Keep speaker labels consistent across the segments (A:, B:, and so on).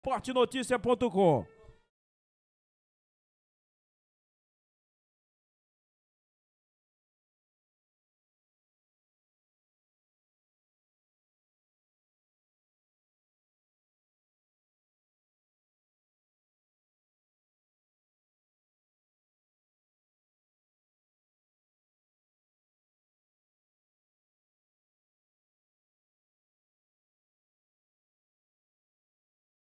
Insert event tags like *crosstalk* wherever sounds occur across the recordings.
A: esportenoticia.com.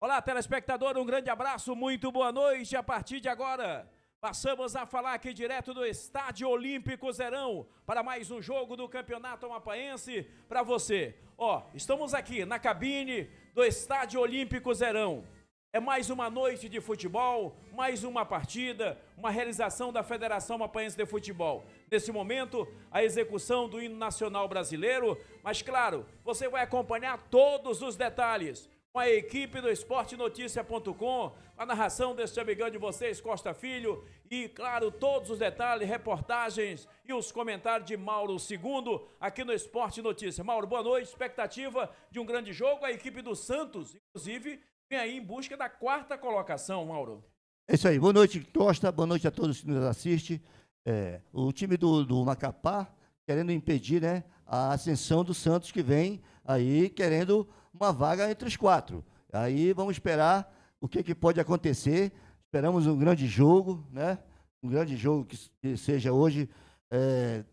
B: Olá, telespectador, um grande abraço, muito boa noite. A partir de agora, passamos a falar aqui direto do Estádio Olímpico Zerão para mais um jogo do Campeonato Amapaense para você. Ó, estamos aqui na cabine do Estádio Olímpico Zerão. É mais uma noite de futebol, mais uma partida, uma realização da Federação Mapaense de Futebol. Nesse momento, a execução do hino nacional brasileiro, mas claro, você vai acompanhar todos os detalhes com a equipe do esportenoticia.com, a narração deste amigão de vocês, Costa Filho, e claro, todos os detalhes, reportagens e os comentários de Mauro II aqui no Esporte Notícia. Mauro, boa noite, expectativa de um grande jogo, a equipe do Santos, inclusive, vem aí em busca da quarta colocação, Mauro.
C: É isso aí, boa noite Costa, boa noite a todos que nos assistem. É, o time do, do Macapá querendo impedir né, a ascensão do Santos que vem aí querendo uma vaga entre os quatro. Aí vamos esperar o que, que pode acontecer. Esperamos um grande jogo, né? Um grande jogo que, seja hoje. É,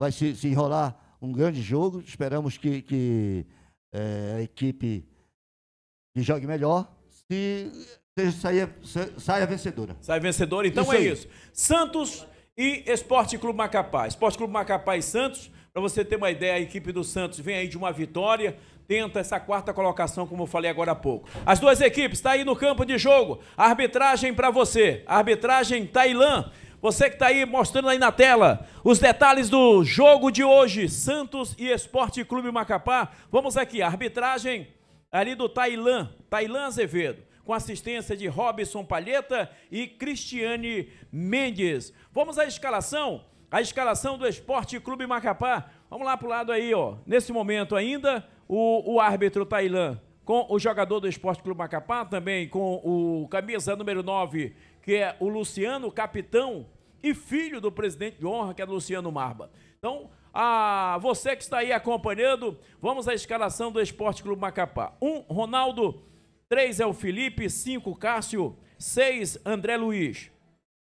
C: vai se, se, enrolar um grande jogo. Esperamos que, que é, a equipe que jogue melhor. Se saia, saia vencedora.
B: Saia vencedora, então isso é aí. isso.
C: Santos e Esporte Clube
B: Macapá. Esporte Clube Macapá e Santos, para você ter uma ideia, a equipe do Santos vem aí de uma vitória tenta essa quarta colocação, como eu falei agora há pouco. As duas equipes está aí no campo de jogo. Arbitragem para você. Arbitragem Tailã. Você que está aí mostrando aí na tela os detalhes do jogo de hoje, Santos e Esporte Clube Macapá. Vamos aqui, arbitragem ali do Tailã, Tailã Azevedo, com assistência de Robson Palheta e Cristiane Mendes. Vamos à escalação, a escalação do Esporte Clube Macapá. Vamos lá para o lado aí, ó. Nesse momento ainda, o, o árbitro Tailã com o jogador do Esporte Clube Macapá, também com o camisa número 9, que é o Luciano Capitão, e filho do presidente de honra, que é Luciano Marba. Então, a você que está aí acompanhando, vamos à escalação do Esporte Clube Macapá. 1, um, Ronaldo. 3 é o Felipe. 5, Cássio. 6, André Luiz.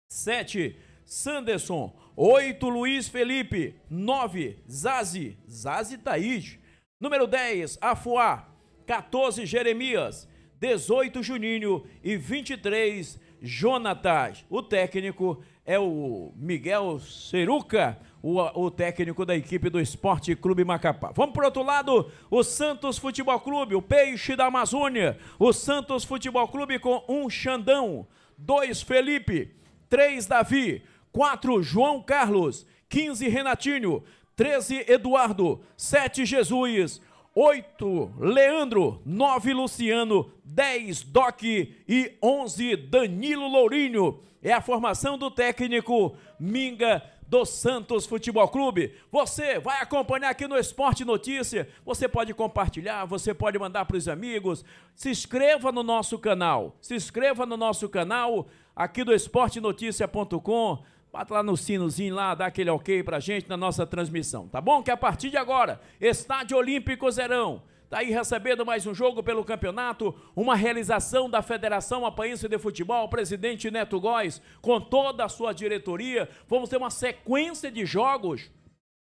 B: 7, Sanderson. 8, Luiz Felipe. 9, Zazi. Zazi Thaís. Número 10, Afuá. 14, Jeremias. 18, Juninho. E 23, Jonatas. O técnico é o Miguel Ceruca, o, o, técnico da equipe do Esporte Clube Macapá. Vamos para outro lado, o Santos Futebol Clube, o peixe da Amazônia. O Santos Futebol Clube com um Xandão, dois Felipe, três Davi, quatro João Carlos, 15 Renatinho, 13, Eduardo. 7, Jesus. 8, Leandro. 9, Luciano. 10, Doc. E 11, Danilo Lourinho. É a formação do técnico Minga do Santos Futebol Clube. Você vai acompanhar aqui no Esporte Notícia. Você pode compartilhar, você pode mandar para os amigos. Se inscreva no nosso canal. Se inscreva no nosso canal aqui do esportenoticia.com Bata lá no sinozinho lá, dá aquele ok pra gente na nossa transmissão, tá bom? Que a partir de agora, Estádio Olímpico Zerão. Tá aí recebendo mais um jogo pelo campeonato, uma realização da Federação Apaense de Futebol, presidente Neto Góes, com toda a sua diretoria. Vamos ter uma sequência de jogos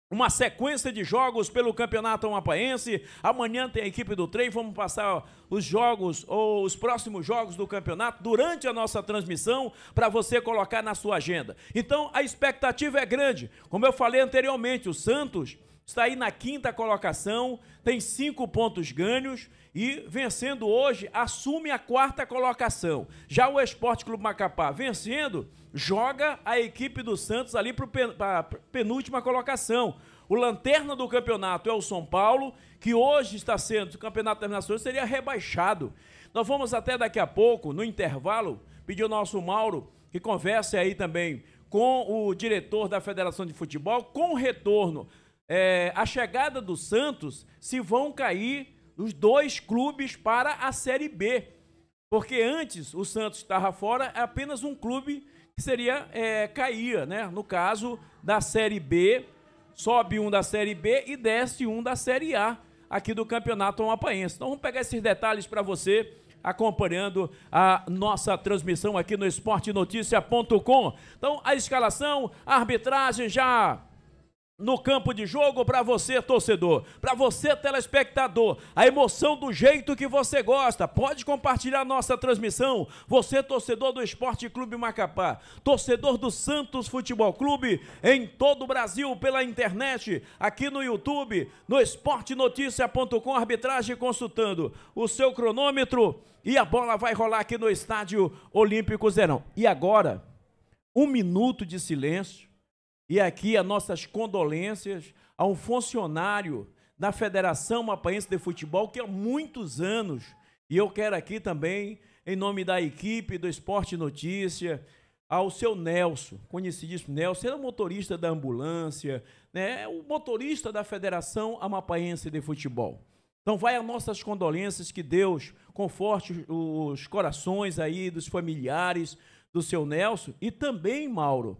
B: uma sequência de jogos pelo Campeonato Amapaense. Amanhã tem a equipe do trem, vamos passar os jogos ou os próximos jogos do campeonato durante a nossa transmissão para você colocar na sua agenda. Então, a expectativa é grande. Como eu falei anteriormente, o Santos está aí na quinta colocação, tem cinco pontos ganhos e vencendo hoje assume a quarta colocação. Já o Esporte Clube Macapá vencendo joga a equipe do Santos ali para a penúltima colocação. O lanterna do campeonato é o São Paulo, que hoje está sendo, o campeonato das nações seria rebaixado. Nós vamos até daqui a pouco, no intervalo, pedir ao nosso Mauro que converse aí também com o diretor da Federação de Futebol, com o retorno, é, a chegada do Santos, se vão cair os dois clubes para a Série B. Porque antes o Santos estava fora, é apenas um clube que seria é, cair, né? No caso da Série B, sobe um da Série B e desce um da Série A aqui do Campeonato Amapaense. Então vamos pegar esses detalhes para você acompanhando a nossa transmissão aqui no esportenoticia.com. Então a escalação, a arbitragem já no campo de jogo para você torcedor, para você telespectador, a emoção do jeito que você gosta. Pode compartilhar nossa transmissão. Você torcedor do Esporte Clube Macapá, torcedor do Santos Futebol Clube em todo o Brasil pela internet, aqui no YouTube, no esportenoticia.com, arbitragem consultando o seu cronômetro e a bola vai rolar aqui no Estádio Olímpico Zerão. E agora, um minuto de silêncio e aqui as nossas condolências a um funcionário da Federação Mapaense de Futebol que há muitos anos, e eu quero aqui também, em nome da equipe do Esporte Notícia, ao seu Nelson, conhecidíssimo Nelson, é motorista da ambulância, né? É o motorista da Federação Amapaense de Futebol. Então vai as nossas condolências, que Deus conforte os corações aí dos familiares do seu Nelson e também, Mauro,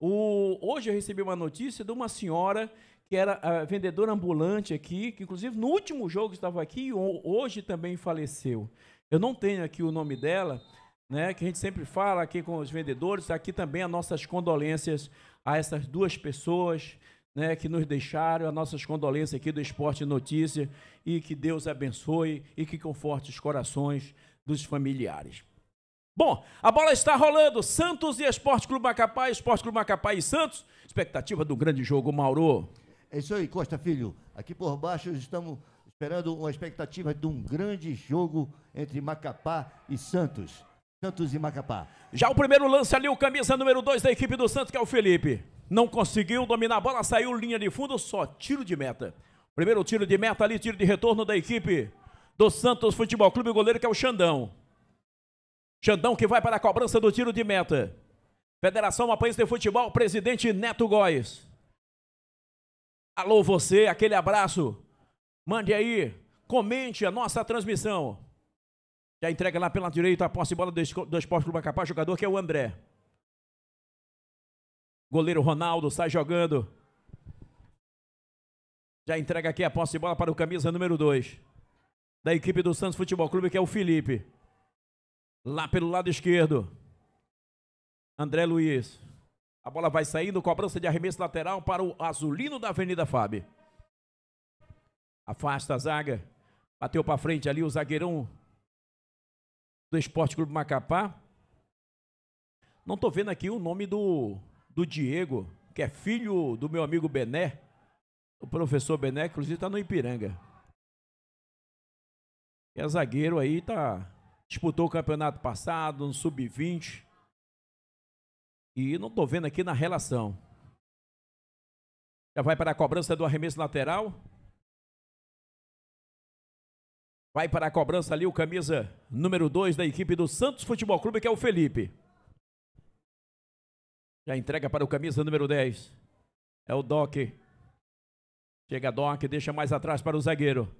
B: o, hoje eu recebi uma notícia de uma senhora que era ah, vendedora ambulante aqui, que inclusive no último jogo estava aqui e hoje também faleceu. Eu não tenho aqui o nome dela, né? Que a gente sempre fala aqui com os vendedores, tá aqui também as nossas condolências a essas duas pessoas. Né, que nos deixaram, as nossas condolências aqui do Esporte Notícia e que Deus abençoe e que conforte os corações dos familiares. Bom, a bola está rolando. Santos e Esporte Clube Macapá, Esporte Clube Macapá e Santos. Expectativa do
C: grande jogo, Mauro. É isso aí, Costa Filho. Aqui por baixo estamos esperando uma expectativa de um grande jogo entre Macapá e Santos. Santos e Macapá.
B: Já o primeiro lance ali, o camisa número 2 da equipe do Santos, que é o Felipe. Não conseguiu dominar a bola, saiu linha de fundo, só tiro de meta. Primeiro tiro de meta ali, tiro de retorno da equipe do Santos Futebol Clube, o goleiro que é o Xandão. Xandão que vai para a cobrança do tiro de meta. Federação Mapanhense de Futebol, presidente Neto Góes. Alô você, aquele abraço. Mande aí, comente a nossa transmissão. Já entrega lá pela direita a posse de bola do Esporte Clube Macapá, jogador que é o André. Goleiro Ronaldo sai jogando. Já entrega aqui a posse de bola para o camisa número 2 da equipe do Santos Futebol Clube, que é o Felipe. Lá pelo lado esquerdo. André Luiz. A bola vai saindo, cobrança de arremesso lateral para o azulino da Avenida Fábio. Afasta a zaga. Bateu para frente ali o zagueirão do Esporte Clube Macapá. Não estou vendo aqui o nome do, do Diego, que é filho do meu amigo Bené. O professor Bené, inclusive, está no Ipiranga. É zagueiro aí, tá disputou o campeonato passado, no sub-20. E não estou vendo aqui na relação. Já vai para a cobrança do arremesso lateral. Vai para a cobrança ali o camisa número 2 da equipe do Santos Futebol Clube, que é o Felipe. Já entrega para o camisa número 10. É o Doc. Chega Doc, deixa mais atrás para o zagueiro.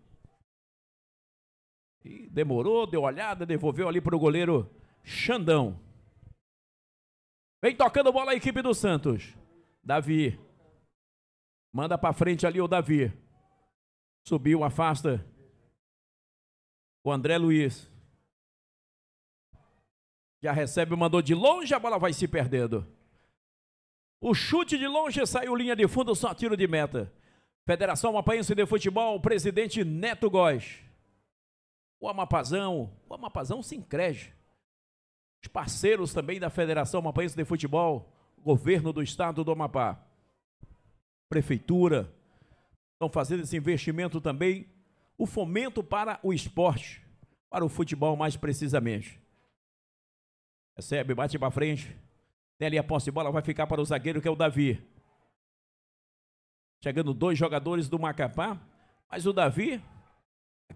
B: E demorou, deu olhada, devolveu ali para o goleiro Xandão. Vem tocando bola a equipe do Santos. Davi. Manda para frente ali o Davi. Subiu, afasta. O André Luiz. Já recebe, mandou de longe, a bola vai se perdendo. O chute de longe saiu linha de fundo, só tiro de meta. Federação Apaense de Futebol, presidente Neto Góes o Amapazão, o Amapazão se encrege. Os parceiros também da Federação Amapaense de Futebol, governo do estado do Amapá, prefeitura, estão fazendo esse investimento também, o fomento para o esporte, para o futebol mais precisamente. Recebe, bate para frente. Tem ali a posse de bola, vai ficar para o zagueiro que é o Davi. Chegando dois jogadores do Macapá, mas o Davi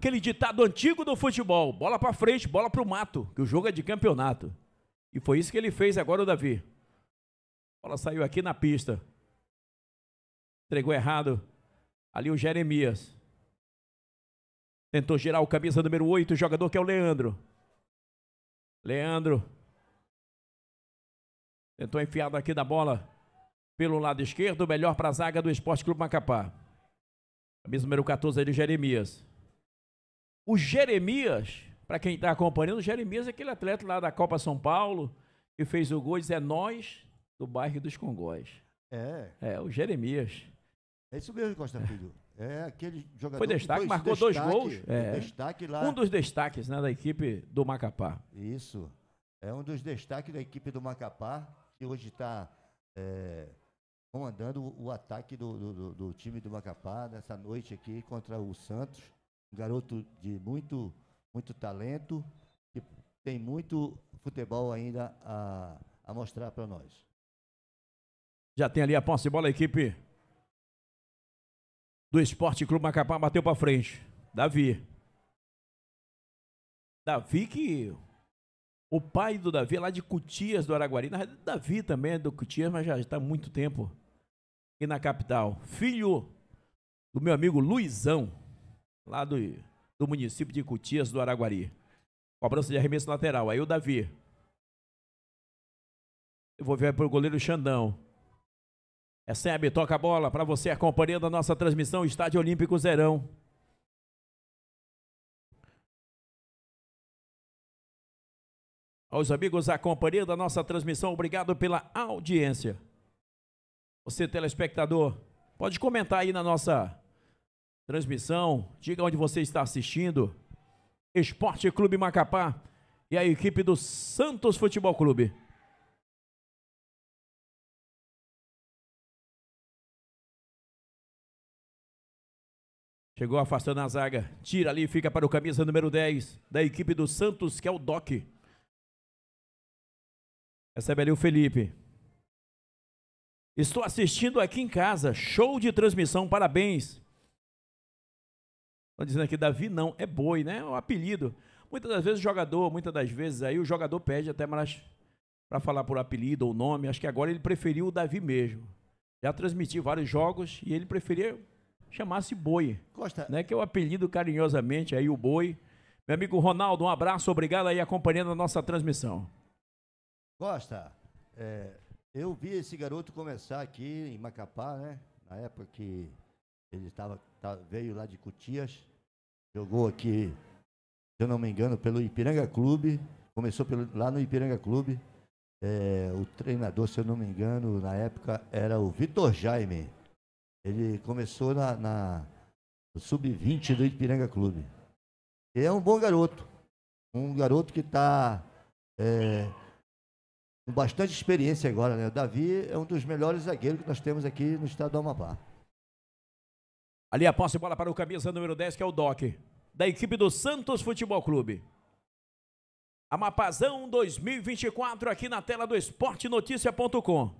B: aquele ditado antigo do futebol: bola para frente, bola para o mato, que o jogo é de campeonato. E foi isso que ele fez agora o Davi. A bola saiu aqui na pista. Entregou errado. Ali o Jeremias. Tentou girar o camisa número 8, o jogador que é o Leandro. Leandro. Tentou enfiado aqui da bola pelo lado esquerdo, melhor para a zaga do Esporte Clube Macapá. Camisa número 14 ali o Jeremias. O Jeremias, para quem está acompanhando, o Jeremias é aquele atleta lá da Copa São Paulo que fez o gol, é nós do bairro dos Congóis. É. É, o Jeremias.
C: É isso mesmo, Costa Filho. É aquele jogador. Foi destaque, que foi marcou destaque, dois gols. É. Destaque lá. Um dos
B: destaques né, da equipe do Macapá. Isso.
C: É um dos destaques da equipe do Macapá, que hoje está é, comandando o ataque do, do, do, time do Macapá nessa noite aqui contra o Santos um garoto de muito, muito talento, que tem muito futebol ainda a, a mostrar para nós.
B: Já tem ali a posse de bola, a equipe do Esporte Clube Macapá bateu para frente. Davi. Davi que o pai do Davi é lá de Cutias do Araguari. Na verdade, Davi também é do Cutias, mas já está há muito tempo aqui na capital. Filho do meu amigo Luizão lá do, do município de Cutias do Araguari. Cobrança de arremesso lateral. Aí o Davi. Eu vou ver para o goleiro Xandão. Recebe, é toca a bola para você acompanhando a nossa transmissão, Estádio Olímpico Zerão.
A: Aos amigos acompanhando
B: a nossa transmissão, obrigado pela audiência. Você, telespectador, pode comentar aí na nossa transmissão, diga onde você está assistindo. Esporte Clube Macapá e a equipe do Santos Futebol
A: Clube. Chegou afastando a zaga. Tira ali, fica
B: para o camisa número 10 da equipe do Santos, que é o Doc. Recebe ali o Felipe. Estou assistindo aqui em casa. Show de transmissão, parabéns. Estão dizendo aqui, Davi não, é boi, né? É um apelido. Muitas das vezes o jogador, muitas das vezes aí o jogador pede até mais para falar por apelido ou nome. Acho que agora ele preferiu o Davi mesmo. Já transmiti vários jogos e ele preferia chamar-se Boi. Costa. Né, que o apelido carinhosamente aí o Boi. Meu amigo Ronaldo, um abraço, obrigado aí acompanhando a nossa transmissão.
C: Costa, é, eu vi esse garoto começar aqui em Macapá, né? Na época que ele tava, veio lá de Cutias, jogou aqui, se eu não me engano, pelo Ipiranga Clube. Começou pelo, lá no Ipiranga Clube. É, o treinador, se eu não me engano, na época era o Vitor Jaime. Ele começou na, na sub-20 do Ipiranga Clube. E é um bom garoto. Um garoto que está é, com bastante experiência agora. Né? O Davi é um dos melhores zagueiros que nós temos aqui no estado do Amapá.
B: Ali a posse bola para o camisa número 10, que é o Doc, da equipe do Santos Futebol Clube. Amapazão 2024 aqui na tela do esportenoticia.com.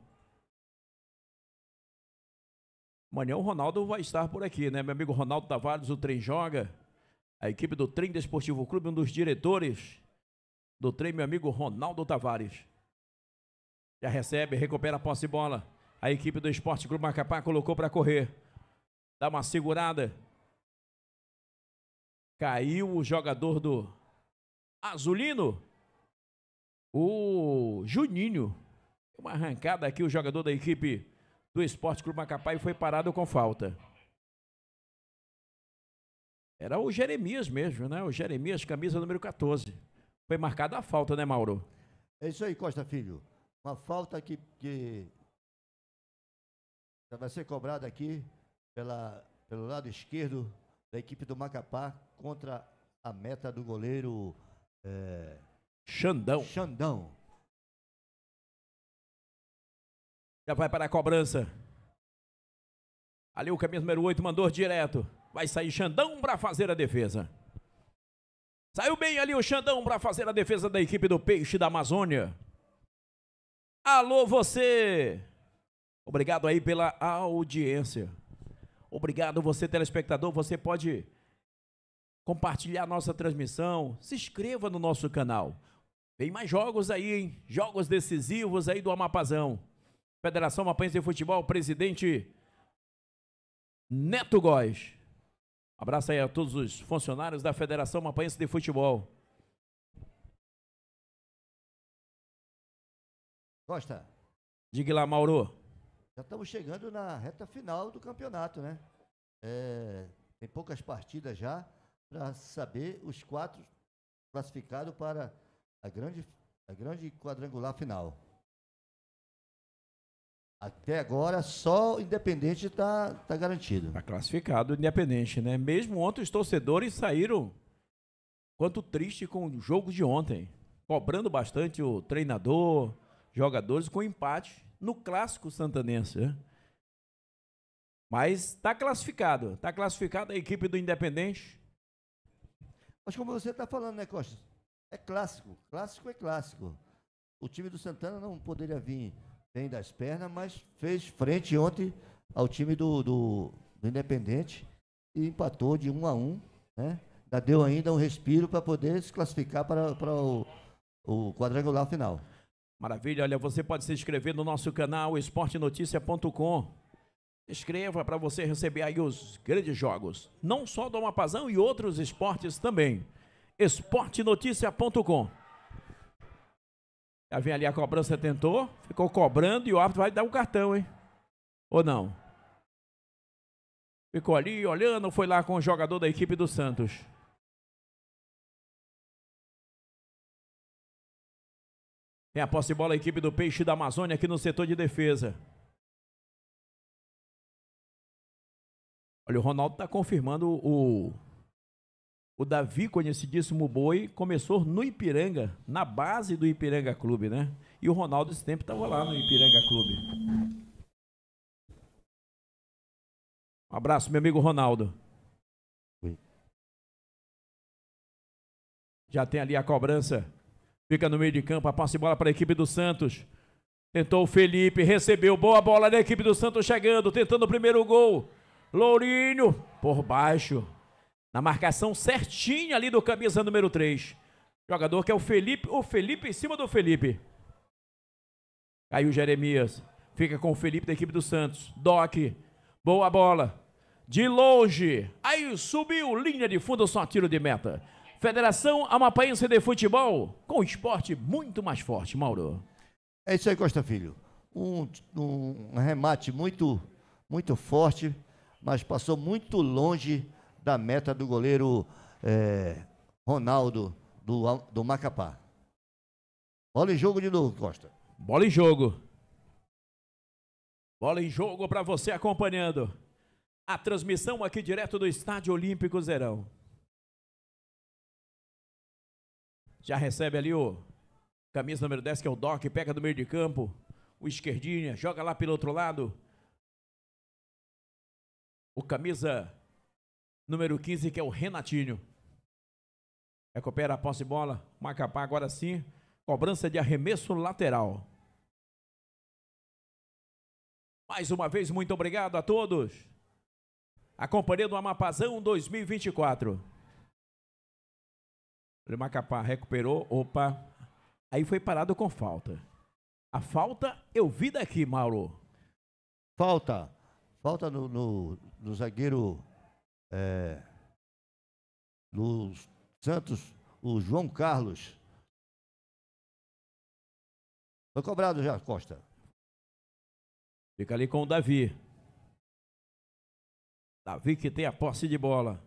B: Amanhã o Ronaldo vai estar por aqui, né? Meu amigo Ronaldo Tavares, o Trem Joga, a equipe do Trem Desportivo Clube, um dos diretores do Trem, meu amigo Ronaldo Tavares. Já recebe, recupera a posse de bola. A equipe do Esporte Clube Macapá colocou para correr. Dá uma segurada. Caiu o jogador do Azulino. O Juninho. Uma arrancada aqui, o jogador da equipe do Esporte Clube Macapá e foi parado com falta. Era o Jeremias mesmo, né? O Jeremias, camisa número 14. Foi marcada a falta, né, Mauro? É isso aí,
C: Costa Filho. Uma falta que, que vai ser cobrada aqui pela, pelo lado esquerdo da equipe do Macapá contra a meta do goleiro é, Xandão. Xandão. Já vai para a cobrança.
B: Ali o camisa número 8 mandou direto. Vai sair Xandão para fazer a defesa. Saiu bem ali o Xandão para fazer a defesa da equipe do Peixe da Amazônia. Alô, você! Obrigado aí pela audiência. Obrigado você, telespectador. Você pode compartilhar nossa transmissão, se inscreva no nosso canal. Tem mais jogos aí, hein? Jogos decisivos aí do Amapazão. Federação Amapense de Futebol, presidente Neto Góes. Abraço aí a todos os funcionários da
A: Federação Amapense de Futebol.
C: Gosta? Diga lá, Mauro. Já estamos chegando na reta final do campeonato, né? É, tem poucas partidas já para saber os quatro classificados para a grande, a grande quadrangular final. Até agora, só o Independente
B: está tá garantido. Está classificado o Independente, né? Mesmo ontem, os torcedores saíram quanto triste com o jogo de ontem. Cobrando bastante o treinador, jogadores, com empate no clássico santanense. Né? Mas está classificado. Está classificada a equipe do Independente.
C: Mas como você está falando, né, Costa? É clássico. Clássico é clássico. O time do Santana não poderia vir bem das pernas, mas fez frente ontem ao time do, do, do Independente e empatou de um a um, né? deu ainda um respiro para poder se classificar para, para o, o quadrangular final.
B: Maravilha, olha, você pode se inscrever no nosso canal esportenoticia.com. Escreva para você receber aí os grandes jogos, não só do Amapazão e outros esportes também. esportenoticia.com. Já vem ali a cobrança, tentou, ficou cobrando e o árbitro vai dar o um cartão, hein? Ou não? Ficou ali olhando, foi lá com o jogador da equipe do Santos.
A: Tem a posse de bola, a equipe do Peixe da Amazônia aqui no setor de defesa.
B: Olha, o Ronaldo está confirmando o. O Davi, conhecidíssimo boi, começou no Ipiranga, na base do Ipiranga Clube, né? E o Ronaldo esse tempo estava lá no Ipiranga Clube.
A: Um abraço, meu amigo Ronaldo.
B: Já tem ali a cobrança Fica no meio de campo, a passe bola para a equipe do Santos. Tentou o Felipe, recebeu boa bola da equipe do Santos chegando, tentando o primeiro gol. Lourinho por baixo. Na marcação certinha ali do camisa número 3. Jogador que é o Felipe, o Felipe em cima do Felipe. Caiu Jeremias. Fica com o Felipe da equipe do Santos. Doc, boa bola. De longe. Aí subiu, linha de fundo, só tiro de meta. Federação Amapaense de Futebol, com um esporte muito mais forte, Mauro.
C: É isso aí, Costa Filho. Um, um remate muito, muito forte, mas passou muito longe da meta do goleiro é, Ronaldo do, do Macapá. Bola em jogo de novo, Costa. Bola em jogo.
B: Bola em jogo para você acompanhando a transmissão aqui direto do Estádio Olímpico Zerão. Já recebe ali o camisa número 10, que é o Doc, pega do meio de campo, o esquerdinha, joga lá pelo outro lado. O camisa número 15, que é o Renatinho. Recupera a posse de bola, Macapá agora sim, cobrança de arremesso lateral. Mais uma vez, muito obrigado a todos. acompanhando o Amapazão 2024. O Macapá recuperou, opa. Aí foi parado com falta.
C: A falta eu vi daqui, Mauro. Falta. Falta no, no, no zagueiro é, do Santos, o João Carlos.
A: Foi cobrado já, Costa. Fica ali com o Davi. Davi que tem a posse de bola.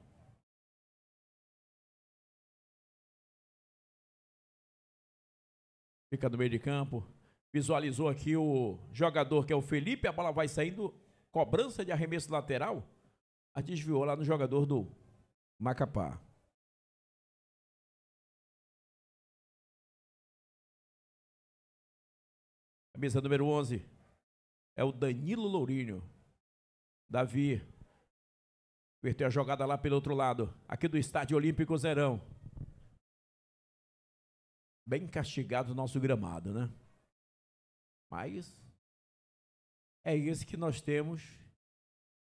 A: fica no meio de campo.
B: Visualizou aqui o jogador que é o Felipe, a bola vai saindo, cobrança de arremesso lateral, a desviou lá no jogador do Macapá. Camisa número 11 é o Danilo Lourinho. Davi. Verteu a jogada lá pelo outro lado, aqui do Estádio Olímpico Zerão bem castigado o nosso gramado, né? Mas é esse que nós temos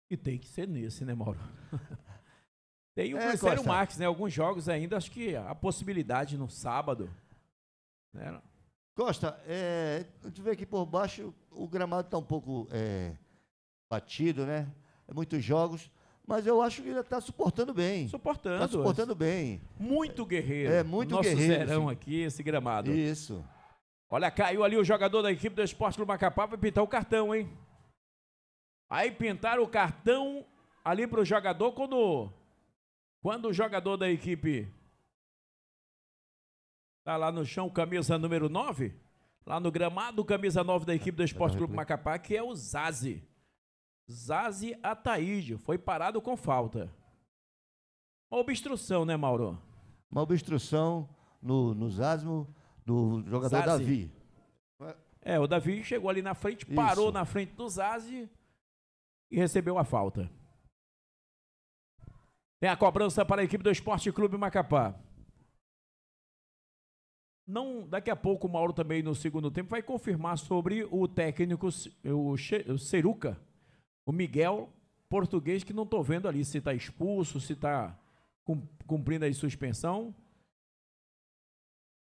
B: e tem que ser nesse, né, Mauro? *laughs* tem o é, Marques, né? Alguns jogos ainda, acho que a possibilidade no sábado.
C: Né? Costa, é, a gente vê aqui por baixo, o gramado está um pouco é, batido, né? Muitos jogos mas eu acho que ele está suportando bem. Suportando. Está suportando é. bem.
B: Muito guerreiro. É, muito Nosso guerreiro. Nosso aqui, esse gramado. Isso. Olha, caiu ali o jogador da equipe do Esporte Clube Macapá, para pintar o cartão, hein? Aí pintaram o cartão ali para o jogador quando, quando o jogador da equipe tá lá no chão, camisa número 9, lá no gramado, camisa 9 da equipe do Esporte Clube Macapá, que é o Zazi. Zazi Ataíde foi parado com falta. Uma obstrução, né, Mauro?
C: Uma obstrução no, no Zasmo do jogador Zazi.
B: Davi. É, o Davi chegou ali na frente, parou na frente do Zazi e recebeu a falta. É a cobrança para a equipe do Esporte Clube Macapá. Não, daqui a pouco o Mauro também no segundo tempo vai confirmar sobre o técnico o Ceruca, o Miguel português que não estou vendo ali se está expulso, se está cumprindo aí suspensão.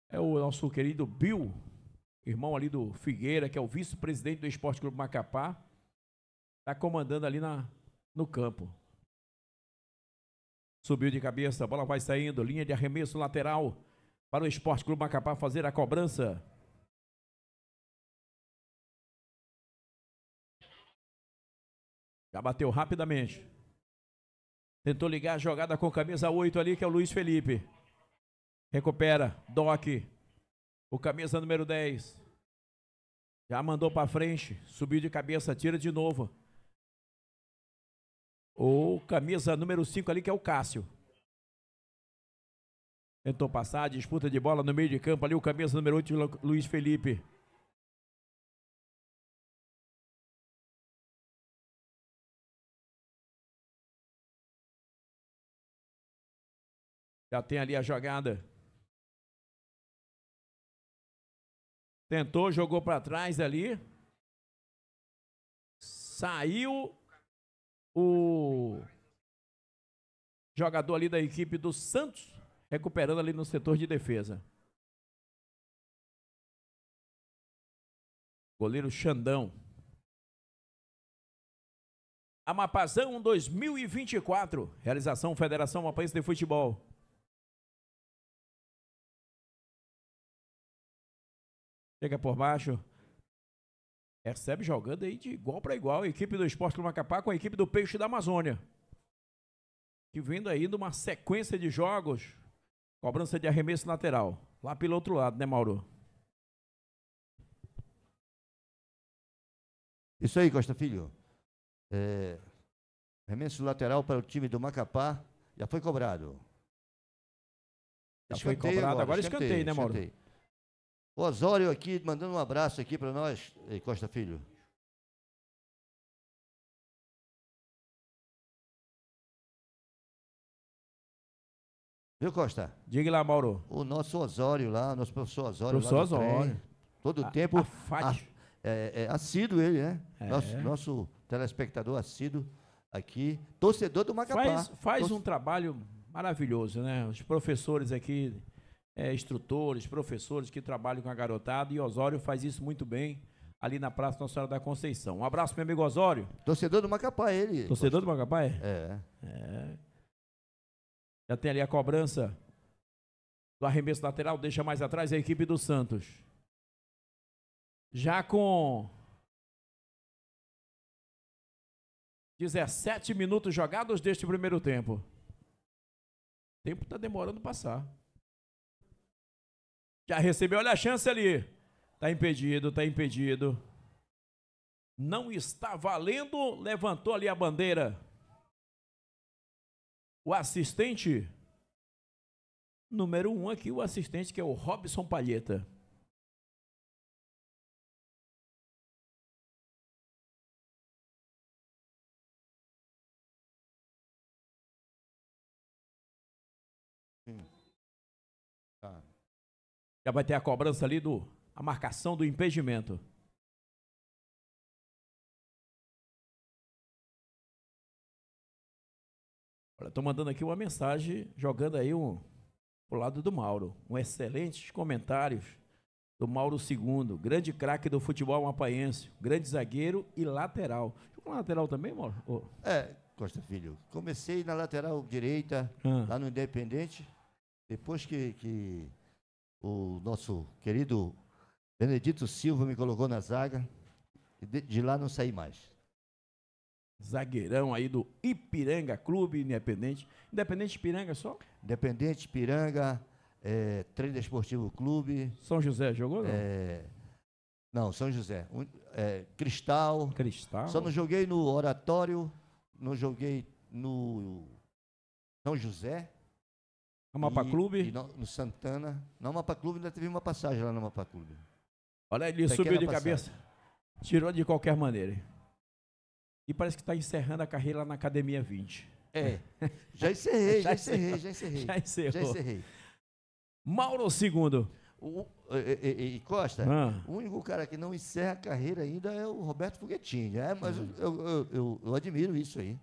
B: É o nosso querido Bill, irmão ali do Figueira, que é o vice-presidente do Esporte Clube Macapá, está comandando ali na, no campo. Subiu de cabeça, a bola vai saindo, linha de arremesso lateral para o Esporte Clube Macapá fazer a cobrança. Já bateu rapidamente. Tentou ligar a jogada com camisa 8 ali, que é o Luiz Felipe. Recupera. Doc. O camisa número 10. Já mandou para frente. Subiu de cabeça. Tira de novo. O camisa número 5 ali, que é o Cássio. Tentou passar. Disputa de bola no meio de campo ali. O camisa número 8, Luiz Felipe.
A: Já tem ali a jogada. Tentou,
B: jogou para trás ali. Saiu o jogador ali da equipe do Santos,
A: recuperando ali no setor de defesa.
B: Goleiro Xandão. Amapazão 2024. Realização Federação Mapaense de Futebol.
A: Chega por baixo.
B: Recebe jogando aí de igual para igual a equipe do Esporte do Macapá com a equipe do Peixe da Amazônia. Que vindo aí de uma sequência de jogos. Cobrança de arremesso lateral. Lá pelo outro lado, né, Mauro?
C: Isso aí, Costa Filho. É, arremesso lateral para o time do Macapá. Já foi cobrado. Já escanteio foi cobrado, agora, agora escanteio, escanteio né, Mauro? Escanteio. O Osório aqui, mandando um abraço aqui para nós, Costa Filho. Viu, Costa? Diga lá, Mauro. O nosso Osório lá, nosso professor Osório. Professor Osório. Trem, todo o tempo. A, a, é, é, é, assíduo ele, né? É. Nosso, nosso telespectador assíduo aqui, torcedor do Macapá. Faz, faz um trabalho maravilhoso, né? Os
B: professores aqui é, instrutores, professores que trabalham com a garotada e Osório faz isso muito bem ali na Praça Nossa Senhora da Conceição. Um abraço, meu amigo Osório.
C: Torcedor do Macapá,
B: ele. Torcedor do Macapá, é? É. é. Já tem ali a cobrança do arremesso lateral, deixa mais atrás a equipe do Santos.
A: Já com
B: 17 minutos jogados deste primeiro tempo. O tempo está demorando passar. Já recebeu, olha a chance ali. Está impedido, está impedido. Não está valendo, levantou ali a bandeira. O assistente,
A: número um aqui, o assistente que é o Robson Palheta. Hum. Já vai ter a cobrança ali do a marcação do impedimento.
B: Olha, estou mandando aqui uma mensagem, jogando aí um lado do Mauro. Um excelente comentário do Mauro II, grande craque do futebol mapaense, grande zagueiro e lateral. lateral também, Mauro? Oh.
C: É, Costa Filho. Comecei na lateral direita, ah. lá no Independente. Depois que, que o nosso querido Benedito Silva me colocou na zaga e de, de lá não saí mais. Zagueirão aí do Ipiranga Clube Independente. Independente Ipiranga só? Independente Ipiranga, é, Treino Esportivo Clube. São José jogou? Não, é, não São José. Um, é, Cristal. Cristal. Só não joguei no Oratório, não joguei no São José no Mapa e, Clube? E no, no, Santana. No Mapa Clube ainda teve uma passagem lá no Mapa Clube.
B: Olha, ele Pequena subiu de passagem. cabeça.
C: Tirou de qualquer maneira. E parece que está encerrando a
B: carreira lá na Academia 20. É. *laughs* Já encerrei, já, já encerrei, já encerrei. Já encerrou. Já encerrei.
C: Mauro segundo. O, e, e, Costa, ah. o único cara que não encerra a carreira ainda é o Roberto Foguetinho. É, mas eu, eu, eu, eu admiro isso aí.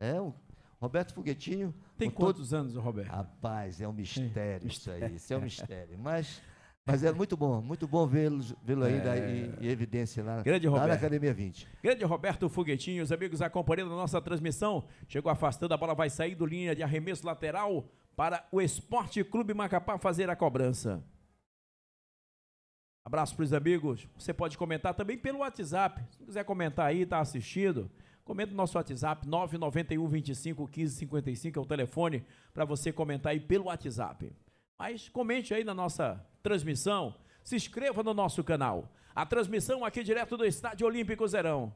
C: É um Roberto Foguetinho. Tem quantos todo... anos o Roberto? Rapaz, é um mistério isso aí. Isso é um mistério. Mas, mas é muito bom, muito bom vê-lo vê, ainda é. em, em, evidência lá, lá, na Academia 20.
B: Grande Roberto Foguetinho, os amigos acompanhando a nossa transmissão. Chegou afastando, a bola vai sair do linha de arremesso lateral para o Esporte Clube Macapá fazer a cobrança. Abraço para os amigos. Você pode comentar também pelo WhatsApp. Se quiser comentar aí, está assistindo. Comenta no nosso WhatsApp, 991 25 15 55 é o telefone para você comentar aí pelo WhatsApp. Mas comente aí na nossa transmissão, se inscreva no nosso canal. A transmissão aqui direto do Estádio Olímpico Zerão.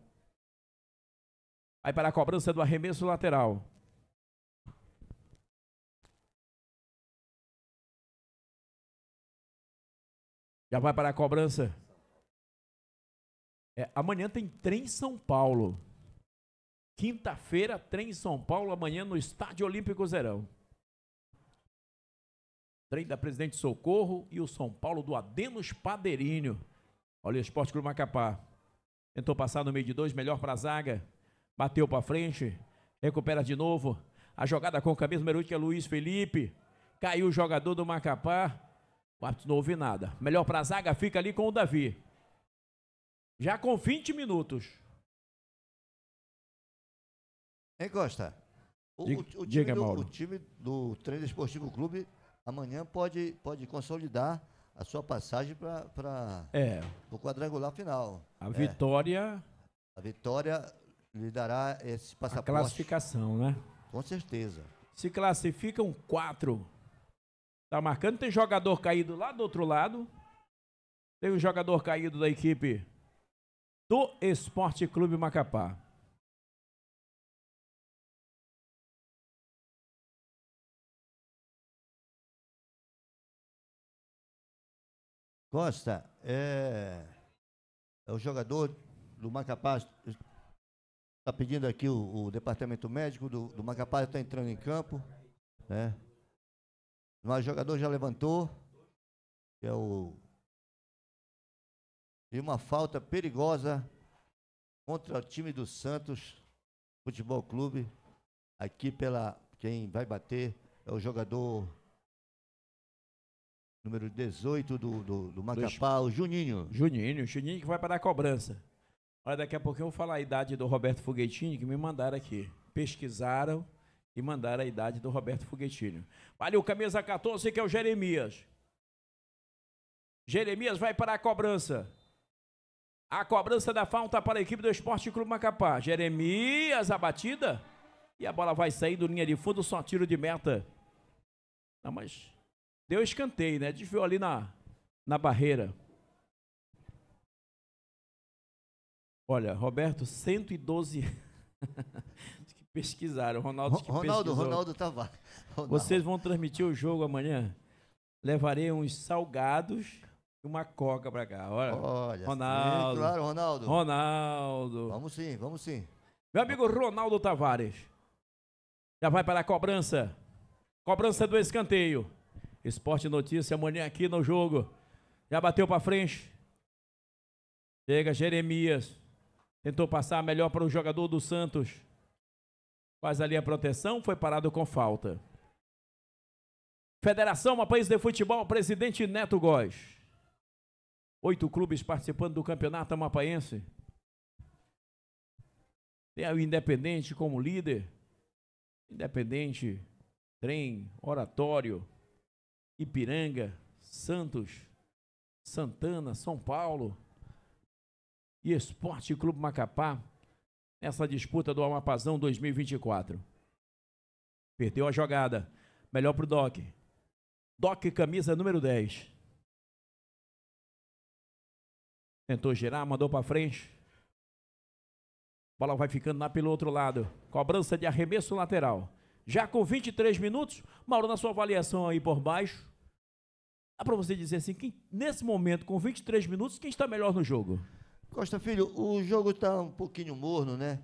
B: Vai para a cobrança do arremesso lateral.
A: Já vai para a cobrança.
B: É, amanhã tem trem São Paulo. Quinta-feira, trem em São Paulo, amanhã no Estádio Olímpico Zerão. Trem da Presidente Socorro e o São Paulo do Adenos Padeirinho. Olha o Esporte Clube Macapá. Tentou passar no meio de dois, melhor para a zaga. Bateu para frente, recupera de novo. A jogada com o camisa número 8, que é Luiz Felipe. Caiu o jogador do Macapá. não houve nada. Melhor para a zaga, fica ali com o Davi.
C: Já com 20 minutos. Hein, Costa? O, diga, o, o, diga, time, do, o time do Treino Esportivo Clube amanhã pode, pode consolidar a sua passagem para é. o quadrangular final. A é. vitória. A vitória lhe dará esse passaporte. A
B: classificação, né? Com certeza.
C: Se classificam quatro.
B: Tá marcando, tem jogador caído lá do outro lado. Tem um jogador caído da equipe do Esporte Clube Macapá.
C: Costa é, é o jogador do Macapá. Está pedindo aqui o, o, departamento médico do, do Macapá, está entrando em campo. Né? o jogador já levantou, que é o. E uma falta perigosa contra o time do Santos Futebol Clube. Aqui pela. Quem vai bater é o jogador número 18 do, do, do Macapá, o Juninho. Juninho, Juninho
B: que vai para a cobrança. Olha, daqui a pouco eu vou falar a idade do Roberto Foguetinho, que me mandaram aqui. Pesquisaram e mandaram a idade do Roberto Foguetinho. Valeu, camisa 14, que é o Jeremias. Jeremias vai para a cobrança. A cobrança da falta para a equipe do Esporte Clube Macapá. Jeremias, a batida. E a bola vai sair do linha de fundo, só tiro de meta. Não, mas deu escanteio, né? Desviou ali na, na barreira. Olha, Roberto, 112. *laughs* que pesquisaram. Ronaldo que Ronaldo, Ronaldo Tavares. Vocês vão transmitir o jogo amanhã? Levarei uns salgados e uma coca para cá. Olha, Olha Ronaldo. Sim, claro, Ronaldo. Ronaldo. Vamos sim, vamos sim. Meu amigo Ronaldo Tavares. Já vai para a cobrança. Cobrança do escanteio. Esporte Notícia amanhã aqui no jogo. Já bateu para frente. Chega Jeremias. Tentou passar melhor para o jogador do Santos. Faz ali a proteção, foi parado com falta. Federação a de Futebol, presidente Neto Góes. Oito clubes participando do campeonato amapaense. Tem o Independente como líder. Independente, trem, oratório, Ipiranga, Santos, Santana, São Paulo e Esporte Clube Macapá nessa disputa do Amapazão 2024. Perdeu a jogada. Melhor pro Doc. Doc, camisa número 10. Tentou girar, mandou para frente. Bola vai ficando lá pelo outro lado. Cobrança de arremesso lateral. Já com 23 minutos, Mauro, na sua avaliação aí por baixo,
C: Dá para você dizer assim, que nesse momento, com 23 minutos, quem está melhor no jogo? Costa Filho, o jogo está um pouquinho morno, né?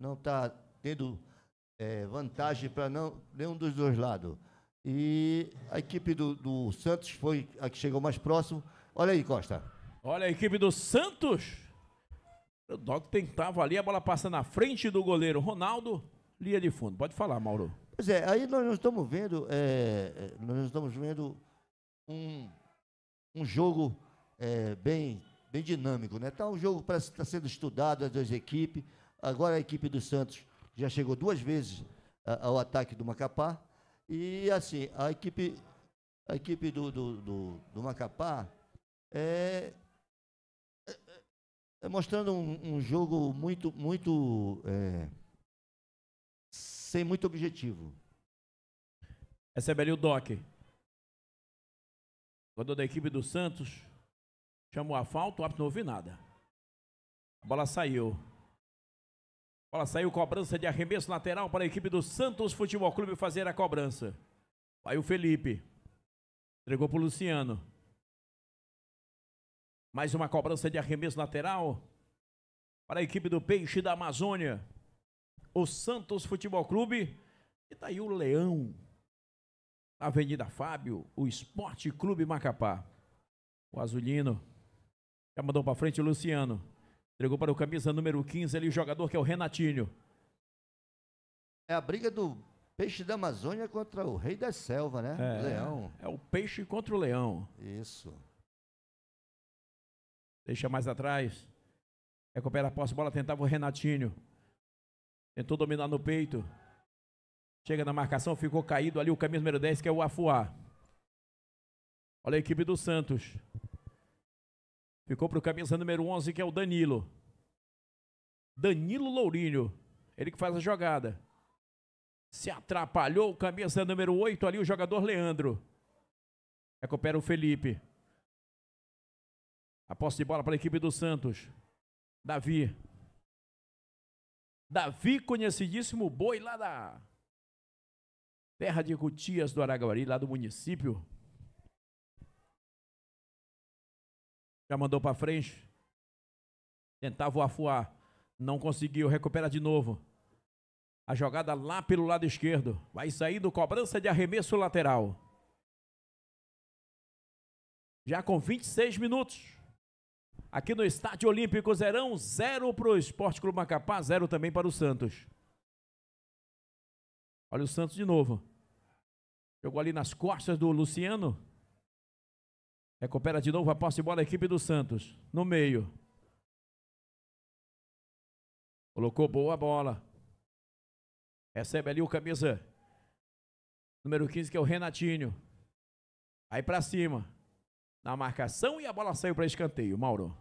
C: Não está tendo é, vantagem para nenhum dos dois lados. E a equipe do, do, Santos foi a que chegou mais próximo. Olha aí, Costa. Olha a equipe do Santos.
B: O Doc tentava ali, a bola passa na frente do goleiro Ronaldo, linha de fundo. Pode falar, Mauro.
C: Pois é, aí nós não estamos vendo, é, é nós estamos vendo um, um jogo é, bem, bem dinâmico. Né? Tá um jogo que está sendo estudado, as duas equipes. Agora a equipe do Santos já chegou duas vezes a, ao ataque do Macapá. E assim, a equipe, a equipe do, do, do, do Macapá é, é, é mostrando um, um, jogo muito, muito. É, sem muito objetivo. ali o Doc
B: jogador da equipe do Santos chamou a falta, o árbitro não ouviu nada. A bola saiu. A bola saiu, cobrança de arremesso lateral para a equipe do Santos Futebol Clube fazer a cobrança. Aí o Felipe. Entregou para o Luciano. Mais uma cobrança de arremesso lateral para a equipe do Peixe da Amazônia. O Santos Futebol Clube. E daí tá o Leão Avenida Fábio, o Esporte Clube Macapá. O Azulino já mandou para frente o Luciano. Entregou para o camisa número 15 ali, o jogador que é o Renatinho.
C: É a briga do peixe da Amazônia contra o rei da selva, né? É, leão. É o
B: peixe contra o leão. Isso. Deixa mais atrás. Recupera a posse, bola tentava o Renatinho. Tentou dominar no peito. Chega na marcação, ficou caído ali o camisa número 10, que é o Afuá. Olha a equipe do Santos. Ficou para o camisa número 11, que é o Danilo. Danilo Lourinho. Ele que faz a jogada. Se atrapalhou o camisa número 8 ali, o jogador Leandro. Recupera o Felipe. A posse de bola para a equipe do Santos. Davi. Davi, conhecidíssimo boi lá da terra de Cutias do Araguari, lá do município. Já mandou para frente. Tentava o afuar. Não conseguiu. Recupera de novo. A jogada lá pelo lado esquerdo. Vai saindo cobrança de arremesso lateral. Já com 26 minutos. Aqui no Estádio Olímpico Zerão, zero para o Esporte Clube Macapá, zero também para o Santos. Olha o Santos de novo. Jogou ali nas costas do Luciano. Recupera de novo a posse de bola a equipe do Santos. No meio.
A: Colocou boa bola.
B: Recebe ali o camisa número 15, que é o Renatinho. Aí para cima. Na marcação e a bola saiu para escanteio, Mauro.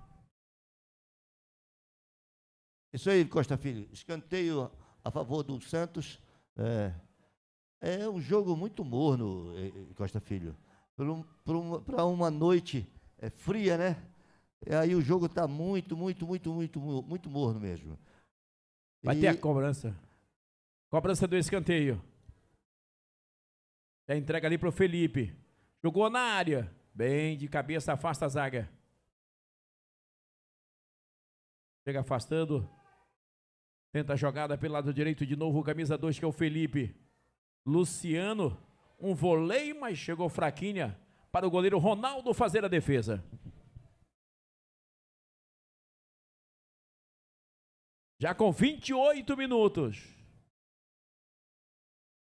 C: Isso aí, Costa Filho. Escanteio a favor do Santos. É, é um jogo muito morno, eh, eh, Costa Filho. Para uma noite é, fria, né? E aí o jogo está muito, muito, muito, muito, muito morno mesmo. Vai e... ter a cobrança.
B: Cobrança do escanteio. É entrega ali para o Felipe. Jogou na área. Bem de cabeça, afasta a zaga. Chega afastando. Tenta a jogada pelo lado direito de novo, camisa 2, que é o Felipe. Luciano, um voleio, mas chegou fraquinha para o goleiro Ronaldo fazer a defesa.
A: Já com 28 minutos.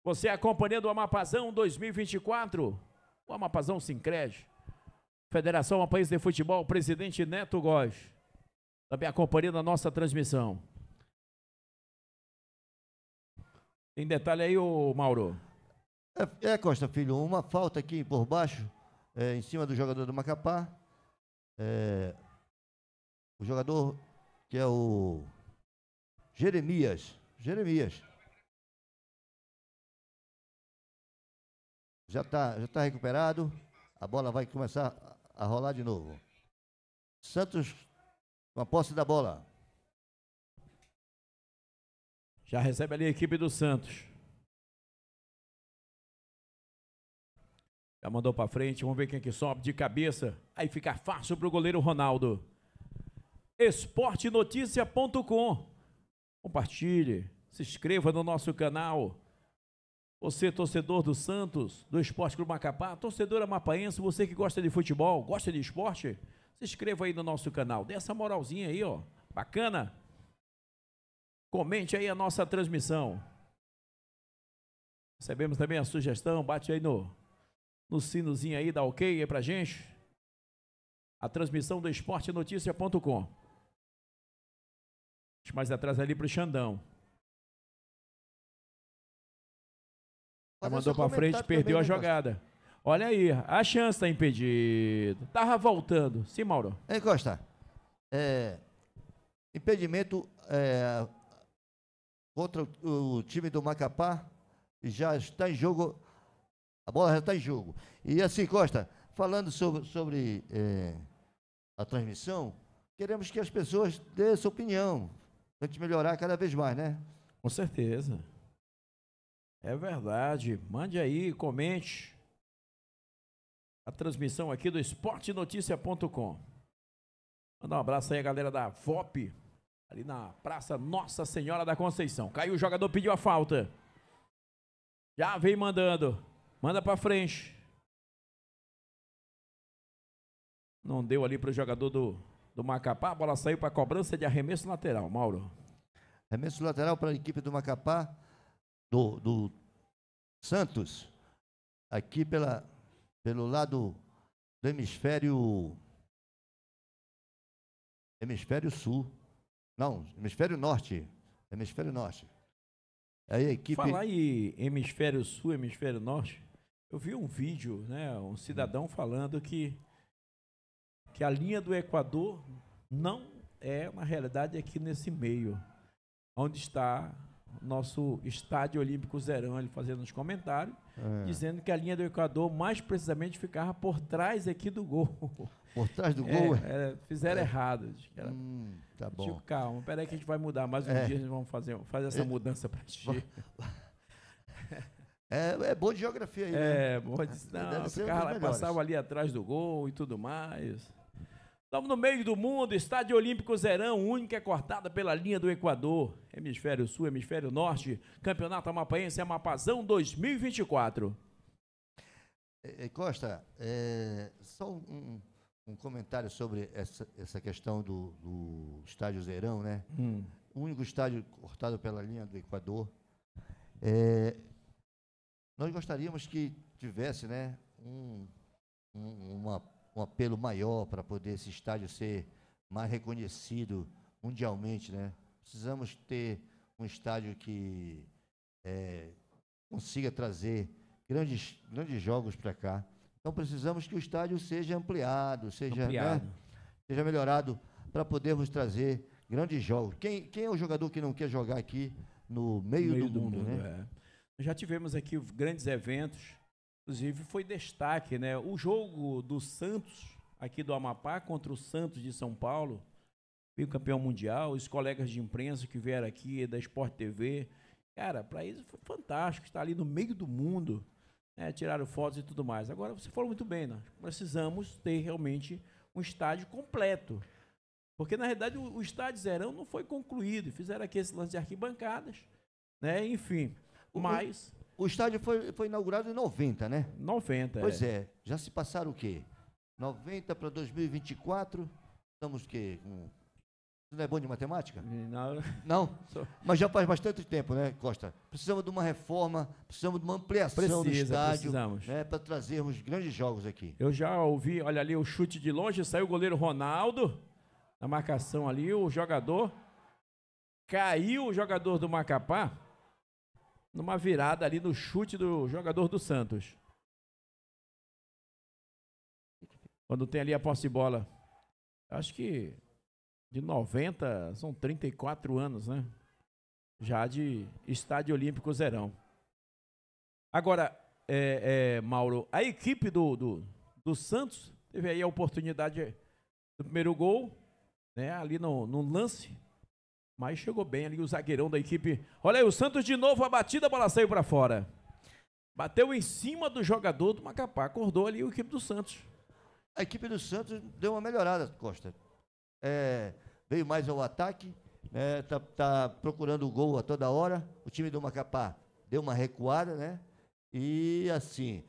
B: Você é acompanhando o Amapazão 2024. O Amapazão Sincred. Federação Amapaense de Futebol, presidente Neto Góes. Também acompanhando a nossa transmissão.
C: Tem detalhe aí, ô Mauro? É, é, Costa Filho, uma falta aqui por baixo, é, em cima do jogador do Macapá. É, o jogador que é o Jeremias. Jeremias. Já está já tá recuperado. A bola vai começar a rolar de novo. Santos com a posse da bola. Já recebe ali a equipe
A: do
B: Santos. Já mandou para frente, vamos ver quem é que sobe de cabeça. Aí fica fácil para o goleiro Ronaldo. Esportenotícia.com Compartilhe, se inscreva no nosso canal. Você, torcedor do Santos, do Esporte Clube Macapá, torcedor amapaense, você que gosta de futebol, gosta de esporte, se inscreva aí no nosso canal. Dê essa moralzinha aí, ó. Bacana? Comente aí a nossa transmissão. Recebemos também a sugestão, bate aí no, no sinozinho aí, dá ok aí pra gente. A transmissão do esportenotícia.com. Mais atrás ali pro Xandão.
A: Já mandou pra frente, perdeu a jogada.
B: Olha aí, a chance tá impedida. Tava voltando. Sim, Mauro. encosta
C: É, impedimento é, contra o, time do Macapá. Já está em jogo. A bola já está em jogo. E assim, Costa, falando sobre, sobre é, a transmissão, queremos que as pessoas dêem sua opinião. Para gente melhorar cada vez mais, né? Com certeza. É
B: verdade. Mande aí, comente a transmissão aqui do esportenoticia.com. Mandar um abraço aí a galera da FOP Ali na Praça Nossa Senhora da Conceição. Caiu o jogador, pediu a falta. Já vem mandando. Manda para frente. Não deu ali para o jogador do, do Macapá. A bola saiu
C: para cobrança de arremesso lateral, Mauro. Arremesso lateral para a equipe do Macapá, do, do Santos. Aqui pela, pelo lado do hemisfério. Hemisfério Sul. Não, hemisfério norte. Hemisfério norte. Aí a equipe. Falar em hemisfério sul, hemisfério norte. Eu vi um vídeo, né? Um
B: cidadão hum. falando que, que a linha do Equador não é, na realidade, aqui nesse meio. Onde está nosso estádio olímpico Zerão, ele fazendo os comentários, é. dizendo que a linha do Equador mais precisamente ficava por trás aqui do gol. Por trás do é, gol? É, era, é, fizeram é. errado. Era, hum, tá bom. calma, peraí que a gente vai mudar. Mais um é. dia a gente vai fazer, fazer essa mudança para ti. *laughs* É, é boa de geografia aí. Né? É, né? boa de. É, não, os caras passava ali atrás do gol e tudo mais. Estamos no meio do mundo, estádio olímpico Zerão, única cortada pela linha do Equador. Hemisfério Sul, Hemisfério Norte, Campeonato Amapaense Amapazão 2024.
C: É, Costa, é, só um, um comentário sobre essa, essa questão do, do estádio Zeirão, né? Hum. O único estádio cortado pela linha do Equador. É, nós gostaríamos que tivesse né, um, um, uma, um apelo maior para poder esse estádio ser mais reconhecido mundialmente. Né? Precisamos ter um estádio que é, consiga trazer grandes, grandes jogos para cá. Então precisamos que o estádio seja ampliado, seja, né, ampliado. Né, seja melhorado para podermos trazer grandes jogos. Quem, quem é o jogador que não quer jogar aqui no meio, no meio do, do, mundo, mundo né?
B: É. Já tivemos aqui grandes eventos, inclusive foi destaque, né? O jogo do Santos aqui do Amapá contra o Santos de São Paulo, o campeão mundial, os colegas de imprensa que vieram aqui da Sport TV, cara, para eles foi fantástico estar ali no meio do mundo né, tiraram fotos e tudo mais. Agora, você falou muito bem, nós né? precisamos ter realmente um estádio completo. Porque, na realidade, o, o estádio Zerão não foi concluído. Fizeram aqui esse lance de arquibancadas,
C: né? Enfim, o, mas... O, o, estádio foi, foi inaugurado em 90, né? 90, Pois é. é. Já se passaram o quê? 90 para 2024, estamos que com você não é bom de matemática? Não. Não? Mas já faz bastante tempo, né, Costa? Precisamos de uma reforma, precisamos de uma ampliação Precisa, do estádio né, para trazermos grandes jogos aqui.
B: Eu já ouvi, olha ali, o chute de longe, saiu o goleiro Ronaldo, na marcação ali, o jogador. Caiu o jogador do Macapá numa virada ali no chute do jogador do Santos. Quando tem ali a posse de bola. Acho que de 90, são 34 anos, né? Já de estádio olímpico zerão. Agora, é, é, Mauro, a equipe do, do, do, Santos teve aí a oportunidade do primeiro gol, né? Ali no, no lance, mas chegou bem ali o zagueirão da equipe. Olha aí, o Santos de novo, a batida, a bola saiu para fora. Bateu em cima do jogador do Macapá, acordou ali a equipe
C: do Santos. A equipe do Santos deu uma melhorada, Costa é, veio mais ao ataque, está né? Tá, tá procurando o gol a toda hora. O time do Macapá deu uma recuada, né? E assim,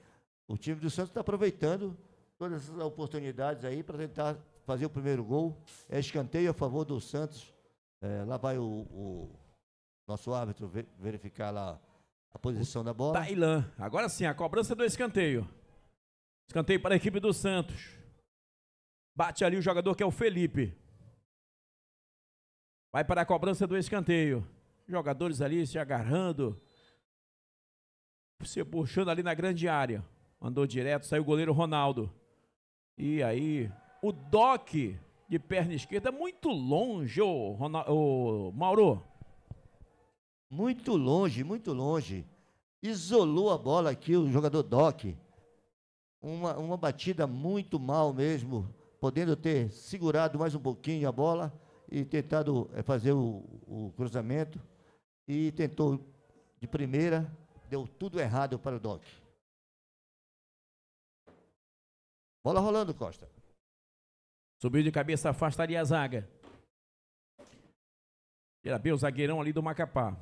C: o time do Santos está aproveitando todas essas oportunidades aí para tentar fazer o primeiro gol. É escanteio a favor do Santos. É, lá vai o, o, nosso árbitro verificar lá a posição o da bola. Tailan.
B: Agora sim, a cobrança do escanteio. Escanteio para a equipe do Santos. Bate ali o jogador que é o Felipe. Vai para a cobrança do escanteio. Jogadores ali se agarrando. Se puxando ali na grande área. Mandou direto, saiu o goleiro Ronaldo. E aí, o Doc de perna esquerda, muito
C: longe, ô, Ronaldo, ô Mauro. Muito longe, muito longe. Isolou a bola aqui o jogador Doc. Uma, uma batida muito mal mesmo podendo ter segurado mais um pouquinho a bola e tentado eh, fazer o, o cruzamento. E tentou de primeira, deu tudo errado para o Doc. Bola rolando, Costa. Subiu de cabeça, afastaria a zaga.
B: bem o zagueirão ali do Macapá.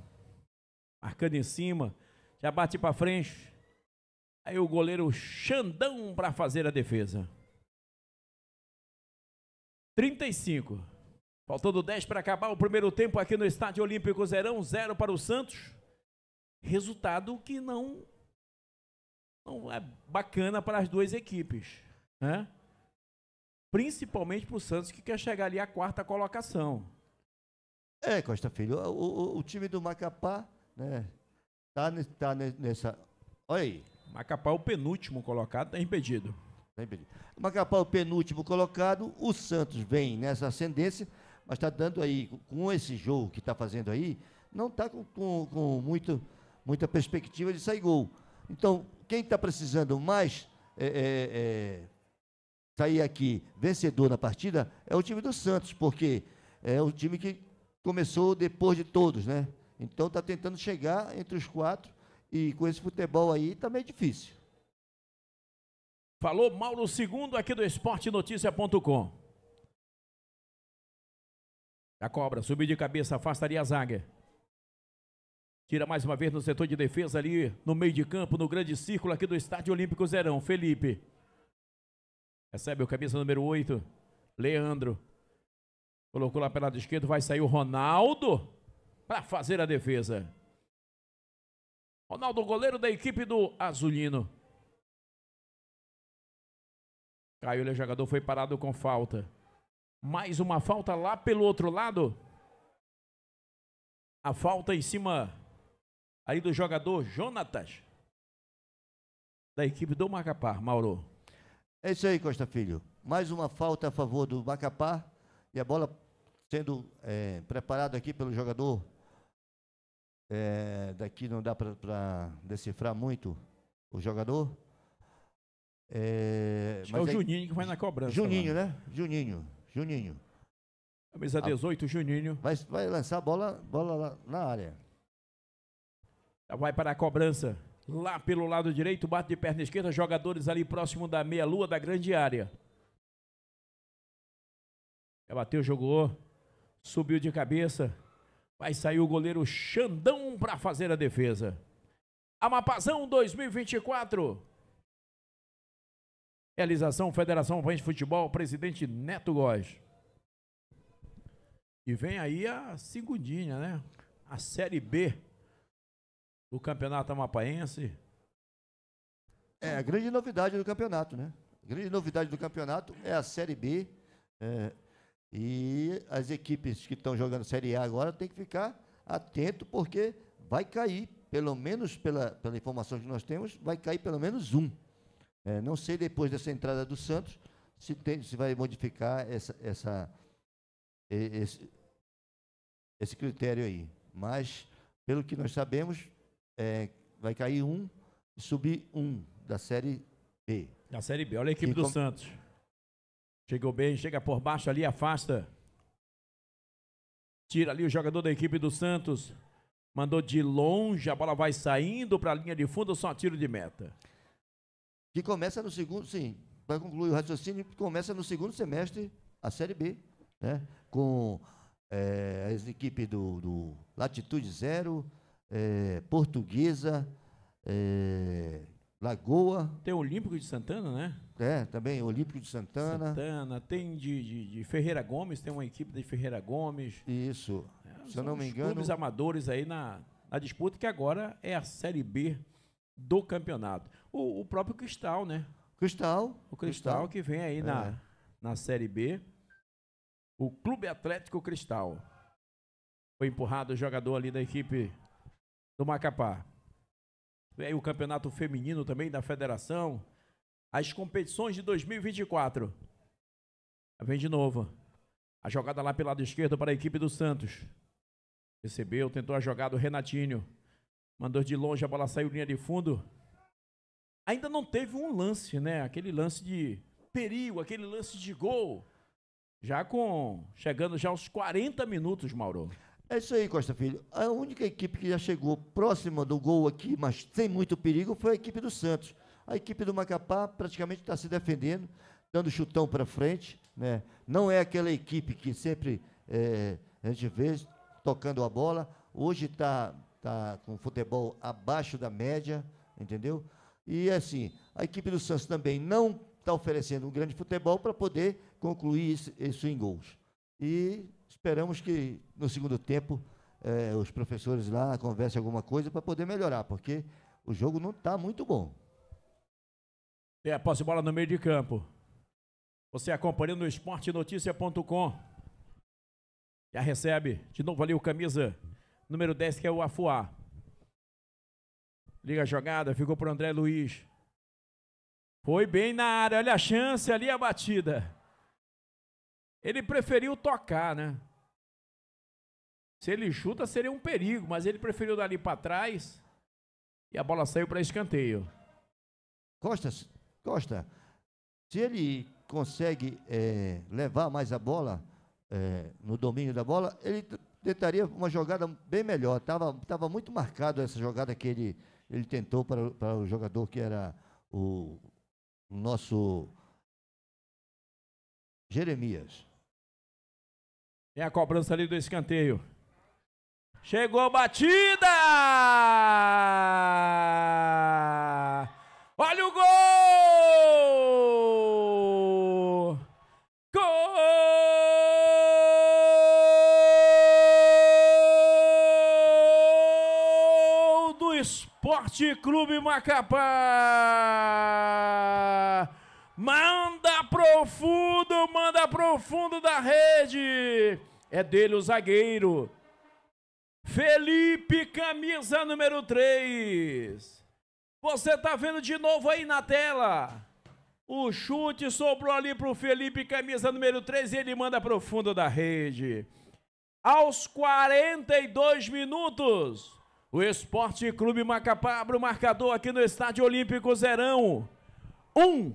B: Marcando em cima, já bate para frente. Aí o goleiro Xandão para fazer a defesa. 35. Faltando 10 para acabar o primeiro tempo aqui no Estádio Olímpico Zerão, 0 para o Santos. Resultado que não, não é bacana para as duas equipes. Né? Principalmente para o Santos, que quer chegar ali à quarta colocação.
C: É, Costa Filho, o, o, o time do Macapá, né? Tá, tá nessa. Olha aí. Macapá é o penúltimo colocado, está impedido. Macapá, é é o penúltimo colocado, o Santos vem nessa ascendência, mas está dando aí, com esse jogo que está fazendo aí, não está com, com, com, muito, muita perspectiva de sair gol. Então, quem está precisando mais é, é, é, sair aqui vencedor na partida é o time do Santos, porque é o time que começou depois de todos, né? Então está tentando chegar entre os quatro e com esse futebol aí está meio difícil. Falou
B: Mauro Segundo aqui do esportenotícia.com. A cobra subiu de cabeça, afastaria a zaga. Tira mais uma vez no setor de defesa ali, no meio de campo, no grande círculo aqui do Estádio Olímpico Zerão. Felipe. Recebe o cabeça número 8. Leandro. Colocou lá pelo lado esquerdo, vai sair o Ronaldo para fazer a defesa. Ronaldo, goleiro da equipe do Azulino. Caiu o é jogador, foi parado com falta. Mais uma falta lá pelo outro lado. A falta em cima aí do jogador Jonatas.
C: Da equipe do Macapá, Mauro. É isso aí, Costa Filho. Mais uma falta a favor do Macapá. E a bola sendo é, preparada aqui pelo jogador. É, daqui não dá para decifrar muito o jogador. É, mas é o aí, Juninho que vai na cobrança. Juninho, lá. Né? né? Juninho. Juninho. Camisa 18, ah, Juninho. Vai, vai lançar a bola, bola lá na área.
B: Vai para a cobrança. Lá pelo lado direito, bate de perna esquerda. Jogadores ali próximo da meia-lua da grande área. Já bateu, jogou. Subiu de cabeça. Vai sair o goleiro Xandão para fazer a defesa. Amapazão 2024. Realização Federação de Futebol, presidente Neto Góes. E vem aí a segundinha, né? A Série B do
C: Campeonato Amapaense. É, a grande novidade do campeonato, né? A grande novidade do campeonato é a Série B. É, e as equipes que estão jogando Série A agora têm que ficar atento porque vai cair, pelo menos pela, pela informação que nós temos, vai cair pelo menos um. É, não sei depois dessa entrada do Santos se, tem, se vai modificar essa, essa, esse, esse critério aí. Mas, pelo que nós sabemos, é, vai cair um e subir um da Série B.
B: Da Série B. Olha a equipe e do com... Santos. Chegou bem, chega por baixo ali, afasta. Tira ali o jogador da equipe do Santos. Mandou de longe, a bola vai
C: saindo para a linha de fundo, só tiro de meta que começa no segundo, sim, para concluir o raciocínio, que começa no segundo semestre a Série B, né? com é, as equipes do, do Latitude Zero, é, Portuguesa, é, Lagoa.
B: Tem o Olímpico de Santana, né?
C: É, também Olímpico de Santana.
B: Santana, tem de, de, de Ferreira Gomes, tem uma equipe de Ferreira
C: Gomes. Isso.
B: É, se eu não me engano. Clubes amadores aí na, na disputa, que agora é a Série B do campeonato o, o próprio Cristal, né? Cristal. O Cristal, Cristal. que vem aí é. na, na Série B. O Clube Atlético Cristal. Foi empurrado o jogador ali da equipe do Macapá. Vem aí o campeonato feminino também da federação. As competições de 2024. Vem de novo. A jogada lá pelo lado esquerdo para a equipe do Santos. Recebeu, tentou a jogada o Renatinho. Mandou de longe, a bola saiu linha de fundo ainda não teve um lance, né? Aquele lance de perigo, aquele lance de gol. Já com. chegando já aos 40
C: minutos, Mauro. É isso aí, Costa Filho. A única equipe que já chegou próxima do gol aqui, mas sem muito perigo, foi a equipe do Santos. A equipe do Macapá praticamente está se defendendo, dando chutão para frente. Né? Não é aquela equipe que sempre é, a gente vê tocando a bola. Hoje está tá com futebol abaixo da média, entendeu? E assim, a equipe do Santos também não está oferecendo um grande futebol para poder concluir isso, isso, em gols. E esperamos que no segundo tempo eh, os professores lá conversem alguma coisa para poder melhorar, porque o jogo não está muito bom.
B: É, posse de bola no meio de campo. Você acompanhando o esportenotícia.com. Já recebe de novo ali o camisa número 10, que é o Afuá. Liga a jogada, ficou para André Luiz. Foi bem na área, olha a chance ali, a batida. Ele preferiu tocar, né? Se ele chuta, seria um perigo, mas ele preferiu dali para trás
C: e a bola saiu para escanteio. Costa, Costa, se ele consegue é, levar mais a bola é, no domínio da bola, ele tentaria uma jogada bem melhor. Tava, tava muito marcado essa jogada que ele ele tentou para, para o jogador que era o, nosso Jeremias.
A: Tem a cobrança
B: ali do escanteio. Chegou a batida! Olha o gol!
D: Clube Macapá.
B: Manda profundo, manda profundo da rede. É dele o zagueiro. Felipe, camisa número 3. Você tá vendo de novo aí na tela. O chute sobrou ali pro Felipe, camisa número 3, e ele manda profundo da rede. Aos 42 minutos, o Esporte Clube Macapá abre o marcador aqui no Estádio Olímpico Zerão. Um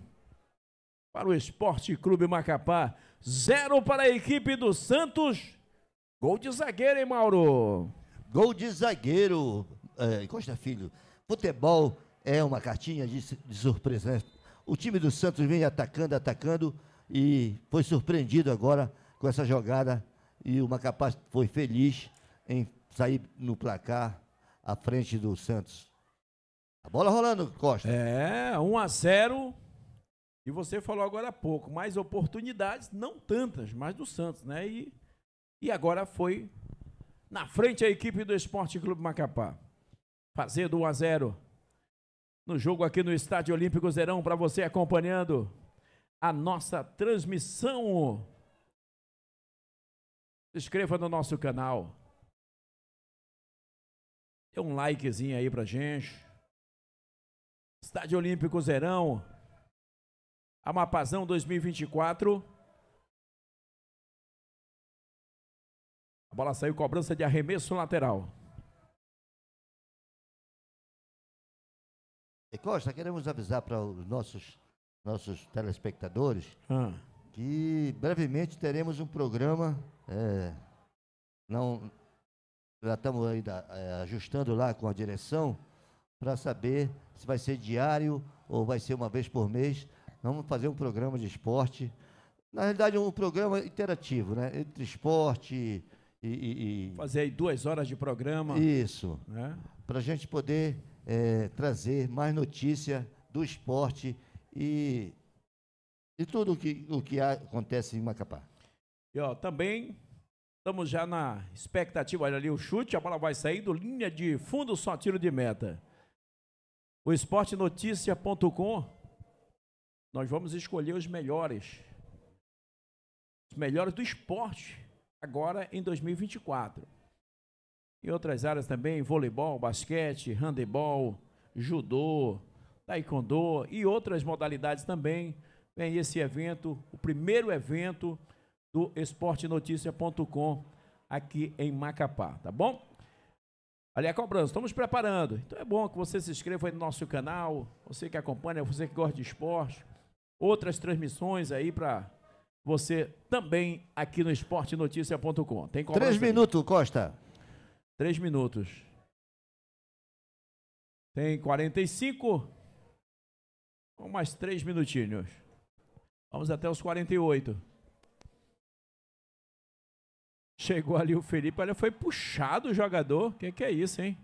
B: para o Esporte Clube Macapá, zero para a equipe do Santos.
C: Gol de zagueiro, hein, Mauro? Gol de zagueiro, é, Costa Filho. Futebol é uma cartinha de, de surpresa. Né? O time do Santos vem atacando, atacando e foi surpreendido agora com essa jogada. E o Macapá foi feliz em sair no placar à frente do Santos. A bola rolando, Costa. É, 1 a 0. E você
B: falou agora há pouco, mais oportunidades, não tantas, mas do Santos, né? E, e agora foi na frente a equipe do Esporte Clube Macapá. Fazendo 1 a 0 no jogo aqui no Estádio Olímpico Zerão para você acompanhando a nossa transmissão. Se
A: inscreva no nosso canal. Dê um likezinho aí pra gente. Estádio Olímpico Zerão. Amapazão 2024. A bola saiu, cobrança de arremesso lateral.
C: E Costa, queremos avisar para os nossos, nossos telespectadores ah. que brevemente teremos um programa. É, não, já estamos ainda é, eh, ajustando lá com a direção para saber se vai ser diário ou vai ser uma vez por mês. Vamos fazer um programa de esporte. Na realidade, um programa interativo, né? Entre esporte e. e, e...
B: Fazer aí duas horas de programa. Isso. Né?
C: Para a gente poder é, trazer mais notícia do esporte e e tudo o que, o que acontece em Macapá.
B: E ó, também Estamos já na expectativa. Olha ali o chute, a bola vai sair do linha de fundo, só tiro de meta. O esportenoticia.com, nós vamos escolher os melhores. Os melhores do esporte, agora em 2024. E outras áreas também, voleibol, basquete, handebol, judô, taekwondo e outras modalidades também. Vem esse evento, o primeiro evento do esportenoticia.com aqui em Macapá, tá bom? Aliás, cobrança, estamos preparando. Então é bom que você se inscreva aí no nosso canal, você que acompanha, você que gosta de esporte, outras transmissões aí para você também aqui no esportenoticia.com. Tem cobrança? Três minutos, Costa. Três minutos. Tem 45. Mais três minutinhos. Vamos até os 48. Chegou ali o Felipe, olha, foi puxado o jogador. O que, que é isso, hein?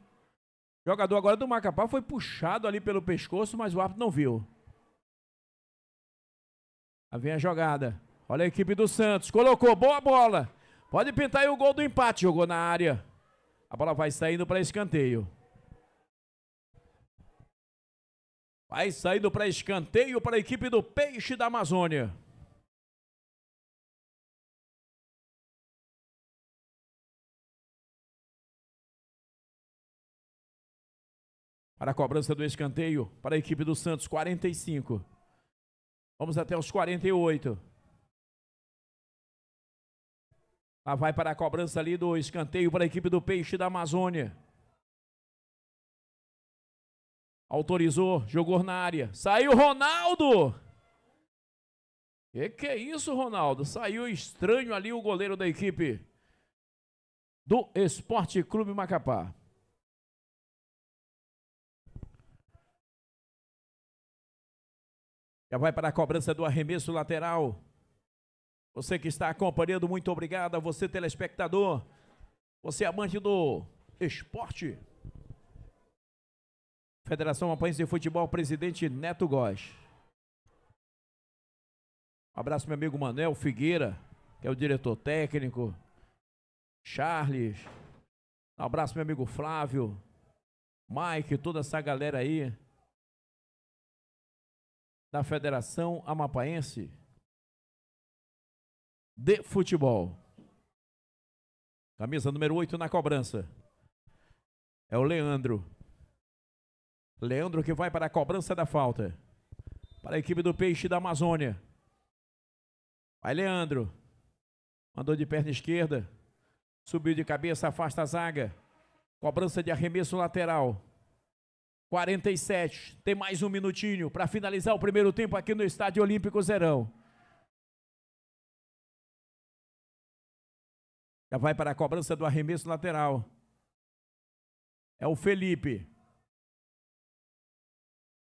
B: jogador agora do Macapá foi puxado ali pelo pescoço, mas o árbitro não viu. Lá vem a jogada. Olha a equipe do Santos. Colocou, boa bola. Pode pintar aí o gol do empate. Jogou na área. A bola vai saindo para escanteio. Vai saindo para escanteio para a equipe do Peixe da
A: Amazônia.
B: para a cobrança do escanteio para a equipe do Santos, 45. Vamos até os 48. Lá vai para a cobrança ali do escanteio para a equipe do Peixe da Amazônia. Autorizou, jogou na área. Saiu Ronaldo! Que que é isso, Ronaldo? Saiu estranho ali o goleiro da equipe do Esporte Clube Macapá. Já vai para a cobrança do arremesso lateral. Você que está acompanhando, muito obrigado. A você, telespectador. Você, amante do esporte. Federação Apanhense de Futebol, presidente Neto Góes. Um abraço, meu amigo Manuel Figueira, que é o diretor técnico. Charles. Um abraço, meu amigo Flávio. Mike, toda essa galera aí da Federação Amapaense
A: de Futebol.
B: Camisa número 8 na cobrança. É o Leandro. Leandro que vai para a cobrança da falta. Para a equipe do Peixe da Amazônia. Vai Leandro. Mandou de perna esquerda. Subiu de cabeça, afasta a zaga. Cobrança de arremesso lateral. 47. Tem mais um minutinho para finalizar o primeiro tempo aqui no Estádio Olímpico Zerão. Já vai para a cobrança do arremesso lateral. É o Felipe.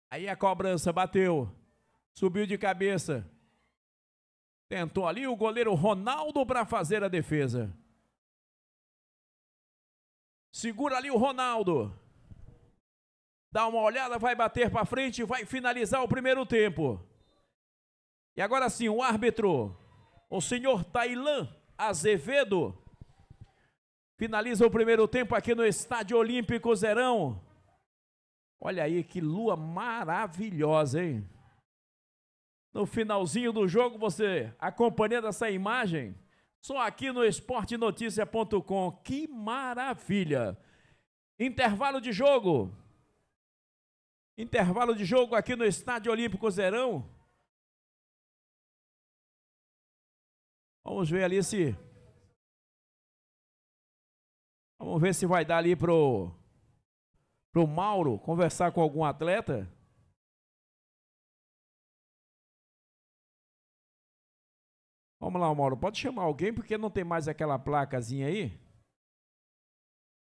B: Aí a cobrança bateu. Subiu de cabeça. Tentou ali o goleiro Ronaldo para fazer a defesa. Segura ali o Ronaldo dá uma olhada, vai bater para frente, vai finalizar o primeiro tempo. E agora sim, o árbitro, o senhor Tailan Azevedo, finaliza o primeiro tempo aqui no Estádio Olímpico Zerão. Olha aí que lua maravilhosa, hein? No finalzinho do jogo, você acompanhando essa imagem, só aqui no esportenoticia.com. Que maravilha! Intervalo de jogo. Intervalo de jogo aqui no Estádio Olímpico Zerão.
A: Vamos ver ali se. Vamos ver se vai dar ali pro. Pro Mauro conversar com algum atleta.
B: Vamos lá, Mauro. Pode chamar alguém porque não tem mais aquela placazinha aí.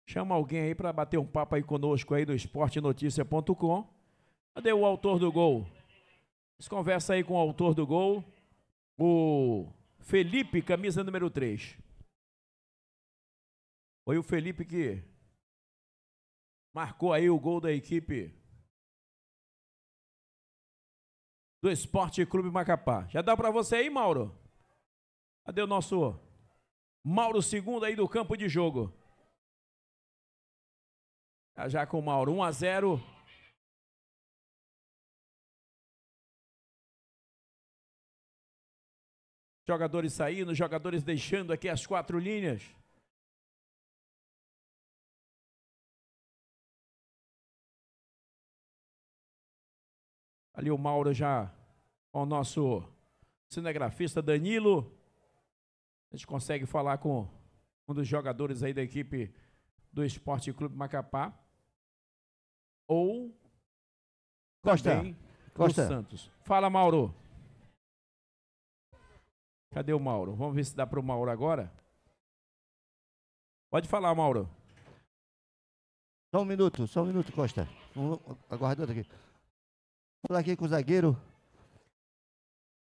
B: Chama alguém aí para bater um papo aí conosco aí no esportenoticia.com Cadê o autor do gol? Vamos conversa aí com o autor do gol, o Felipe, camisa número 3. Foi o Felipe que marcou aí o gol da equipe do Esporte Clube Macapá. Já dá para você aí, Mauro? Cadê o nosso Mauro segundo aí do campo de jogo? Já, já com o Mauro, 1 a 0
A: Jogadores saindo, jogadores deixando aqui as quatro linhas.
B: Ali o Mauro já com o nosso cinegrafista Danilo. A gente consegue falar com um dos jogadores aí da equipe do Esporte Clube Macapá. Ou Costa, Costa. Santos. Fala, Mauro. Cadê o Mauro? Vamos ver se dá para o Mauro agora.
C: Pode falar, Mauro. Só um minuto, só um minuto, Costa. aguardando aqui. Vou falar aqui com o zagueiro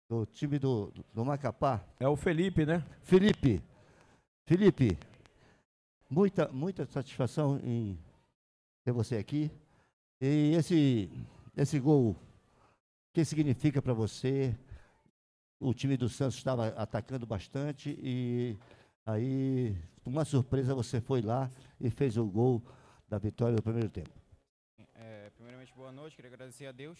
C: do time do, do Macapá. É o Felipe, né? Felipe. Felipe, muita, muita satisfação em ter você aqui. E esse, esse gol, o que significa para você? o time do Santos estava atacando bastante e aí, uma surpresa, você foi lá e fez o gol da vitória do primeiro tempo.
E: É, primeiramente, boa noite, queria agradecer a Deus.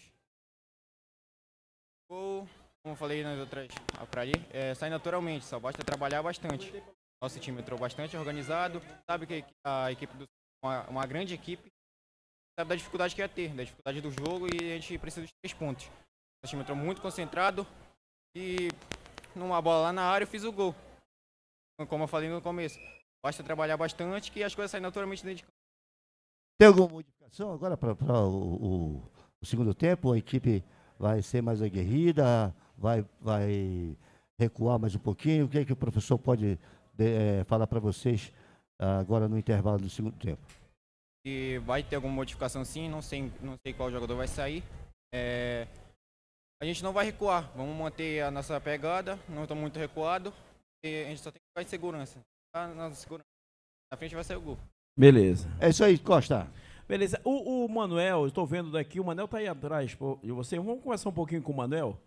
E: Gol, como eu falei nas outras para ali, é, sai naturalmente, só basta trabalhar bastante. Nosso time entrou bastante organizado, sabe que a equipe do é uma, uma grande equipe, sabe da dificuldade que ia é ter, da dificuldade do jogo e a gente precisa dos três pontos. Nosso time entrou muito concentrado, e numa bola lá na área eu fiz o gol. Como eu falei no começo. Basta trabalhar bastante que as coisas saem naturalmente dentro de campo.
C: Tem alguma modificação agora para o, o, o, segundo tempo? A equipe vai ser mais aguerrida? Vai, vai recuar mais um pouquinho? O que, é que o professor pode de, é, falar para vocês ah, agora no intervalo do segundo tempo?
E: E vai ter alguma modificação sim, não sei, não sei qual jogador vai sair. É, a gente não vai recuar, vamos manter a nossa pegada, não estou muito recuado e a gente só tem que fazer em segurança. Tá na segurança. Na frente vai sair o gol.
C: Beleza. É isso aí, Costa.
E: Beleza. O, o Manuel,
B: estou vendo daqui, o Manuel está aí atrás de você. Vamos conversar um pouquinho com o Manuel,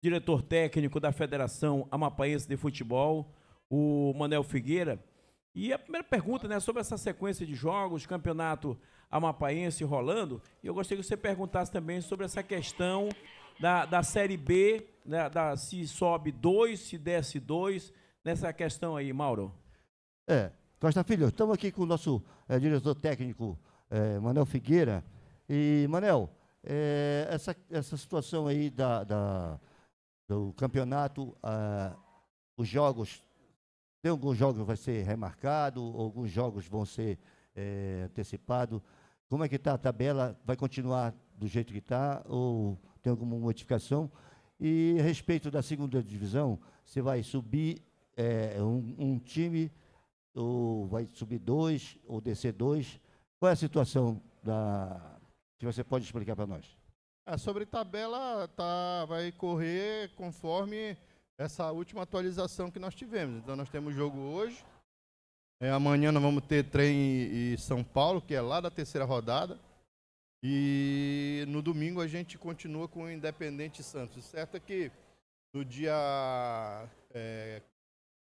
B: diretor técnico da Federação Amapaense de Futebol, o Manuel Figueira. E a primeira pergunta, né, sobre essa sequência de jogos, campeonato amapaense rolando, e eu gostaria que você perguntasse também sobre essa questão da, da Série B, né, da, se sobe dois, se desce dois, nessa questão aí, Mauro.
C: É, Costa Filho, estamos aqui com o nosso é, diretor técnico, é, Manel Figueira. E, Manel, é, essa, essa situação aí da, da do campeonato, ah, os jogos, tem alguns jogos vai ser remarcado, alguns jogos vão ser é, antecipados. Como é que está a tabela? Vai continuar do jeito que está ou tem alguma modificação. E a respeito da segunda divisão, você vai subir é, um, um, time, ou vai subir dois, ou descer dois. Qual é a situação da, que você pode explicar para nós?
F: É, sobre tabela, tá, vai correr conforme essa última atualização que nós tivemos. Então nós temos jogo hoje. É, amanhã nós vamos ter trem e São Paulo, que é lá da terceira rodada. E no domingo a gente continua com o Independente Santos. certo é que no dia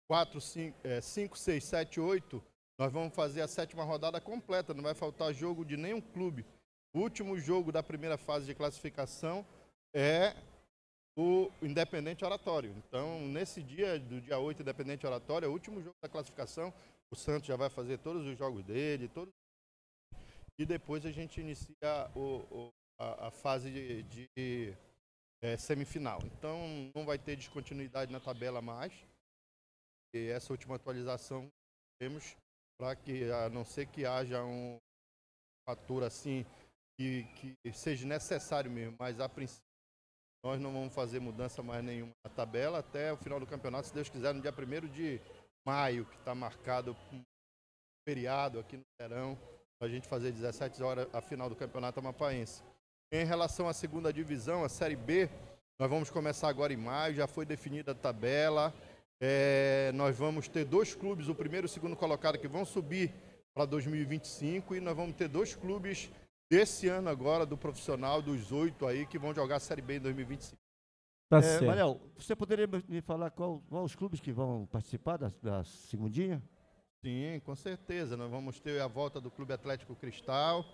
F: 4, 5, 5, 6, 7, 8, nós vamos fazer a sétima rodada completa. Não vai faltar jogo de nenhum clube. O último jogo da primeira fase de classificação é o Independente Oratório. Então, nesse dia, do dia 8, Independente Oratório, é o último jogo da classificação. O Santos já vai fazer todos os jogos dele, todos e depois a gente inicia o, o, a, a, fase de, de é, semifinal. Então não vai ter descontinuidade na tabela mais. E essa última atualização temos para que, a não ser que haja um fator assim que, que seja necessário mesmo, mas a princípio nós não vamos fazer mudança mais nenhuma na tabela até o final do campeonato, se Deus quiser, no dia 1 de maio, que está marcado um feriado aqui no Serão a gente fazer 17 horas a final do Campeonato Amapaense. Em relação à segunda divisão, a Série B, nós vamos começar agora em maio, já foi definida a tabela. É, nós vamos ter dois clubes, o primeiro e o segundo colocado, que vão subir para 2025 e nós vamos ter dois clubes desse ano agora, do profissional, dos oito aí, que vão jogar a Série B em 2025. Tá é, Mariel, você
C: poderia me falar qual, qual os clubes que vão participar da, da segundinha?
F: Sim, com certeza. Nós vamos ter a volta do Clube Atlético Cristal,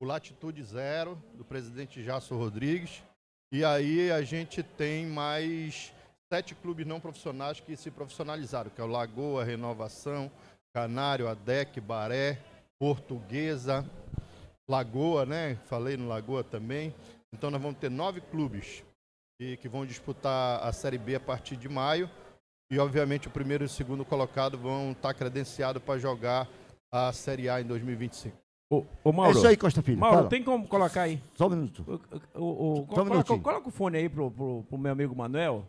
F: o Latitude Zero, do presidente Jasso Rodrigues. E aí a gente tem mais sete clubes não profissionais que se profissionalizaram, que é o Lagoa, Renovação, Canário, ADEC, Baré, Portuguesa, Lagoa, né? Falei no Lagoa também. Então nós vamos ter nove clubes que, que vão disputar a Série B a partir de maio. E obviamente o primeiro e o segundo colocado vão estar tá credenciados para jogar a Série A em 2025. Ô, ô Mauro, é isso aí, Costa Filho. Mauro, Fala. tem como colocar aí?
D: Só um minuto. O, o, o, coloca, coloca,
B: coloca, o fone aí pro, pro, pro, meu amigo Manuel.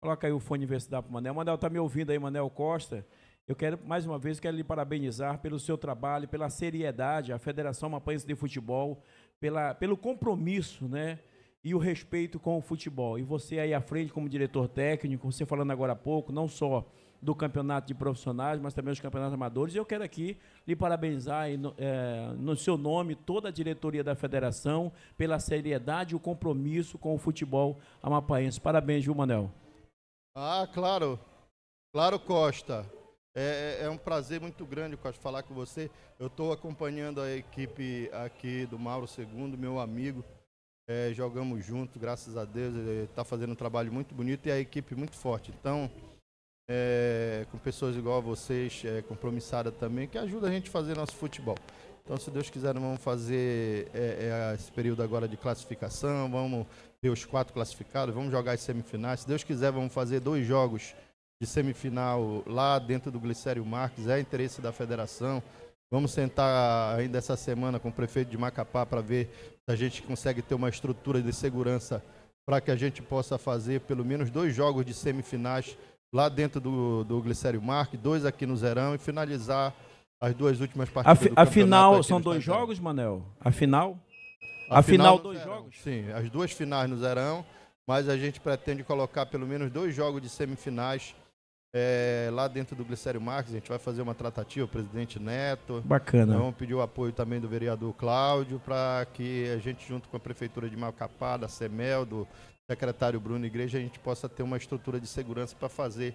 B: Coloca aí o fone universidade pro Manuel. Manuel tá me ouvindo aí, Manuel Costa. Eu quero, mais uma vez, quero lhe parabenizar pelo seu trabalho, pela seriedade, a Federação Mapanense de Futebol, pela, pelo compromisso, né? e o respeito com o futebol. E você aí à frente como diretor técnico, você falando agora há pouco, não só do campeonato de profissionais, mas também os campeonatos amadores. Eu quero aqui lhe parabenizar no, é, no seu nome toda a diretoria da federação pela seriedade e o compromisso com o futebol amapaense. Parabéns, viu, Manel?
F: Ah, claro. Claro, Costa. É, é, é um prazer muito grande, Costa, falar com você. Eu estou acompanhando a equipe aqui do Mauro Segundo, meu amigo. É, jogamos junto graças a Deus, está é, fazendo um trabalho muito bonito e a equipe muito forte. Então, é, com pessoas igual a vocês, é, compromissada também, que ajuda a gente a fazer nosso futebol. Então, se Deus quiser, vamos fazer é, é, esse período agora de classificação, vamos ter os quatro classificados, vamos jogar as semifinais. Se Deus quiser, vamos fazer dois jogos de semifinal lá dentro do Glicério Marques, é interesse da federação. Vamos sentar ainda essa semana com o prefeito de Macapá para ver a gente consegue ter uma estrutura de segurança para que a gente possa fazer pelo menos dois jogos de semifinais lá dentro do, do Glicério Mark, dois aqui no Zerão e finalizar as duas últimas partidas. A, a final são dois Estadão. jogos, Manel? A final? A, a final, final dois Zerão. jogos? Sim, as duas finais no Zerão, mas a gente pretende colocar pelo menos dois jogos de semifinais é, lá dentro do Glicério Marques, a gente vai fazer uma tratativa, o presidente Neto. Bacana. Vamos então, pedir o apoio também do vereador Cláudio para que a gente, junto com a Prefeitura de Macapá, da CEMEL, do secretário Bruno Igreja, a gente possa ter uma estrutura de segurança para fazer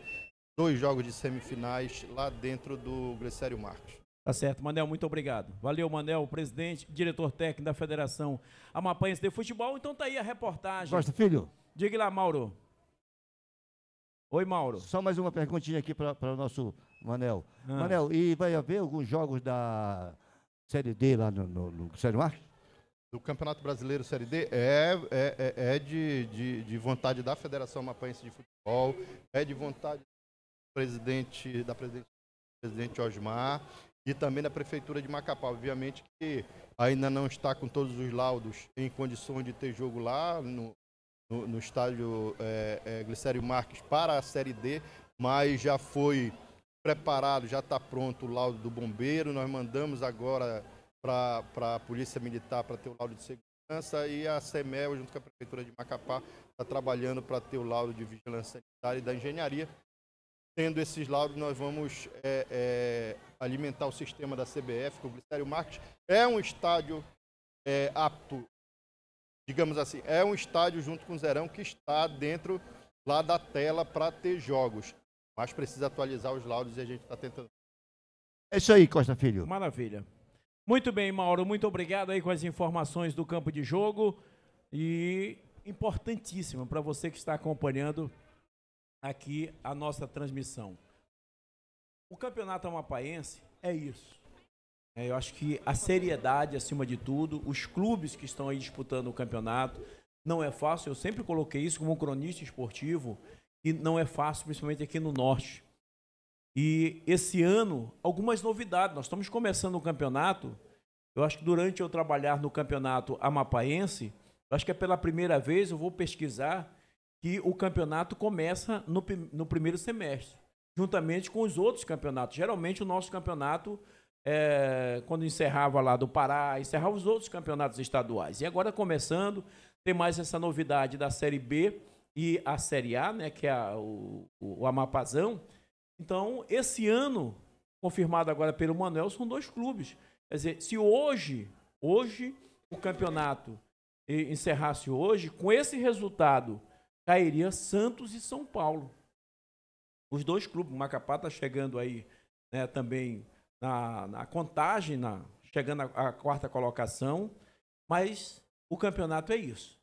F: dois jogos de semifinais lá dentro do Glicério Marques.
B: Tá certo, Manel, muito obrigado. Valeu, Manel, presidente, diretor técnico da Federação Amapaense de Futebol. Então tá aí a reportagem. Gosta, filho? Diga lá, Mauro.
C: Oi, Mauro. Só mais uma perguntinha aqui para o nosso Manel. Ah. Manel, e vai haver alguns jogos da Série D lá no, no, no Mar?
F: Do Campeonato Brasileiro Série D é, é, é, é de, de, de, vontade da Federação Mapaense de Futebol, é de vontade do presidente, da presidente, presidente Osmar e também da Prefeitura de Macapá. Obviamente que ainda não está com todos os laudos em condições de ter jogo lá no, no, no estádio é, é, Glicério Marques para a Série D, mas já foi preparado, já está pronto o laudo do bombeiro. Nós mandamos agora para a Polícia Militar para ter o laudo de segurança e a CEMEL, junto com a Prefeitura de Macapá, está trabalhando para ter o laudo de vigilância sanitária e da engenharia. Tendo esses laudos, nós vamos é, é, alimentar o sistema da CBF, que o Glicério Marques é um estádio é, apto digamos assim, é um estádio junto com o Zerão que está dentro lá da tela para ter jogos. Mas precisa atualizar os laudos e a gente está tentando. É isso aí, Costa Filho. Maravilha.
B: Muito bem, Mauro. Muito obrigado aí com as informações do campo de jogo. E importantíssima para você que está acompanhando aqui a nossa transmissão. O Campeonato Amapaense é isso. É, eu acho que a seriedade, acima de tudo, os clubes que estão aí disputando o campeonato, não é fácil. Eu sempre coloquei isso como cronista esportivo, e não é fácil, principalmente aqui no Norte. E esse ano, algumas novidades. Nós estamos começando o um campeonato. Eu acho que durante eu trabalhar no campeonato amapaense, acho que é pela primeira vez eu vou pesquisar que o campeonato começa no, no primeiro semestre, juntamente com os outros campeonatos. Geralmente o nosso campeonato é, quando encerrava lá do Pará, encerrava os outros campeonatos estaduais. E agora começando, tem mais essa novidade da Série B e a Série A, né, que é a, o, o Amapazão. Então, esse ano, confirmado agora pelo Manuel, são dois clubes. Quer dizer, se hoje, hoje o campeonato encerrasse hoje, com esse resultado, cairia Santos e São Paulo. Os dois clubes, o Macapá está chegando aí né, também na, na contagem, na, chegando à, à quarta colocação. Mas o campeonato é isso.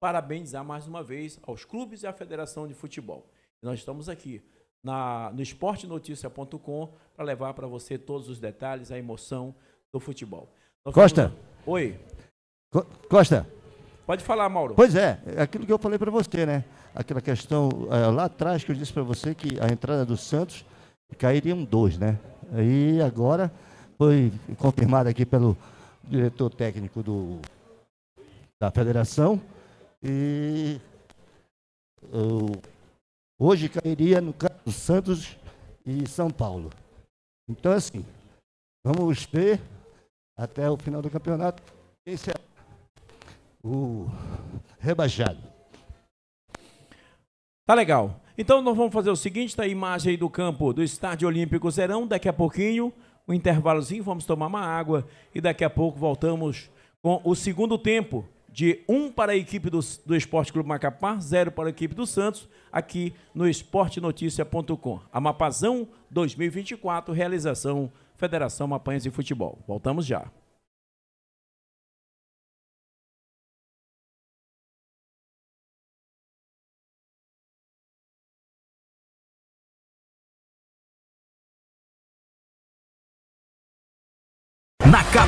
B: Parabenizar mais uma vez aos clubes e à Federação de Futebol. Nós estamos aqui na, no esportenoticia.com para levar para você todos os detalhes, a emoção do futebol. Costa. Vamos... Oi.
C: Co Costa. Pode falar, Mauro. Pois é, é, aquilo que eu falei para você, né? Aquela questão é, lá atrás que eu disse para você que a entrada do Santos cairiam dois, né? E agora foi confirmado aqui pelo diretor técnico do, da federação. E hoje cairia no caso Santos e São Paulo. Então, assim, vamos ver até o final do campeonato quem será o rebaixado. Tá legal.
B: Então nós vamos fazer o seguinte, está a imagem aí do campo do Estádio Olímpico Serão, daqui a pouquinho, um intervalozinho, vamos tomar uma água e daqui a pouco voltamos com o segundo tempo de 1 um para a equipe do, do Esporte Clube Macapá, 0 para a equipe do Santos, aqui no esportenoticia.com. Amapazão 2024, realização Federação Mapanhas de Futebol. Voltamos já.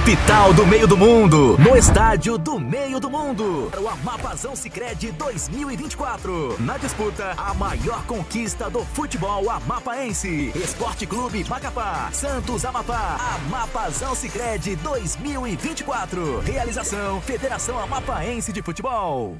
B: Capital do Meio do Mundo, no estádio do Meio do Mundo, para o Amapazão Sicredi 2024. Na disputa, a maior conquista do futebol amapaense. Esporte Clube Macapá, Santos Amapá, Amapazão Sicredi 2024. Realização Federação
A: Amapaense de Futebol.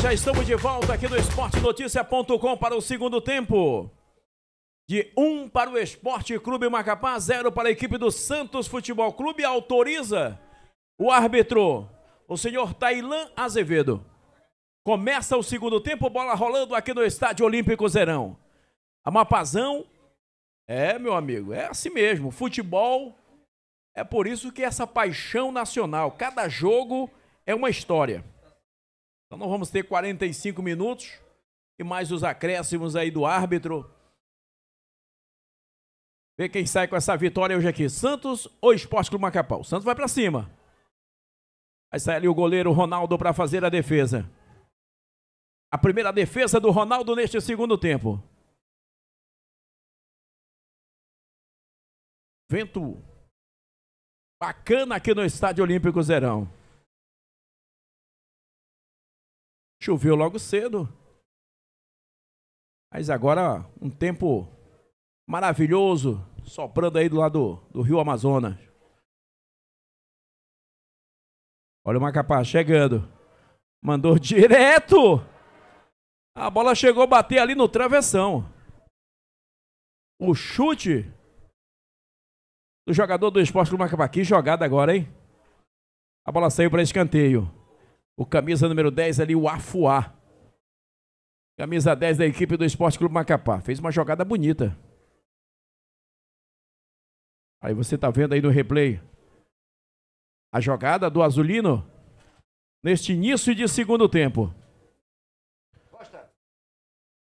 B: já estamos de volta aqui do esportenotícia.com para o segundo tempo. De 1 um para o Esporte Clube Macapá, 0 para a equipe do Santos Futebol Clube. Autoriza o árbitro, o senhor Tailan Azevedo. Começa o segundo tempo, bola rolando aqui no Estádio Olímpico Zerão. Amapazão, é meu amigo, é assim mesmo. Futebol é por isso que essa paixão nacional, cada jogo é uma história. Então nós vamos ter 45 minutos e mais os acréscimos aí do árbitro. Vê quem sai com essa vitória hoje aqui, Santos ou Esporte Clube Macapá. O Santos vai para cima. Vai sair ali o goleiro Ronaldo para fazer a defesa. A primeira defesa do
A: Ronaldo neste segundo tempo. Vento bacana aqui no Estádio Olímpico Zerão. Choveu logo cedo. Mas agora um tempo maravilhoso soprando
B: aí do lado do, Rio Amazonas. Olha o Macapá chegando. Mandou *laughs* direto. A bola chegou a bater ali no travessão. O chute do jogador do Esporte do Macapá. Que jogada agora, hein? A bola saiu para escanteio. O camisa número 10 ali, o Afuá. Camisa 10 da equipe do Esporte Clube Macapá. Fez uma jogada bonita. Aí você está vendo aí no replay. A jogada do Azulino neste início de segundo tempo.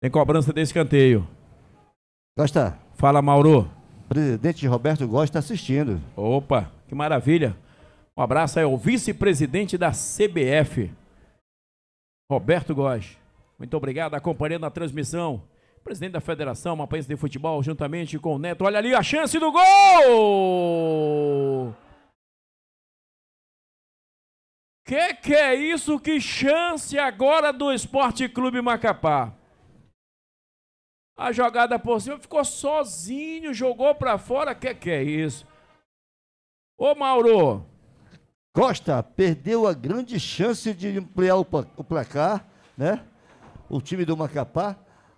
B: Tem cobrança de escanteio. Costa. Fala, Mauro. Presidente Roberto Gosta tá assistindo. Opa, que maravilha. Um abraço aí ao vice-presidente da CBF, Roberto Góes. Muito obrigado, acompanhando a transmissão. Presidente da Federação Mapense de Futebol, juntamente com o Neto. Olha ali a chance do gol! Que que é isso? Que chance agora do Esporte Clube Macapá. A jogada por cima ficou sozinho, jogou para fora. Que
C: que é isso? Ô Mauro, Costa perdeu a grande chance de ampliar o placar, né? O time do Macapá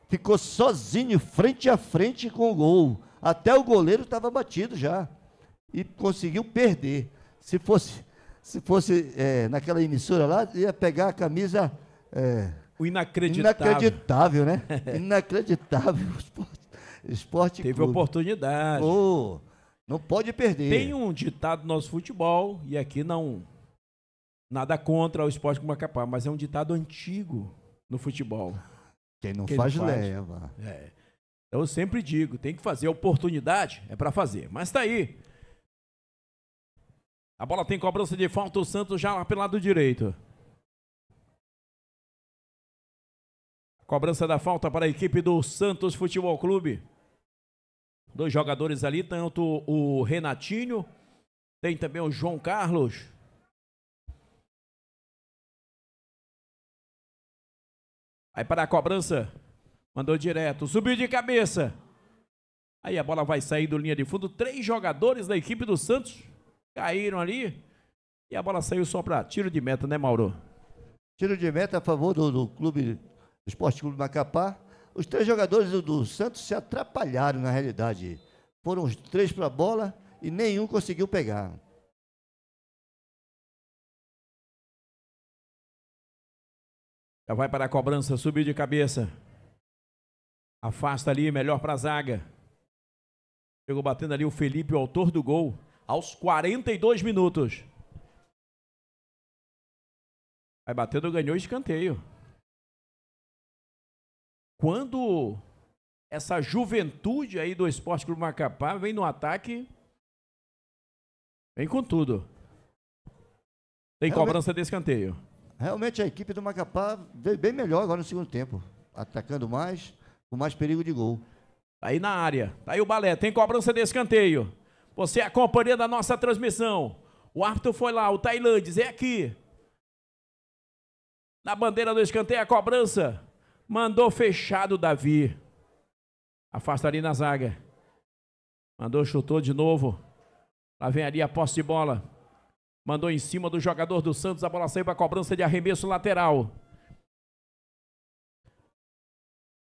C: ficou sozinho, frente a frente com o gol. Até o goleiro estava batido já. E conseguiu perder. Se fosse, se fosse é, naquela emissora lá, ia pegar a camisa. É, o inacreditável. Inacreditável, né? *laughs* inacreditável. Esporte, *laughs* esporte Teve clube. oportunidade. Oh.
B: Não pode perder. Tem um ditado do nosso futebol, e aqui não. Nada contra o esporte como Macapá, mas é um ditado antigo no futebol. Quem não, Quem faz, faz,
C: leva. É.
B: Então eu sempre digo, tem que fazer. A oportunidade é para fazer. Mas tá aí. A bola tem cobrança de falta, o Santos já lá pelo lado direito. Cobrança da falta para a equipe do Santos Futebol Clube. Dois jogadores ali, tanto o Renatinho, tem também o João Carlos.
A: Aí para a cobrança,
B: mandou direto, subiu de cabeça. Aí a bola vai sair do linha de fundo. Três jogadores da equipe do Santos caíram ali. E a bola saiu só para tiro
C: de meta, né, Mauro? Tiro de meta a favor do, do clube do Esporte Clube Macapá. Os três jogadores do, do Santos se atrapalharam na realidade. Foram os três para a bola e nenhum conseguiu pegar.
A: Já vai para a cobrança, subiu de cabeça.
B: Afasta ali, melhor para a zaga. Chegou batendo ali o Felipe, o autor do gol, aos 42 minutos. Vai batendo, ganhou escanteio quando essa juventude aí do Esporte Clube Macapá vem no ataque,
C: vem com tudo. Tem realmente, cobrança de escanteio. Realmente a equipe do Macapá veio bem melhor agora no segundo tempo, atacando mais, com mais perigo de gol. Tá aí na área,
B: tá aí o balé, tem cobrança de
C: escanteio.
B: Você é a nossa transmissão. O árbitro foi lá, o Tailandes é aqui. Na bandeira do escanteio, a cobrança. Mandou fechado Davi. Afasta ali na zaga. Mandou, chutou de novo. Lá vem ali a posse de bola. Mandou em cima do jogador do Santos. A bola saiu para a cobrança de arremesso lateral.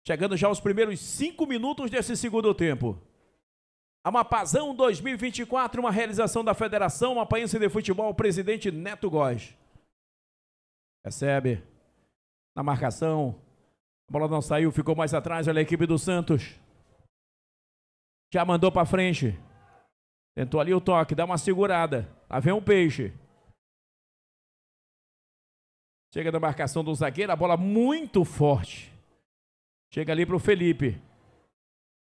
B: Chegando já aos primeiros cinco minutos desse segundo tempo. Amapazão 2024, uma realização da Federação Amapaense de Futebol, presidente Neto Góes. Recebe na marcação bola não saiu, ficou mais atrás. Olha a equipe do Santos. Já mandou para frente. Tentou ali o toque, dá uma segurada. Lá vem um peixe. Chega na marcação do zagueiro, a bola muito forte. Chega ali para o Felipe.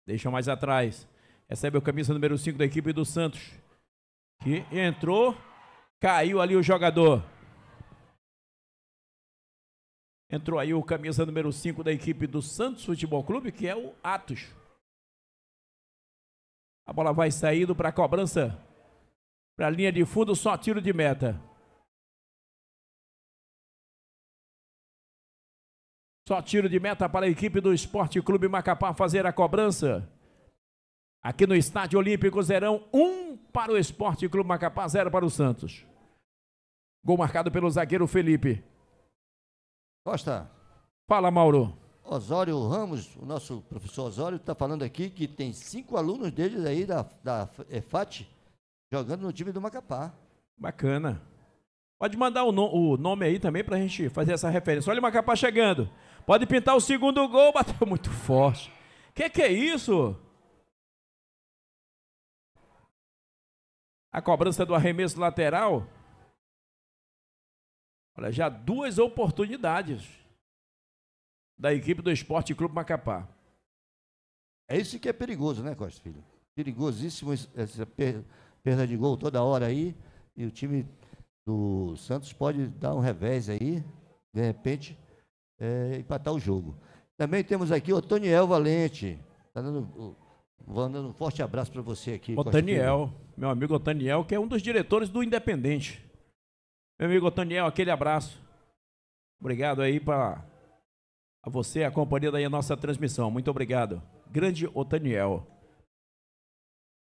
B: Deixa mais atrás. Recebe o camisa número 5 da equipe do Santos. Que entrou, caiu ali o jogador. Entrou aí o camisa número 5 da equipe do Santos Futebol Clube, que é o Atos. A bola vai saindo para a cobrança. Para a linha de fundo, só tiro de meta.
A: Só tiro de meta para a equipe
B: do Esporte Clube Macapá fazer a cobrança. Aqui no Estádio Olímpico, Zerão, um para o Esporte Clube Macapá, zero para o Santos. Gol marcado pelo zagueiro Felipe.
C: Costa. Fala, Mauro. Osório Ramos, o nosso professor Osório, está falando aqui que tem cinco alunos deles aí da, da EFAT é, jogando no time do Macapá. Bacana. Pode mandar o,
B: no, o nome aí também para a gente fazer essa referência. Olha o Macapá chegando. Pode pintar o segundo gol, *laughs* bateu muito forte. Que que é isso?
A: A cobrança do arremesso lateral.
B: Olha, já duas oportunidades da equipe do Esporte
C: Clube Macapá. É isso que é perigoso, né, Costa Filho? Perigosíssimo essa perda de gol toda hora aí. E o time do Santos pode dar um revés aí, de repente, é, empatar o jogo. Também temos aqui o Toniel Valente. Tá dando, um forte abraço para você aqui. O Taniel, meu amigo Otaniel, que é um dos diretores do Independente. Meu amigo Otaniel,
B: aquele abraço. Obrigado aí para a você, a companhia da nossa transmissão. Muito obrigado. Grande Otaniel.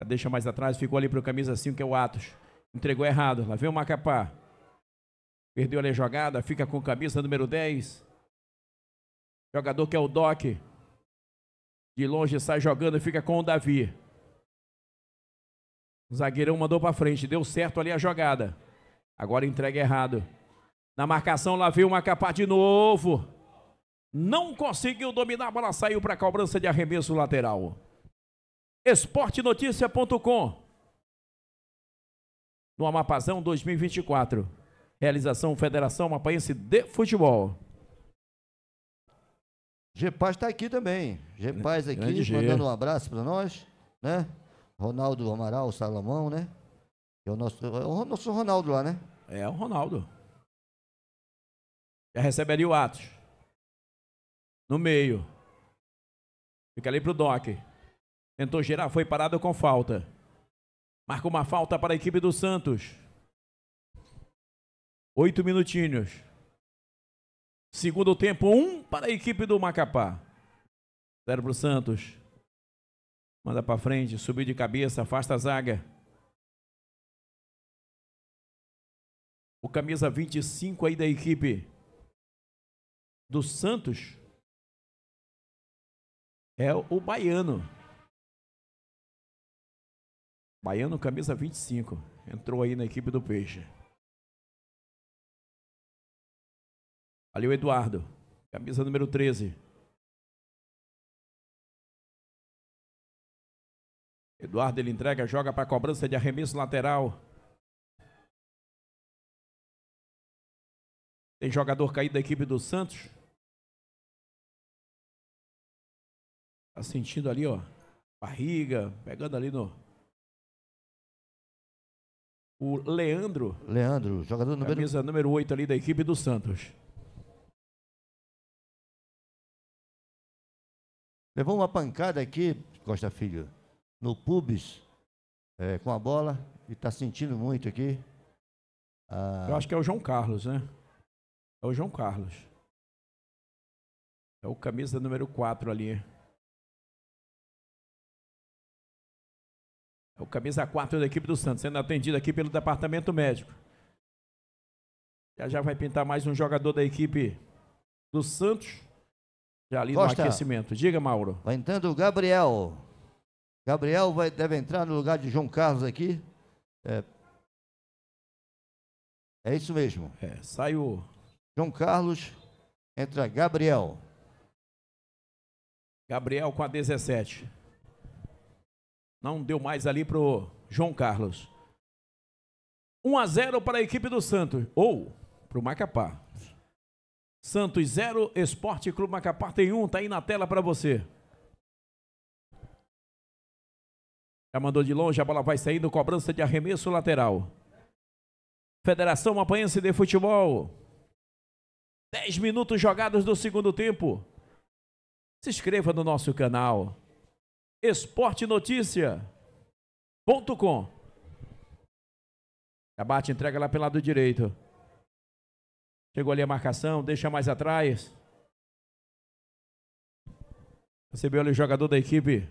B: Deixa mais atrás, ficou ali para o camisa 5, que é o Atos. Entregou errado. Lá vem o Macapá. Perdeu ali a jogada, fica com camisa número 10. Jogador que é o Doc. De longe sai jogando, fica com o Davi. O zagueirão mandou para frente, deu certo ali a jogada. Agora entrega errado. Na marcação lá veio uma capa de novo. Não conseguiu dominar, a bola saiu para a cobrança de arremesso lateral. Esportenoticia.com No Amapazão 2024. Realização
C: Federação Amapaense de Futebol. Gepaz está aqui também. Gepaz aqui, Grande mandando G. um abraço para nós, né? Ronaldo Amaral, Salomão, né? É o nosso, é o nosso Ronaldo lá, né? É o Ronaldo. Já ali o Atos. No meio.
B: Fica ali pro Doc. Tentou gerar foi parado com falta. Marca uma falta para a equipe do Santos. Oito minutinhos. Segundo tempo, um para a equipe do Macapá. Zero para o Santos. Manda para frente, subiu de cabeça, afasta a
A: zaga. o camisa 25 aí da equipe do Santos é o baiano.
B: Baiano, camisa 25. Entrou aí na equipe do Peixe. Ali o Eduardo, camisa número 13.
A: Eduardo ele entrega, joga para cobrança de arremesso lateral. Tem jogador caído da equipe do Santos? Tá sentindo ali, ó. Barriga, pegando ali no. O Leandro. Leandro, jogador número. Camisa número 8 ali da equipe do Santos.
C: Levou uma pancada aqui, Costa Filho, no pubis, é, com a bola, e tá sentindo muito aqui. Ah, Eu acho que é o João Carlos,
B: né? é o João Carlos. É o camisa número
A: 4 ali. É o
B: camisa 4 da equipe do Santos, sendo atendido aqui pelo departamento médico. Já já vai pintar mais um jogador da equipe do Santos. Já ali Costa. no
C: aquecimento. Diga, Mauro. Vai entrando o Gabriel. Gabriel vai, deve entrar no lugar de João Carlos aqui. É, é isso mesmo. É, sai o João Carlos, entra Gabriel.
B: Gabriel com a 17. Não deu mais ali pro João Carlos. 1 a 0 para a equipe do Santos, ou para o Macapá. Santos 0, Esporte Clube Macapá tem 1, um, tá aí na tela para você. Já mandou de longe, a bola vai saindo, cobrança de arremesso lateral. Federação Apanhense de Futebol 10 minutos jogados do segundo tempo. Se inscreva no nosso canal esportenotícia.com. Abate, entrega lá pelo lado direito. Chegou ali a marcação, deixa mais atrás.
A: Recebeu ali o jogador da equipe.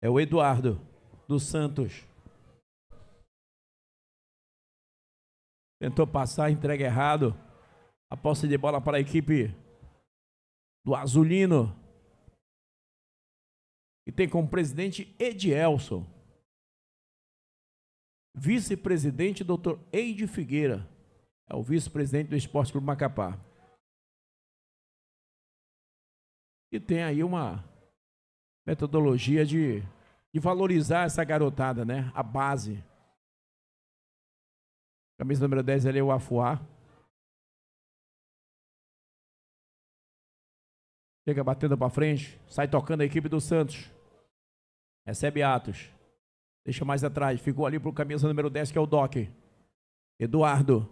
A: É o Eduardo dos Santos.
B: Tentou passar, entrega errado. A posse de bola para a equipe do Azulino. E tem como presidente Edielson. Vice-presidente Dr. Eide Figueira. É o vice-presidente do Esporte Clube Macapá. E tem aí uma metodologia de, de valorizar essa garotada, né? A base. Camisa número 10 ali é o Afuá.
A: Chega batendo para frente, sai
B: tocando a equipe do Santos. Recebe Atos. Deixa mais atrás, ficou ali pro camisa número 10 que é o Doc. Eduardo.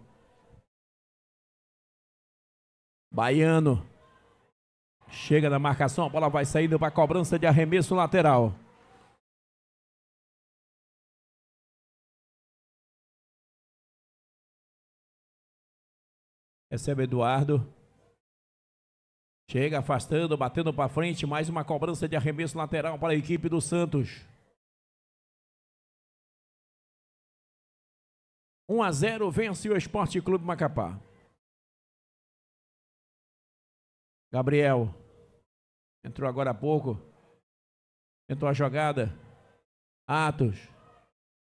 B: Baiano. Chega na marcação, a bola vai saindo
A: para cobrança de arremesso lateral.
B: Recebe Eduardo. Chega afastando, batendo para frente. Mais uma cobrança de arremesso lateral para a equipe do Santos.
A: 1 a 0 vence o Esporte Clube Macapá. Gabriel. Entrou agora há pouco. Tentou a jogada. Atos.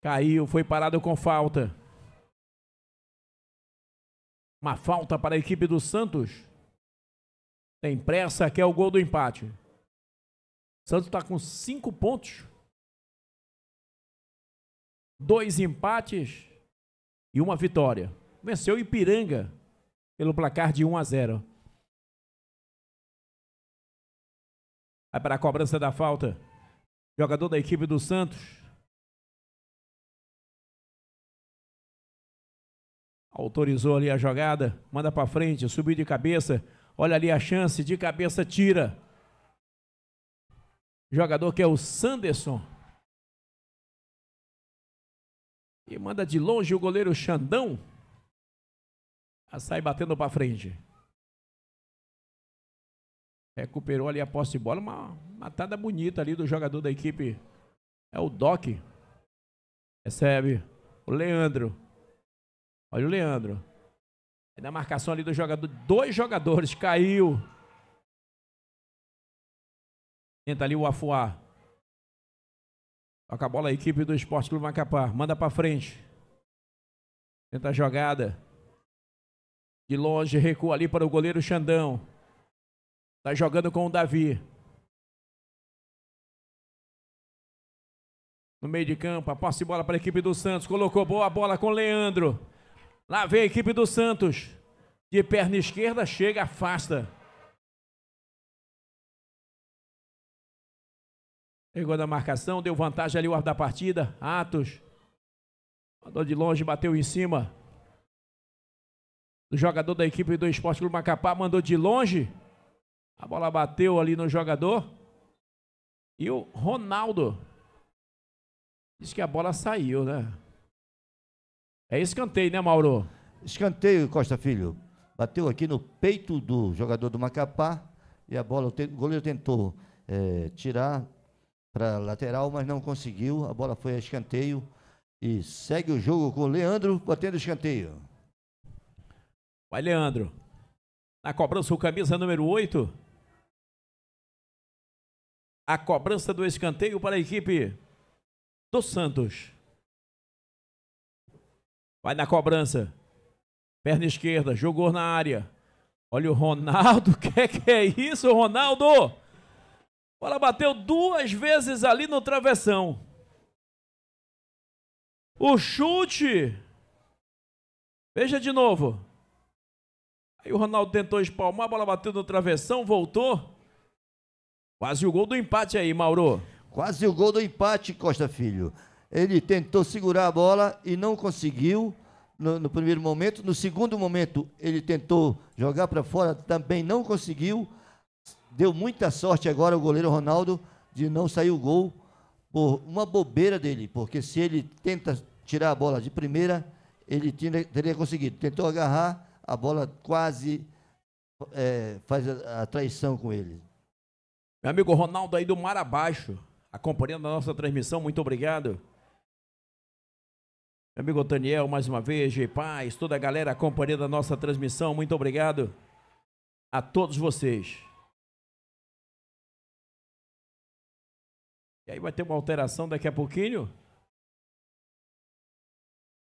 A: Caiu,
B: foi parado com falta. Uma falta para a equipe do Santos. Tem pressa, que é o gol do empate.
A: Santos está com cinco pontos. Dois empates e uma vitória. Venceu o Ipiranga pelo placar de 1 a 0. Vai para a cobrança da falta. Jogador da equipe do Santos.
B: autorizou ali a jogada, manda para frente, subiu de cabeça, olha ali a chance, de cabeça tira. Jogador que é o Sanderson.
A: E manda de longe o goleiro Xandão. A sai batendo para
B: frente. Recuperou ali a posse de bola, uma matada bonita ali do jogador da equipe. É o Doc. Recebe o Leandro. Olha o Leandro. Na marcação ali do jogador, dois jogadores, caiu. Tenta ali o Afuá. Toca a bola a equipe do Esporte Clube Macapá. Manda para frente. Tenta a jogada. De longe, recua ali para o goleiro Xandão. Tá jogando com o Davi. No meio de campo, a posse de bola para a equipe do Santos. Colocou boa bola com o Leandro. Lá vem a equipe do Santos. De perna esquerda, chega, afasta. Pegou na marcação, deu vantagem ali o ar da partida. Atos. Mandou de longe, bateu em cima. O jogador da equipe do Esporte Clube Macapá mandou de longe. A bola bateu ali no jogador. E o Ronaldo. Diz que a bola saiu, né?
C: É escanteio, né, Mauro? Escanteio, Costa Filho. Bateu aqui no peito do jogador do Macapá e a bola, o goleiro tentou é, tirar para lateral, mas não conseguiu. A bola foi a escanteio e segue o jogo com o Leandro batendo escanteio. Vai, Leandro.
B: Na cobrança, o camisa número 8. A cobrança do escanteio para a equipe do Santos. Vai na cobrança. Perna esquerda, jogou na área. Olha o Ronaldo, *laughs* o que, que é isso, Ronaldo? Bola bateu duas vezes ali no travessão. O chute. Veja de novo. Aí o Ronaldo tentou espalmar, a bola bateu no travessão, voltou. Quase o gol
C: do empate aí, Mauro. Quase o gol do empate, Costa Filho. Ele tentou segurar a bola e não conseguiu no, no primeiro momento. No segundo momento, ele tentou jogar para fora, também não conseguiu. Deu muita sorte agora o goleiro Ronaldo de não sair o gol por uma bobeira dele, porque se ele tenta tirar a bola de primeira, ele teria conseguido. Tentou agarrar, a bola quase é, faz a, a, traição com ele. Meu amigo Ronaldo
B: aí do Mar Abaixo, acompanhando a nossa transmissão, muito obrigado amigo Daniel, mais uma vez, G Paz, toda a galera acompanhando a nossa transmissão, muito obrigado a todos vocês.
A: E aí vai ter uma alteração daqui a pouquinho.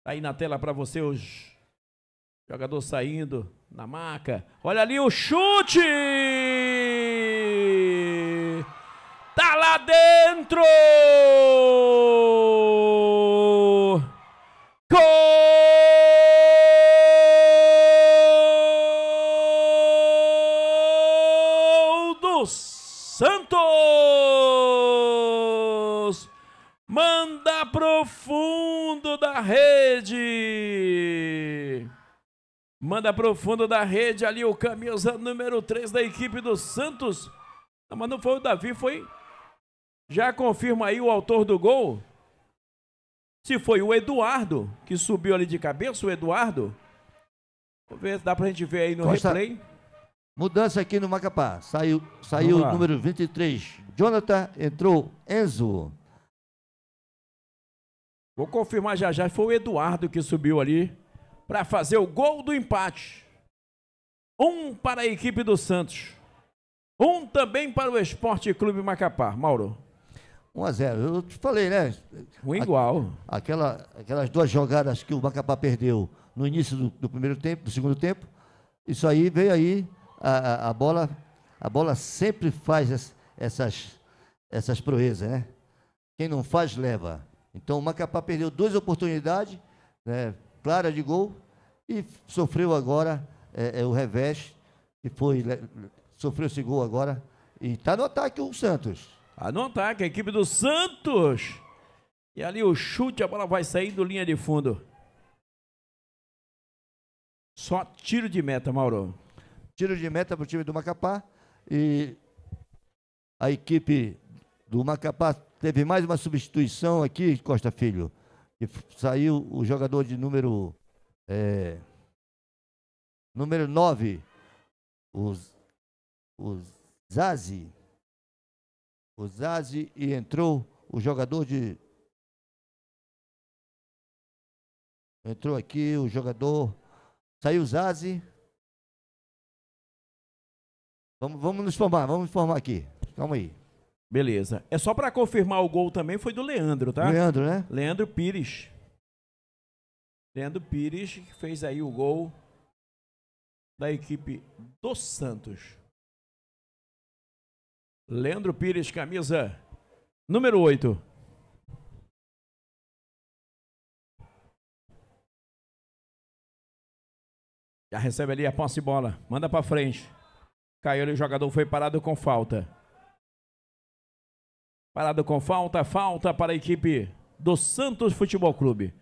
B: Tá aí na tela para você os jogador saindo na maca. Olha ali o chute!
D: Tá lá dentro!
B: Manda para o fundo da rede ali o camisa número 3 da equipe do Santos. Não, mas não foi o Davi, foi. Já confirma aí o autor do gol. Se foi o Eduardo que subiu ali de cabeça, o Eduardo. Vamos ver se dá pra gente ver
C: aí no Costa, replay. Mudança aqui no Macapá. Saiu, saiu o número 23. Jonathan entrou Enzo. Vou confirmar
B: já já. Foi o Eduardo que subiu ali para fazer o gol do empate. Um para a equipe do Santos. Um também para o Esporte Clube
C: Macapá. Mauro. 1 a 0 Eu te falei, né? Um igual. Aquela, aquelas duas jogadas que o Macapá perdeu no início do, do primeiro tempo, do segundo tempo. Isso aí veio aí a, a, a bola. A bola sempre faz es, essas, essas proezas, né? Quem não faz, leva. Então o Macapá perdeu duas oportunidades, né? clara de gol e sofreu agora é, é, o revés, e foi, sofreu esse gol agora. E está no ataque o Santos. Está no ataque, a equipe do Santos. E ali o chute, a bola vai
B: saindo linha de fundo. Só tiro de meta,
C: Mauro. Tiro de meta para o time do Macapá. E a equipe do Macapá teve mais uma substituição aqui, Costa Filho que saiu o jogador de número é, número 9, o, Zazi. O Zazi e entrou o jogador de. Entrou aqui o jogador. Saiu o Zazi. Vamos, vamos nos formar, vamos formar aqui. Calma aí.
B: Beleza. É só para confirmar o gol também, foi do Leandro, tá? Leandro, né? Leandro Pires. Leandro Pires fez aí o gol
A: da equipe do Santos. Leandro Pires, camisa número 8. Já recebe ali a posse de
B: bola. Manda para frente. Caiu ali, o jogador foi parado com falta. Parado com falta, falta para a equipe do Santos Futebol Clube.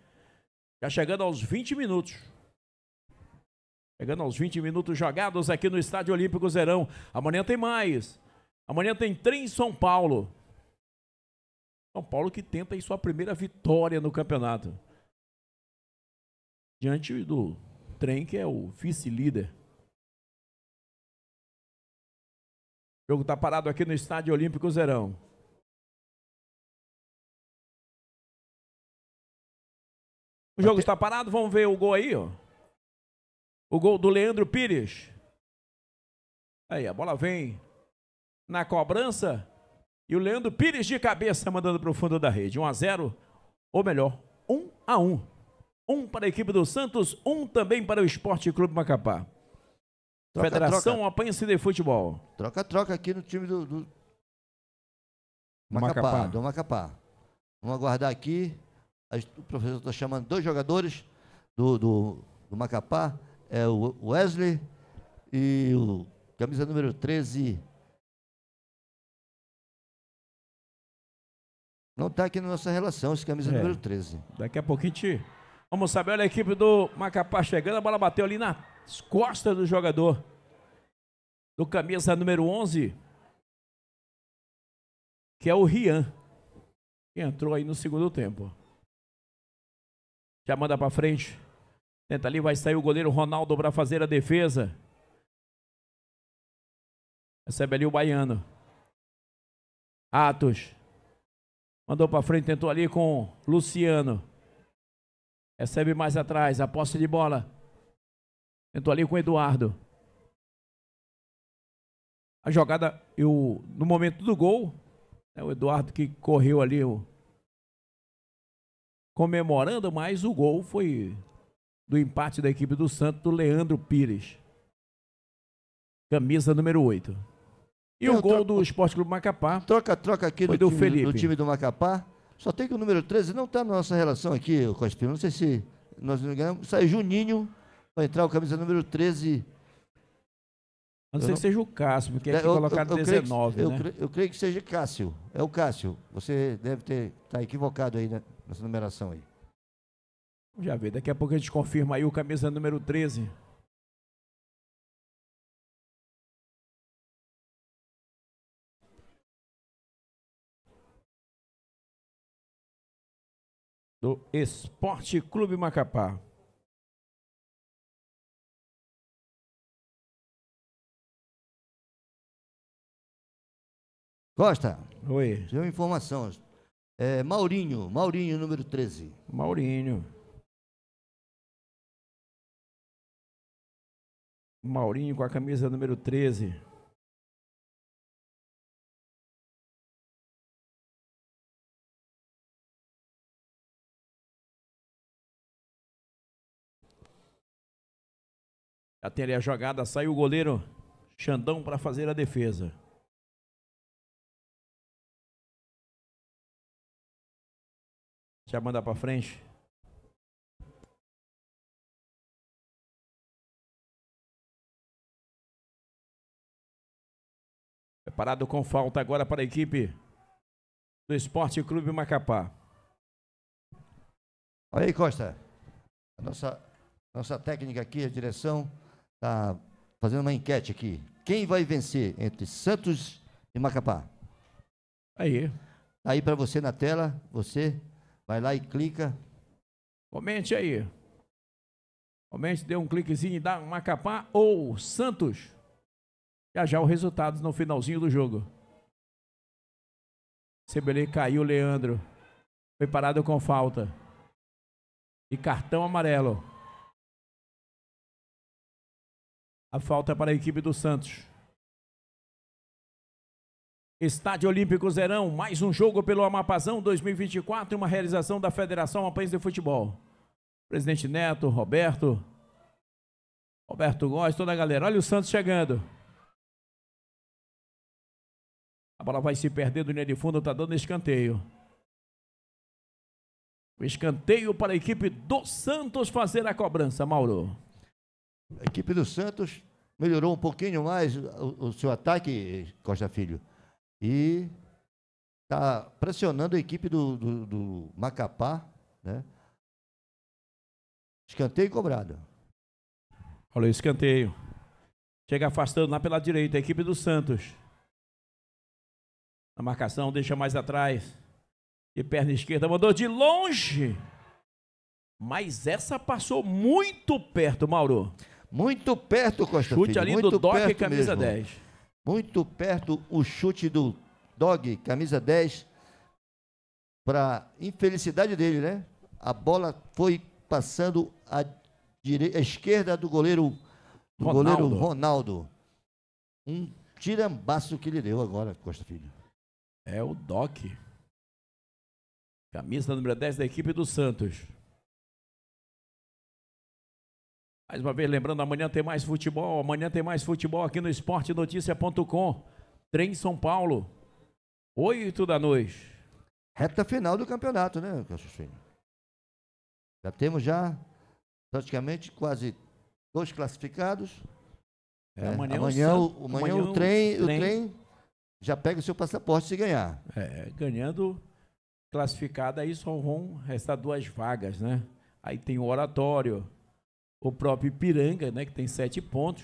B: Já chegando aos 20 minutos. Chegando aos 20 minutos jogados aqui no Estádio Olímpico Zerão. Amanhã tem mais. Amanhã tem trem São Paulo. São Paulo que tenta aí sua primeira vitória no campeonato. Diante do trem que é o vice-líder.
A: O jogo está parado aqui no Estádio Olímpico Zerão.
B: O jogo está parado, vamos ver o gol aí, ó. O gol do Leandro Pires. Aí, a bola vem na cobrança. E o Leandro Pires de cabeça mandando para o fundo da rede. 1 a 0 ou melhor, 1 a 1 Um para a equipe do Santos, um também para o Esporte Clube Macapá.
A: Troca, Federação
C: Apanha-se de Futebol. Troca-troca aqui no time do, do... Macapá, Macapá. Do Macapá. Vamos aguardar aqui o professor está chamando dois jogadores do, do, do, Macapá, é o Wesley e o camisa número 13. Não está aqui na nossa relação esse camisa é. número 13. Daqui a pouquinho te...
B: Vamos saber, olha a equipe do Macapá chegando, a bola bateu ali nas costas do jogador. Do camisa número 11, que é o Rian, que entrou aí no segundo tempo. Já manda para frente. Tenta ali, vai sair o goleiro Ronaldo para fazer a defesa. Recebe ali o baiano. Atos. Mandou para frente, tentou ali com Luciano. Recebe mais atrás, a posse de bola. Tentou ali com Eduardo. A jogada, eu, no momento do gol, é o Eduardo que correu ali, o comemorando, mas o gol foi do empate da equipe do Santos, do Leandro Pires.
C: Camisa número 8.
B: E Não, o gol do Esporte Clube Macapá.
C: Troca, troca aqui foi do time, Felipe. no time do Macapá. Só tem que o número 13 não está na nossa relação aqui, Cospino. Não sei se nós não ganhamos. Sai Juninho para entrar o camisa número 13. A não ser que seja o Cássio, porque é aqui eu, colocado eu, eu 19, que, né? Eu, eu, creio que seja Cássio. É o Cássio. Você deve estar tá equivocado aí, né? nessa numeração aí. Já vê, daqui a pouco a gente confirma aí o camisa número 13.
A: Do Esporte Clube Macapá. Costa. Oi. Tive uma informação. É, Maurinho, Maurinho, número 13. Maurinho. Maurinho com a camisa número 13. Já tem ali a jogada, saiu o goleiro Xandão para fazer a defesa. Deixa eu mandar para frente. Preparado com falta agora para a equipe
C: do Esporte Clube Macapá. Olha aí, Costa. A nossa, nossa técnica aqui, a direção, está fazendo uma enquete aqui. Quem vai vencer entre Santos e Macapá? Aí. Tá aí para você na tela, você Vai lá e clica. Comente aí. Comente, dê um cliquezinho e dá um Macapá ou
B: Santos. Já já os resultados no finalzinho do jogo. CBL caiu, Leandro. Foi parado com falta.
A: E cartão amarelo. A
B: falta para a equipe do Santos. Estádio Olímpico Zerão, mais um jogo pelo Amapazão 2024, uma realização da Federação Amapense de Futebol. Presidente Neto, Roberto, Roberto Góes, toda a galera.
A: Olha o Santos chegando. A bola vai se perder
B: do linha de fundo, está dando escanteio. O escanteio para a
C: equipe do Santos fazer a cobrança, Mauro. A equipe do Santos melhorou um pouquinho mais o, o seu ataque, Costa Filho e está pressionando a equipe do, do, do Macapá, né? Escanteio cobrado. Olha o escanteio.
B: Chega afastando lá pela direita, a equipe do Santos. A marcação deixa mais atrás. De perna esquerda, mandou de longe. Mas essa passou muito perto, Mauro. Muito perto, Costa Chute ali do Doc, camisa mesmo. 10.
C: Muito perto o chute do Dog, camisa 10, para infelicidade dele, né? A bola foi passando à, esquerda do goleiro
A: do Ronaldo. goleiro
C: Ronaldo. Um tirambaço que ele deu agora, Costa Filho. É o Doc. Camisa número 10 da equipe do Santos.
B: Mais uma vez, lembrando, amanhã tem mais futebol. Amanhã tem mais futebol aqui no esportenoticia.com. Trem São Paulo,
C: 8 da noite. Reta final do campeonato, né, Cassio Já temos já praticamente quase dois classificados. É, é, é amanhã, amanhã, o, amanhã, amanhã o, trem, o, trem, trem já pega o seu passaporte se ganhar.
B: É, ganhando classificado, aí só vão restar duas vagas, né? Aí tem o oratório, o próprio Ipiranga, né, que tem sete pontos.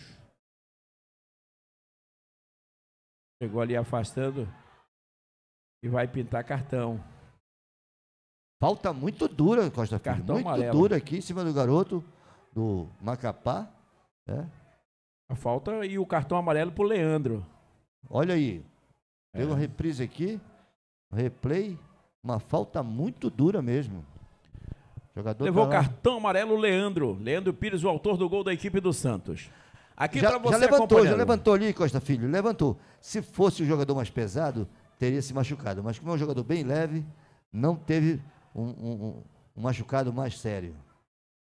B: Chegou ali afastando e vai pintar cartão. Falta muito dura, Costa Filho. Cartão
C: muito amarelo. dura aqui em cima do garoto, do Macapá. Né? A falta e o cartão amarelo pro Leandro. Olha aí. Deu é. uma reprise aqui. Replay. Uma falta muito dura mesmo. Jogador Levou tá cartão
B: amarelo Leandro. Leandro Pires, o autor do gol da equipe do Santos. Aqui para você já levantou, já
C: levantou ali, Costa Filho, levantou. Se fosse o jogador mais pesado, teria se machucado. Mas como é um jogador bem leve, não teve um, um, um machucado mais sério.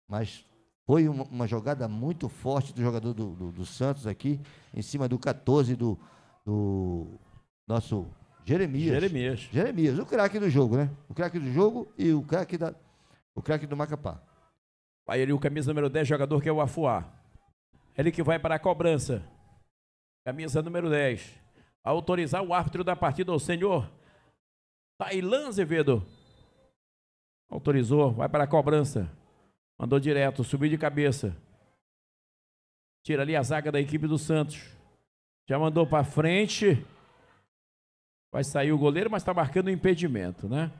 C: Mas foi uma, uma, jogada muito forte do jogador do, do, do, Santos aqui, em cima do 14 do, do nosso Jeremias. Jeremias. Jeremias, o craque do jogo, né? O craque do jogo e o craque da, o craque do Macapá. Vai
B: ele, o camisa número 10, jogador que é o Afuá. Ele que vai para a cobrança. Camisa número 10. Autorizar o árbitro da partida, o senhor Tailan Zevedo. Autorizou, vai para a cobrança. Mandou direto, subiu de cabeça. Tira ali a zaga da equipe do Santos. Já mandou para frente. Vai sair o goleiro, mas está marcando o impedimento, né?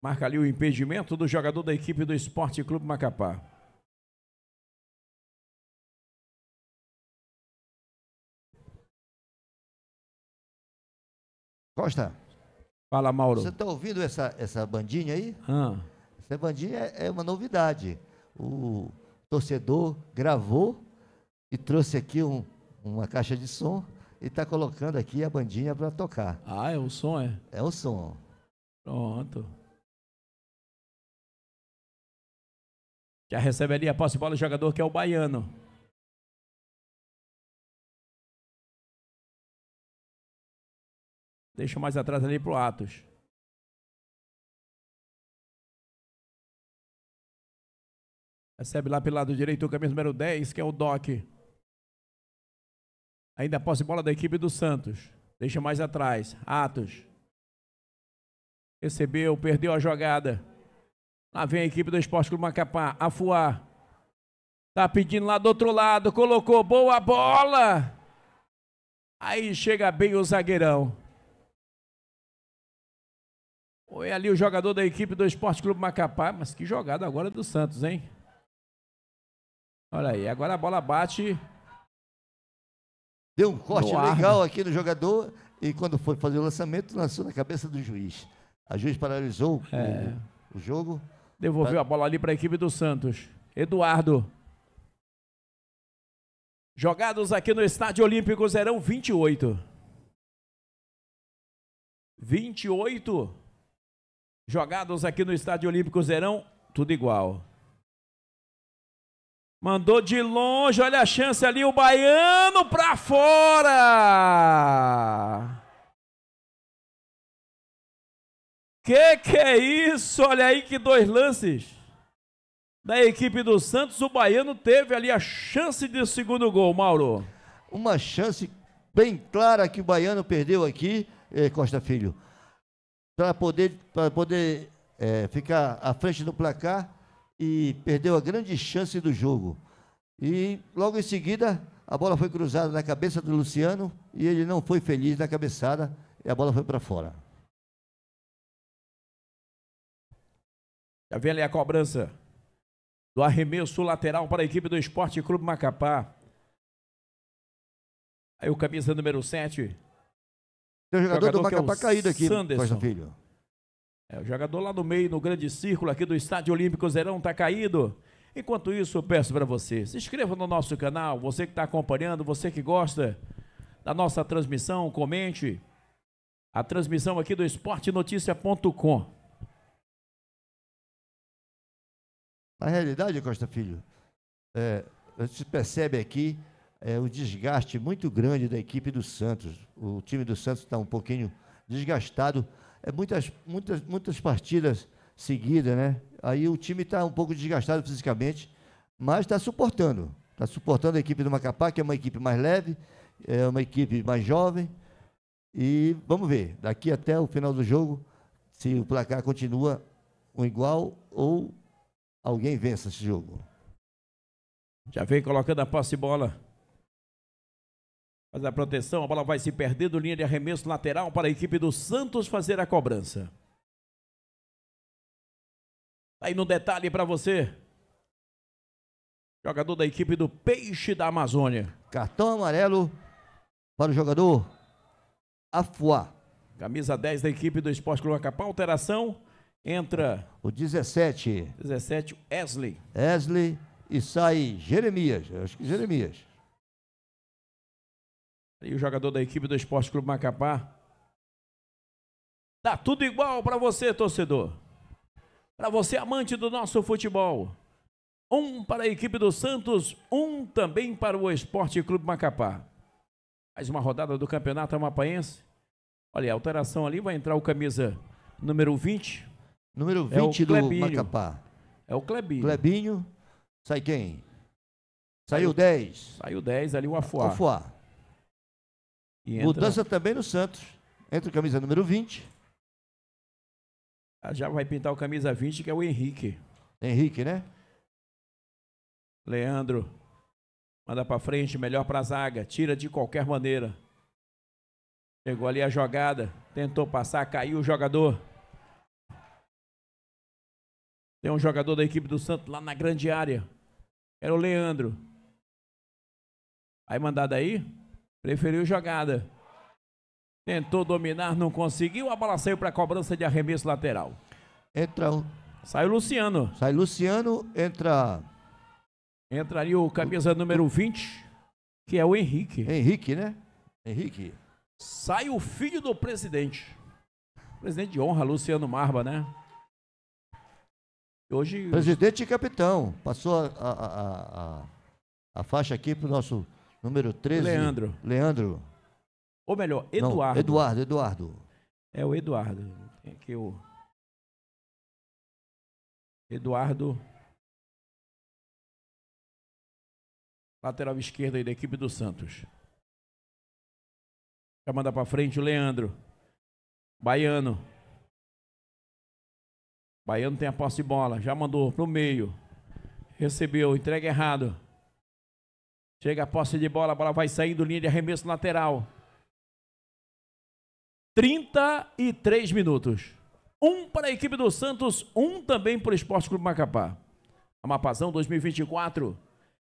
B: Marca ali o impedimento do jogador da equipe do Esporte Clube Macapá.
C: Costa. Fala, Mauro. Você está ouvindo essa, essa bandinha aí? Ah. Essa bandinha é, é uma novidade. O torcedor gravou e trouxe aqui um, uma caixa de som e está colocando aqui a bandinha para tocar. Ah, é o som, é? É o som. Pronto.
A: Já recebe ali a posse de bola do jogador que é o baiano. Deixa mais atrás ali pro Atos. Recebe lá pelo lado direito o camisa número 10,
B: que é o Doc. Ainda a posse de bola da equipe do Santos. Deixa mais atrás. Atos. Recebeu, perdeu a jogada. Lá vem a equipe do Esporte Clube Macapá. Afuá. Tá pedindo lá do outro lado. Colocou. Boa bola. Aí chega bem o zagueirão. Foi ali o jogador da equipe do Esporte Clube Macapá. Mas que jogada agora do Santos, hein? Olha aí. Agora a bola bate. Deu um
C: corte legal aqui no jogador. E quando foi fazer o lançamento, lançou na cabeça do juiz. A juiz paralisou é. o, o jogo. Devolveu tá. a bola ali para a equipe do Santos. Eduardo.
B: Jogados aqui no Estádio Olímpico serão 28.
A: 28 jogados aqui no
B: Estádio Olímpico serão tudo igual. Mandou de longe, olha a chance ali, o baiano para fora. Que que é isso? Olha aí que dois lances da equipe do Santos. O baiano teve ali a
C: chance de segundo gol, Mauro. Uma chance bem clara que o baiano perdeu aqui, eh, Costa Filho, para poder, pra poder eh, ficar à frente do placar e perdeu a grande chance do jogo. E logo em seguida, a bola foi cruzada na cabeça do Luciano e ele não foi feliz na cabeçada e a bola foi para fora. Já vem
B: ali a cobrança do arremesso lateral para a equipe do Esporte Clube Macapá. Aí o camisa número 7.
C: Tem um jogador, jogador do é Macapá é caído aqui, Sanderson. Filho.
B: É, o jogador lá no meio, no grande círculo aqui do Estádio Olímpico Zerão, está caído. Enquanto isso, eu peço para você, se inscreva no nosso canal, você que está acompanhando, você que gosta da nossa transmissão, comente a transmissão aqui do esportenoticia.com.
C: Na realidade, Costa Filho, é, a gente percebe aqui é, o desgaste muito grande da equipe do Santos. O time do Santos está um pouquinho desgastado. É muitas, muitas, muitas partidas seguidas, né? Aí o time está um pouco desgastado fisicamente, mas está suportando. Está suportando a equipe do Macapá, que é uma equipe mais leve, é uma equipe mais jovem. E vamos ver, daqui até o final do jogo, se o placar continua um igual ou alguém vença esse jogo. Já vem
B: colocando a posse de bola. Faz a proteção, a bola vai se perdendo, linha de arremesso lateral para a equipe do Santos fazer a cobrança. Tá aí no detalhe para você. Jogador da equipe do Peixe da Amazônia. Cartão amarelo
C: para o jogador
B: Afuá. Camisa 10 da equipe do Esporte Clube Acapá, alteração Entra o 17. 17, Wesley. Wesley e sai Jeremias. Acho que Jeremias. E o jogador da equipe do Esporte Clube Macapá. Tá tudo igual para você, torcedor. Para você, amante do nosso futebol. Um para a equipe do Santos, um também para o Esporte Clube Macapá. Mais uma rodada do Campeonato Amapaense. Olha, a alteração ali vai entrar o camisa número 20, Número 20
C: é do Macapá. É o Clebinho. Clebinho. Sai quem? Saiu 10. Saiu 10 ali o Afuá. Afuá. Entra... Mudança também no
B: Santos. Entra o camisa número 20. Ah, já vai pintar o camisa 20, que é o Henrique. Henrique, né? Leandro. Manda para frente, melhor para a zaga. Tira de qualquer maneira. Pegou ali a jogada. Tentou passar, caiu o jogador. Tem um jogador da equipe do Santos lá na grande área. Era o Leandro. Aí mandado aí, preferiu jogada. Tentou dominar, não conseguiu. A bola saiu para cobrança de arremesso lateral.
C: Entra um... Sai o Luciano. Sai Luciano, entra. Entraria o camisa
B: número 20, que é o Henrique. Henrique, né? Henrique. Sai o filho do presidente. Presidente de honra, Luciano Marba, né? Hoje, Presidente
C: e capitão. Passou a, a, a, a faixa aqui para o nosso número 13. Leandro. Leandro.
B: Ou melhor, Eduardo. Não,
C: Eduardo, Eduardo. É o Eduardo.
B: Tem aqui o.
A: Eduardo. Lateral esquerdo aí da equipe do Santos. Já manda para frente o
B: Leandro. Baiano. Baiano tem a posse de bola, já mandou pro meio. Recebeu, entrega errado. Chega a posse de bola, a bola vai saindo, linha de arremesso lateral. 33 minutos. Um para a equipe do Santos, um também para o Esporte Clube Macapá. Amapazão 2024.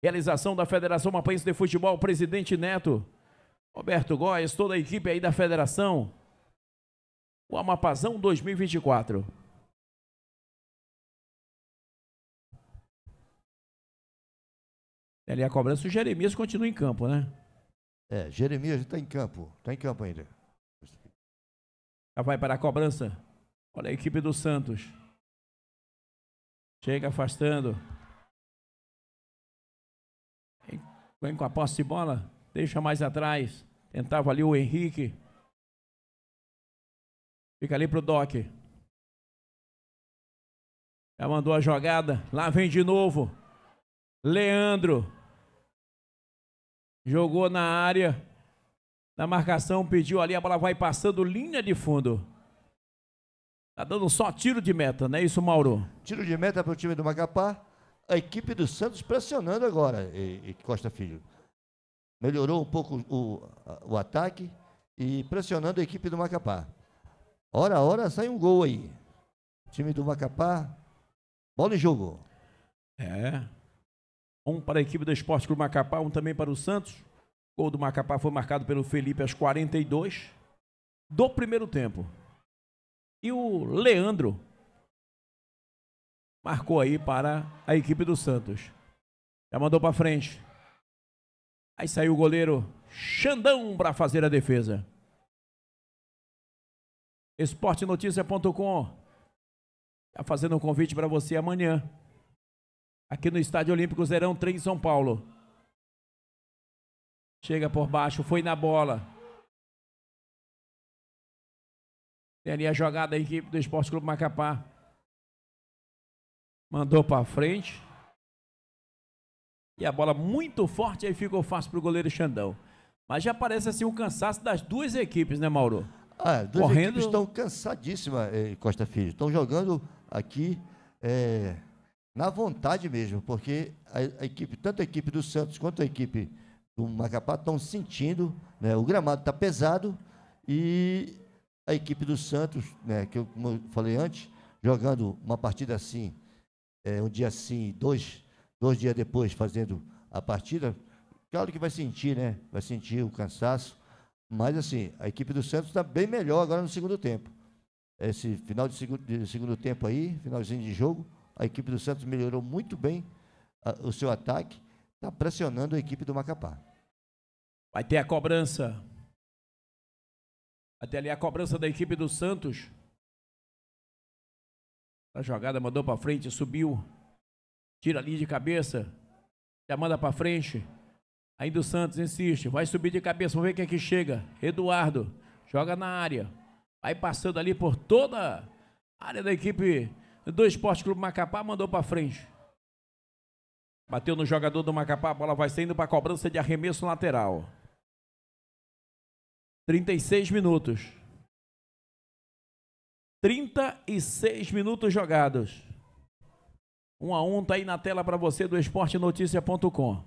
B: Realização da Federação Mapaense de Futebol, presidente Neto. Roberto Góes, toda a equipe aí da federação. O Amapazão 2024. Ali a cobrança, o Jeremias continua em campo, né? É, Jeremias está em campo, está em campo ainda. Já vai para a cobrança. Olha a equipe do Santos. Chega afastando. Vem com a posse de bola. Deixa mais atrás. Tentava ali o Henrique. Fica ali pro Doc. Já mandou a jogada. Lá vem de novo. Leandro jogou na área, na marcação, pediu ali, a bola vai passando linha de fundo. Tá dando só tiro de meta, não é isso, Mauro?
C: Tiro de meta para o time do Macapá. A equipe do Santos pressionando agora, e, e Costa Filho. Melhorou um pouco o, o ataque e pressionando a equipe do Macapá. Hora a hora sai um gol aí. time do Macapá, bola e jogo. É, um para a equipe do Esporte Clube
B: Macapá, um também para o Santos. O gol do Macapá foi marcado pelo Felipe aos 42 do primeiro tempo. E o Leandro marcou aí para a equipe do Santos. Já mandou para frente. Aí saiu o goleiro Xandão para fazer a defesa. Esportenoticia.com. Tá fazendo um convite para você amanhã aqui no Estádio Olímpico Zerão 3 São Paulo. Chega por baixo, foi na bola.
A: Tem ali a jogada da equipe do Esporte Clube Macapá.
B: Mandou para frente. E a bola muito forte, aí ficou fácil para o goleiro Xandão. Mas já parece assim o um cansaço das duas equipes, né, Mauro?
C: Ah, duas Correndo... equipes estão cansadíssimas, eh, Costa Filho. Estão jogando aqui é, na vontade mesmo, porque a, a, equipe, tanto a equipe do Santos quanto a equipe do Macapá estão sentindo, né, o gramado está pesado e a equipe do Santos, né, que eu, como eu falei antes, jogando uma partida assim, é, um dia assim, dois, dois dias depois fazendo a partida, claro que vai sentir, né? Vai sentir o cansaço, mas assim, a equipe do Santos está bem melhor agora no segundo tempo. Esse final de segundo, de segundo tempo aí, finalzinho de jogo, a equipe do Santos melhorou muito bem a, ah, o seu ataque, está pressionando a equipe do Macapá. Vai ter a cobrança.
B: Até ali a cobrança da equipe do Santos. A jogada mandou para frente, subiu. Tira ali de cabeça. Já manda para frente. Ainda o Santos insiste. Vai subir de cabeça. Vamos ver quem é que chega. Eduardo. Joga na área. Vai passando ali por toda a área da equipe do Esporte Clube Macapá, mandou para frente. Bateu no jogador do Macapá, a bola vai saindo para cobrança de arremesso lateral. 36 minutos. 36 minutos jogados. 1 um a 1 um, tá aí na tela para você do esportenoticia.com.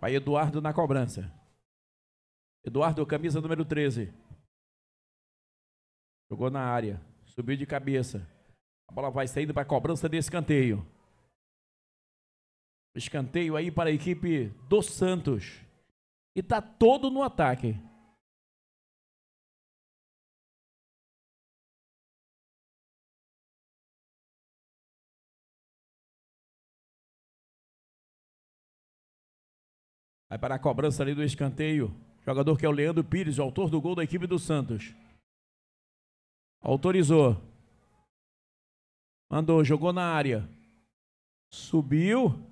B: Vai Eduardo na cobrança. Eduardo, camisa número 13. Jogou na área. Subiu de cabeça. A bola vai saindo para a cobrança de escanteio. Escanteio aí para a equipe do Santos. E tá todo no
A: ataque. Vai para a cobrança ali do escanteio.
B: Jogador que é o Leandro Pires, o autor do gol da equipe do Santos. Autorizou. Mandou, jogou na área. Subiu.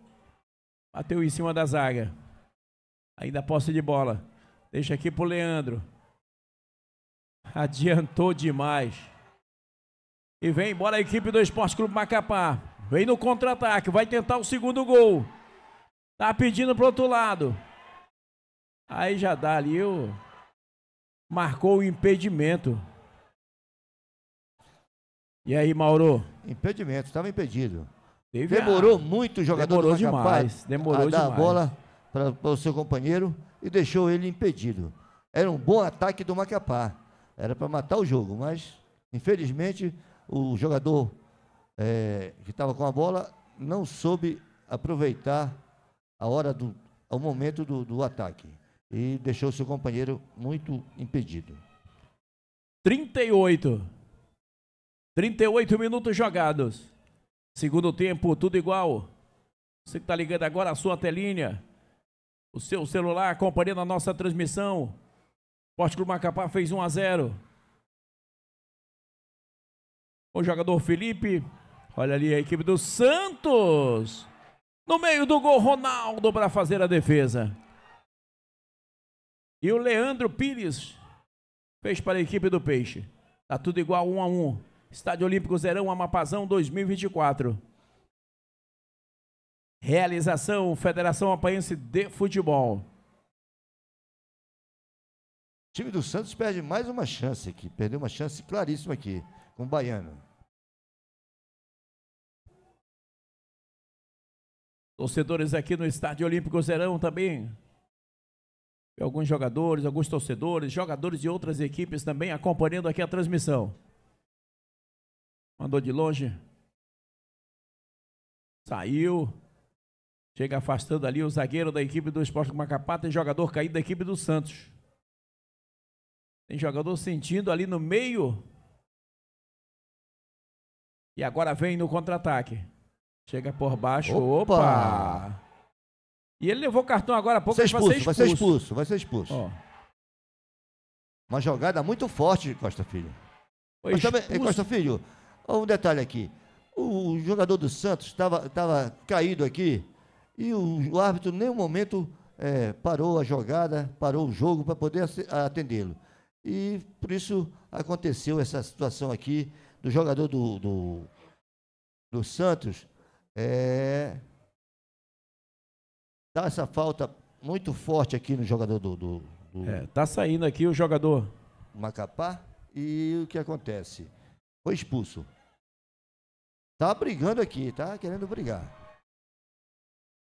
B: Bateu em cima da zaga. Ainda posse de bola. Deixa aqui pro Leandro. *laughs* Adiantou demais. E vem embora a equipe do Esporte Clube Macapá. Vem no contra-ataque, vai tentar o segundo gol. Tá pedindo pro outro lado. Aí já dá ali o. Marcou o impedimento.
C: E aí, Mauro? Impedimento, estava impedido. Teve demorou a... muito o jogador demorou do Macapá demais, demorou a dar demais. a bola para o seu companheiro e deixou ele impedido. Era um bom ataque do Macapá. Era para matar o jogo, mas infelizmente o jogador é, que estava com a bola não soube aproveitar a hora do ao momento do, do ataque e deixou seu companheiro muito impedido. 38
B: 38 minutos jogados. Segundo tempo, tudo igual. Você que está ligando agora a sua telinha, o seu celular acompanhando a nossa transmissão. Esporte Clube Macapá fez 1 a 0. O jogador Felipe. Olha ali a equipe do Santos. No meio do gol, Ronaldo para fazer a defesa. E o Leandro Pires fez para a equipe do Peixe. Tá tudo igual 1 a 1. Estádio Olímpico Zerão Amapazão 2024. Realização Federação Apaense de Futebol. O time do Santos perde mais uma chance aqui. Perdeu uma chance claríssima aqui com o Baiano. Torcedores aqui no Estádio Olímpico Zerão também. Alguns jogadores, alguns torcedores, jogadores de outras equipes também acompanhando aqui a transmissão. Mandou de longe. Saiu. Chega afastando ali o zagueiro da equipe do Esporte Macapá. Tem jogador caído da equipe do Santos. Tem jogador sentindo ali no meio. E agora vem no contra-ataque. Chega por baixo. Opa! Opa! E ele levou cartão agora há pouco. Vai ser expulso, vai ser expulso.
C: Vai ser expulso. Vai ser expulso. Uma jogada muito forte de Costa Filho. Foi Mas expulso. também, Costa Filho, um detalhe aqui. O jogador do Santos estava caído aqui e o, o árbitro em nenhum momento é, parou a jogada, parou o jogo para poder atendê-lo. E por isso aconteceu essa situação aqui do jogador do, do, do Santos. É, dá essa falta muito forte aqui no jogador do. do, do é, tá saindo aqui o jogador. Macapá. E o que acontece? Foi expulso. Tá brigando aqui, tá querendo brigar.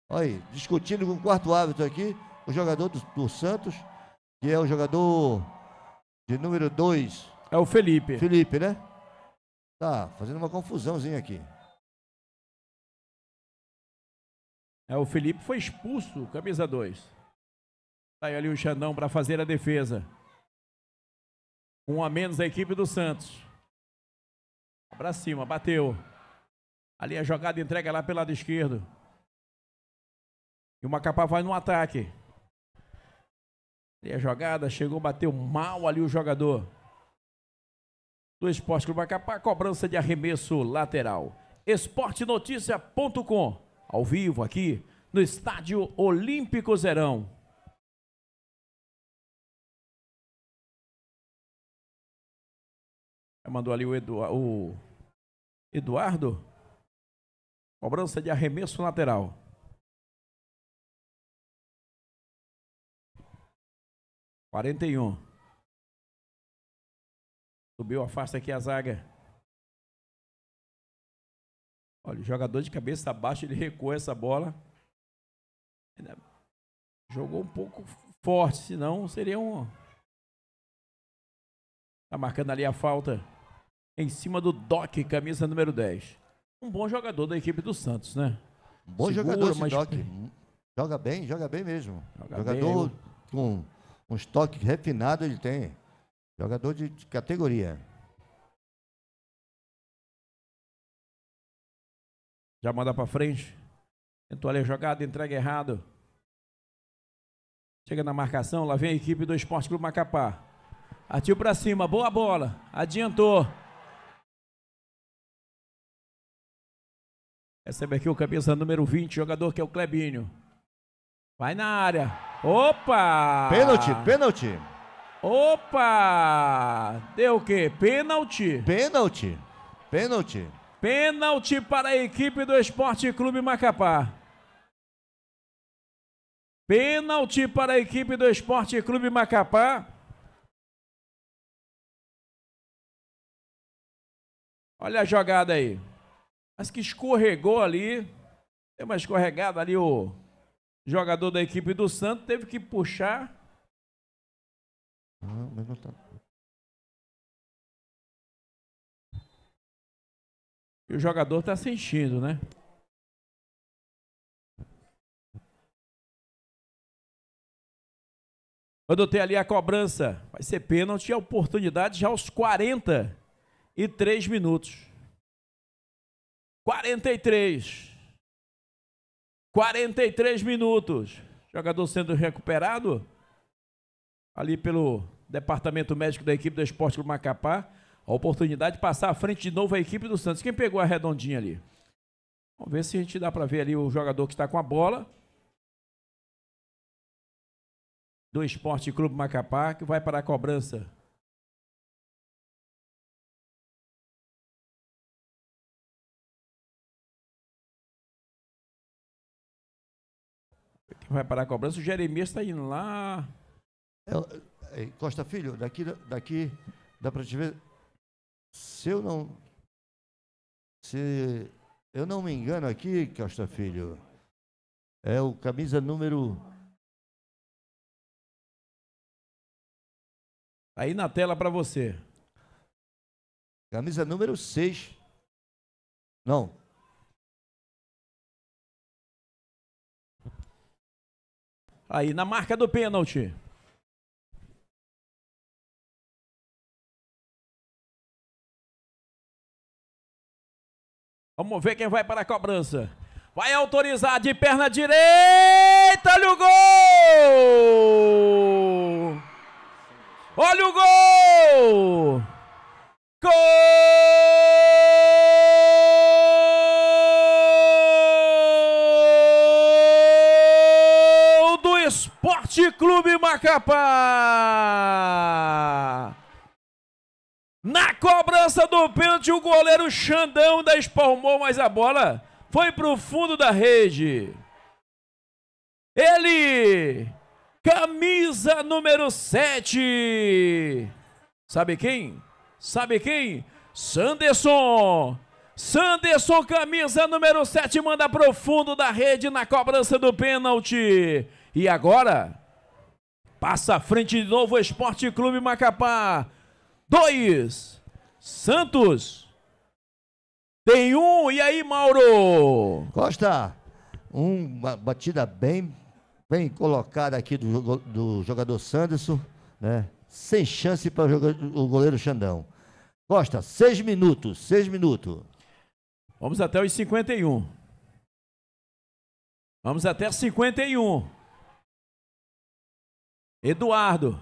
C: Olha aí, discutindo com o quarto árbitro aqui, o jogador do, do Santos, que é o jogador de número 2. É o Felipe. Felipe, né? Tá, fazendo uma confusãozinha aqui.
B: É, o Felipe foi expulso, camisa 2. Tá aí ali o Xandão para fazer a defesa. Um a menos a equipe do Santos. Pra cima, bateu. Ali a é jogada entrega lá pelo lado esquerdo. E o Macapá vai no ataque. Ali a é jogada, chegou, bateu mal ali o jogador. Do Esporte Clube Macapá, cobrança de arremesso lateral. Esportenoticia.com, ao vivo aqui no Estádio Olímpico Zerão.
A: mandou ali o, o Eduardo. Cobrança de arremesso lateral. Quarenta e um. Subiu, afasta aqui a zaga. Olha, o jogador de cabeça abaixo, ele recuou essa bola. Jogou um pouco forte, senão seria um.
B: Tá marcando ali a falta em cima do Doc, camisa número 10. Um bom jogador da equipe do Santos, né? Um bom Segura, jogador
C: mas... Doc. Joga bem, joga bem mesmo. Joga jogador bem. com um estoque refinado ele tem. Jogador de, de categoria.
A: Já manda para frente. Tentou
B: ali a jogada, entrega errado. Chega na marcação, lá vem a equipe do Esporte Clube Macapá. Atiu para cima, boa bola, adiantou. Recebe aqui o cabeça número 20, jogador que é o Clebinho. Vai na área. Opa! Pênalti, pênalti. Opa! Deu o quê? Pênalti. Pênalti. Pênalti. Pênalti para a equipe do Esporte Clube Macapá. Pênalti para a equipe do Esporte Clube
A: Macapá.
B: Olha a jogada aí mas que escorregou ali, deu uma escorregada ali, o jogador da equipe do Santos teve que puxar.
A: Ah, mas não tá. E o jogador está sentindo, né?
B: Quando tem ali a cobrança, vai ser pênalti, a oportunidade já aos 43 minutos. 43. 43 minutos. Jogador sendo recuperado ali pelo departamento médico da equipe do Esporte Clube Macapá. A oportunidade de passar à frente de novo a equipe do Santos. Quem pegou a redondinha ali? Vamos ver se a gente dá para ver ali o jogador que está com a bola. Do Esporte Clube Macapá,
A: que vai para a cobrança
C: vai parar a cobrança. O Jeremias está indo lá. É, é, Costa Filho, daqui, daqui dá para te ver. Se eu não. Se eu não me engano aqui, Costa Filho,
A: é o camisa número. Tá aí na tela para você. Camisa número 6. Não, Aí, na marca do pênalti.
B: Vamos ver quem vai para a cobrança. Vai autorizar de perna direita. Olha o gol!
D: Olha o gol! Gol!
B: capa! Na cobrança do pênalti, o goleiro Xandão da espalmou, mas a bola foi para o fundo da rede. Ele, camisa número 7. Sabe quem? Sabe quem? Sanderson. Sanderson, camisa número 7, manda para o fundo da rede na cobrança do pênalti. E agora, Passa à frente de novo o Esporte Clube Macapá. Dois. Santos.
C: Tem um. E aí, Mauro? Costa. Uma batida bem, bem colocada aqui do, do jogador Sanderson, né? Sem chance para o goleiro Xandão. Costa, seis minutos, seis minutos. Vamos até os 51.
A: Vamos até 51. Eduardo.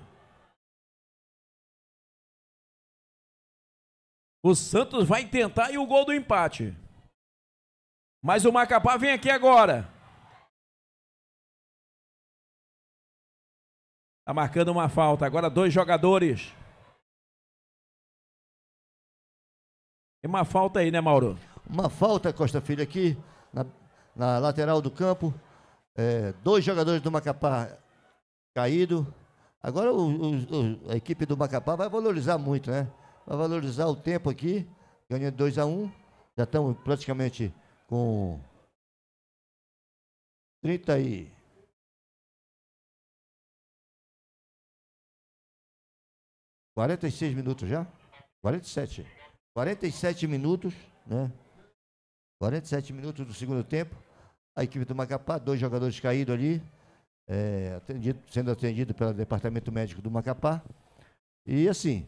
A: O Santos vai tentar e o gol do empate. Mas o Macapá vem aqui agora. Tá marcando uma falta.
B: Agora dois jogadores. Tem
C: uma falta aí, né, Mauro? Uma falta, Costa Filho, aqui na, na lateral do campo. É, dois jogadores do Macapá caído. Agora o, o, a equipe do Macapá vai valorizar muito, né? Vai valorizar o tempo aqui, ganhando 2 a 1 um. Já estamos praticamente com
A: 30 e.
C: Quarenta e seis minutos já? Quarenta e sete. Quarenta e sete minutos, né? Quarenta e sete minutos do segundo tempo. A equipe do Macapá, dois jogadores caídos ali é, atendido, sendo atendido pelo Departamento Médico do Macapá. E assim,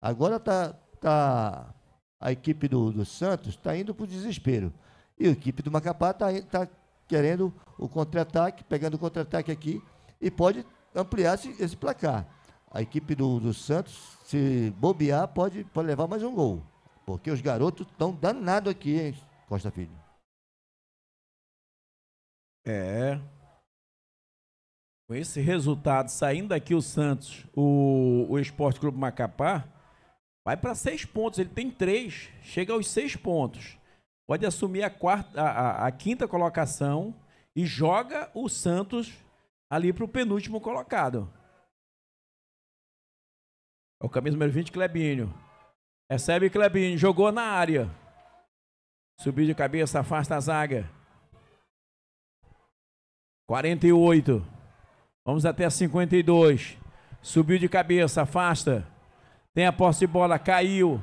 C: agora tá, tá a equipe do, do Santos está indo para o desespero. E a equipe do Macapá está tá querendo o contra-ataque, pegando o contra-ataque aqui e pode ampliar esse, esse placar. A equipe do, do Santos, se bobear, pode, pode levar mais um gol. Porque os garotos estão danados aqui, hein, Costa Filho.
B: É, com esse resultado, saindo aqui o Santos, o, o Esporte Clube Macapá, vai para seis pontos. Ele tem três, chega aos seis pontos. Pode assumir a, quarta, a, a, a quinta colocação e joga o Santos ali para o penúltimo colocado. É o camisa número 20, Clebinho. Recebe Clebinho, jogou na área. Subiu de cabeça, afasta a zaga. 48. Vamos até 52. Subiu de cabeça, afasta. Tem a posse de bola, caiu.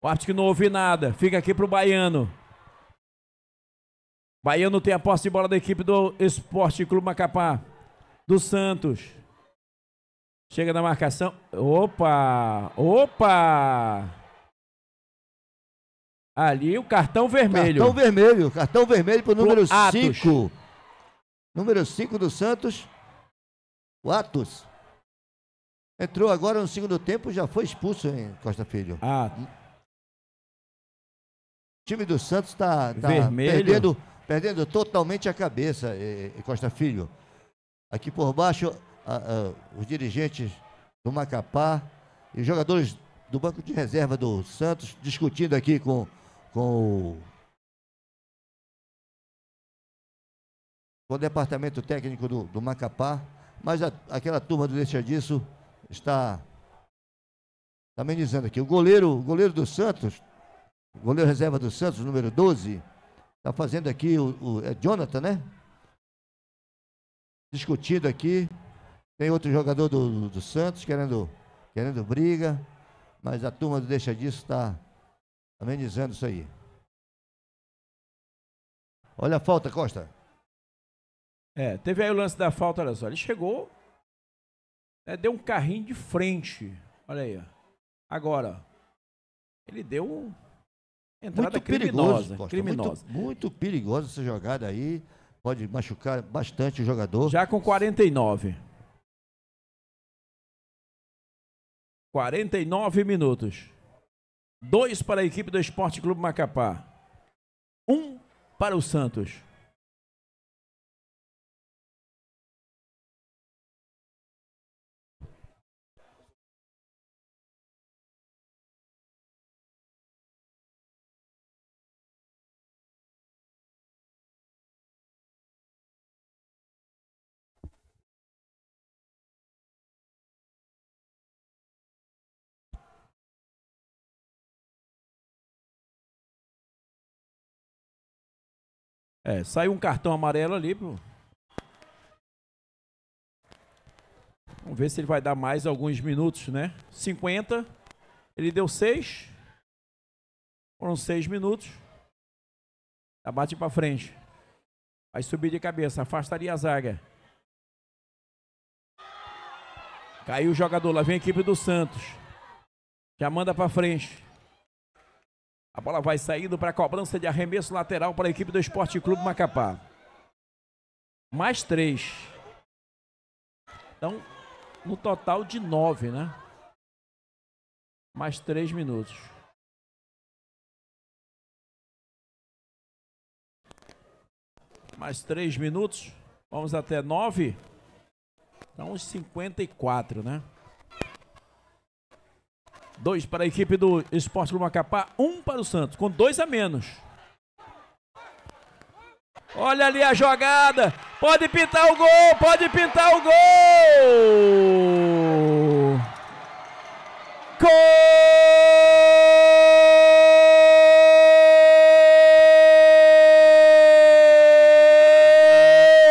B: O árbitro não ouve nada. Fica aqui pro Baiano. Baiano tem a posse de bola da equipe do Esporte Clube Macapá. Do Santos. Chega na marcação. Opa! Opa! Ali o cartão vermelho. Cartão
C: vermelho, cartão vermelho pro número 5. Número 5 do Santos. O Atos. Entrou agora no segundo tempo, já foi expulso, hein, Costa Filho? Ah. O time do Santos está tá, tá perdendo, perdendo totalmente a cabeça, Costa Filho. Aqui por baixo, a, a, os dirigentes do Macapá e os jogadores do banco de reserva do Santos discutindo aqui com, com o com o departamento técnico do, do Macapá mas a, aquela turma do Deixa Disso está, amenizando tá aqui. O goleiro, o goleiro do Santos, goleiro reserva do Santos, número 12, está fazendo aqui, o, o, é Jonathan, né? Discutido aqui. Tem outro jogador do, do Santos querendo, querendo briga, mas a turma do Deixa Disso está amenizando tá isso aí. Olha a falta, Costa.
B: É, teve aí o lance da falta, olha só. Ele chegou, né, deu um carrinho de
C: frente.
B: Olha aí. Ó. Agora, ele deu entrada muito criminosa. Perigoso, criminosa. Muito,
C: muito perigosa essa jogada aí. Pode machucar bastante o jogador. Já com 49.
B: 49 minutos. Dois para a equipe do Esporte Clube Macapá. Um para o Santos.
A: É, saiu um cartão amarelo ali, pô.
B: Vamos ver se ele vai dar mais alguns minutos, né? 50. Ele deu 6. Foram 6 minutos. Já tá, bate frente. Vai subir de cabeça. Afastaria a zaga. Caiu o jogador. Lá vem a equipe do Santos. Já manda para frente. A bola vai saindo para cobrança de arremesso lateral para a equipe do Esporte Clube Macapá. Mais três. Então, no total de nove,
A: né? Mais três minutos.
B: Mais três minutos. Vamos até nove. Então, uns 54, né? Dois para a equipe do Esporte Clube Macapá, um para o Santos, com dois a menos. Olha ali a jogada. Pode pintar o gol, pode pintar o gol.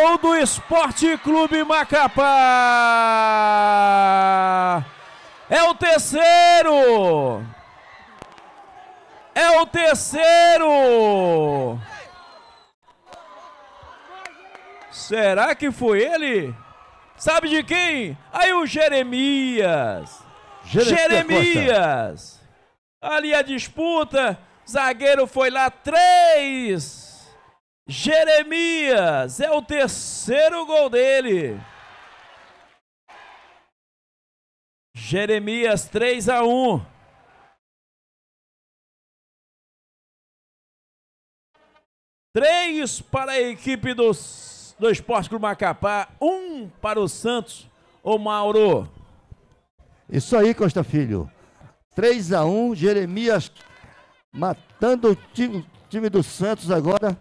D: Gol do Esporte Clube Macapá. É o terceiro! É o
B: terceiro! Será que foi ele? Sabe de quem? Aí o Jeremias! Jeremias! Ali a disputa, zagueiro foi lá, três! Jeremias, é o terceiro gol dele!
A: Jeremias 3 a 1.
B: Três para a equipe do, do Esporte Clube Macapá, um para o Santos, o Mauro.
C: Isso aí, Costa Filho. 3 a 1 Jeremias matando o time, o time do Santos agora,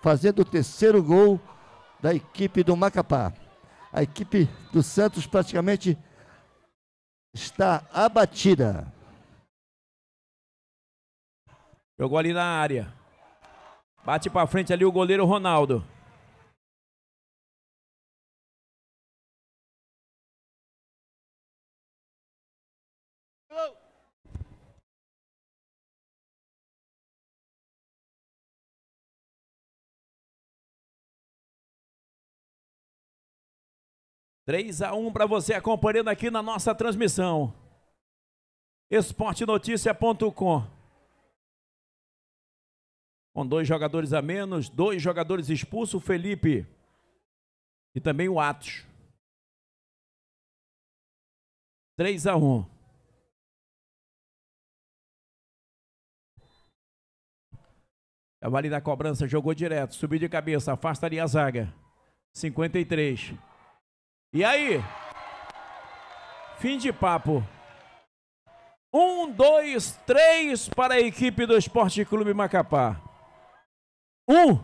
C: fazendo o terceiro gol da equipe do Macapá. A equipe do Santos praticamente está abatida.
B: Jogou ali na área. Bate para frente ali o goleiro Ronaldo.
A: 3 a 1 para você acompanhando aqui na nossa
B: transmissão. Esportenoticia.com com dois jogadores a menos, dois jogadores expulsos, o Felipe
A: e também o Atos. 3 a 1.
B: Cavali na cobrança, jogou direto, subiu de cabeça, afasta ali a zaga. 53. E aí? Fim de papo. Um, dois, três para a equipe do Esporte Clube Macapá. Um.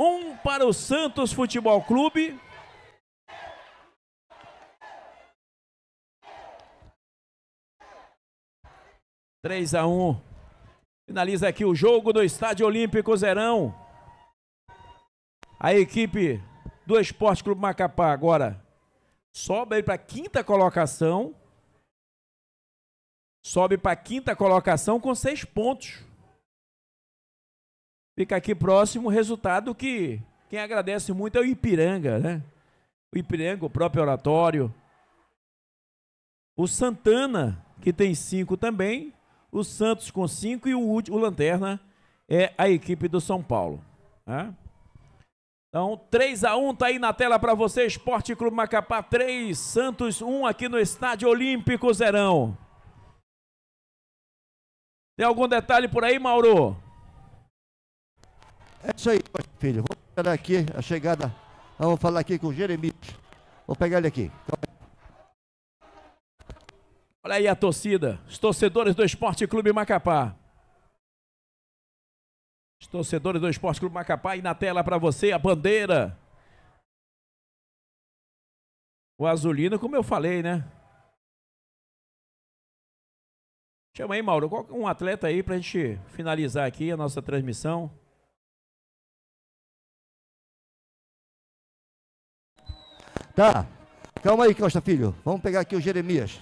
A: Um para o Santos Futebol Clube.
B: Três a um. Finaliza aqui o jogo do Estádio Olímpico Zerão. A equipe do Esporte Clube Macapá agora sobe para a quinta colocação. Sobe para a quinta colocação com seis pontos. Fica aqui próximo o resultado que quem agradece muito é o Ipiranga, né? O Ipiranga, o próprio oratório. O Santana, que tem cinco também. O Santos com cinco e o, último, o Lanterna é a equipe do São Paulo. Né? Então, 3 a 1 tá aí na tela para você, Esporte Clube Macapá 3, Santos 1 aqui no Estádio Olímpico Zerão. Tem algum detalhe por aí, Mauro?
C: É isso aí, filho. Vou esperar aqui a chegada. Ah, Vamos falar aqui com o Jeremias. Vou pegar ele aqui.
B: Olha aí a torcida, os torcedores do Esporte Clube Macapá. Os torcedores do Esporte Clube
A: Macapá e na tela para você a bandeira.
B: O azulino, como eu falei, né? Chama aí, Mauro, qual é um atleta aí para a gente finalizar aqui a nossa transmissão.
A: Tá.
C: Calma aí, Costa Filho. Vamos pegar aqui o Jeremias.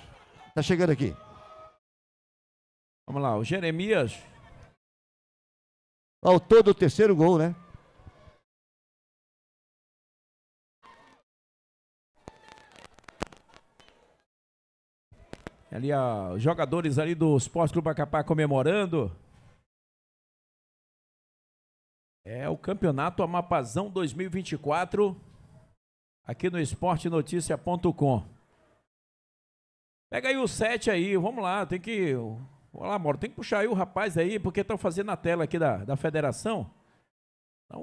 C: Tá chegando aqui.
B: Vamos lá, o Jeremias
C: ao todo o terceiro gol, né?
B: Ali, os jogadores ali do Esporte Clube Acapá comemorando. É o Campeonato Amapazão 2024 aqui no esportenoticia.com. Pega aí o 7 aí, vamos lá, tem que Olá, Mauro, tem que puxar aí o rapaz aí, porque estão fazendo na tela aqui da, da federação.
A: Então,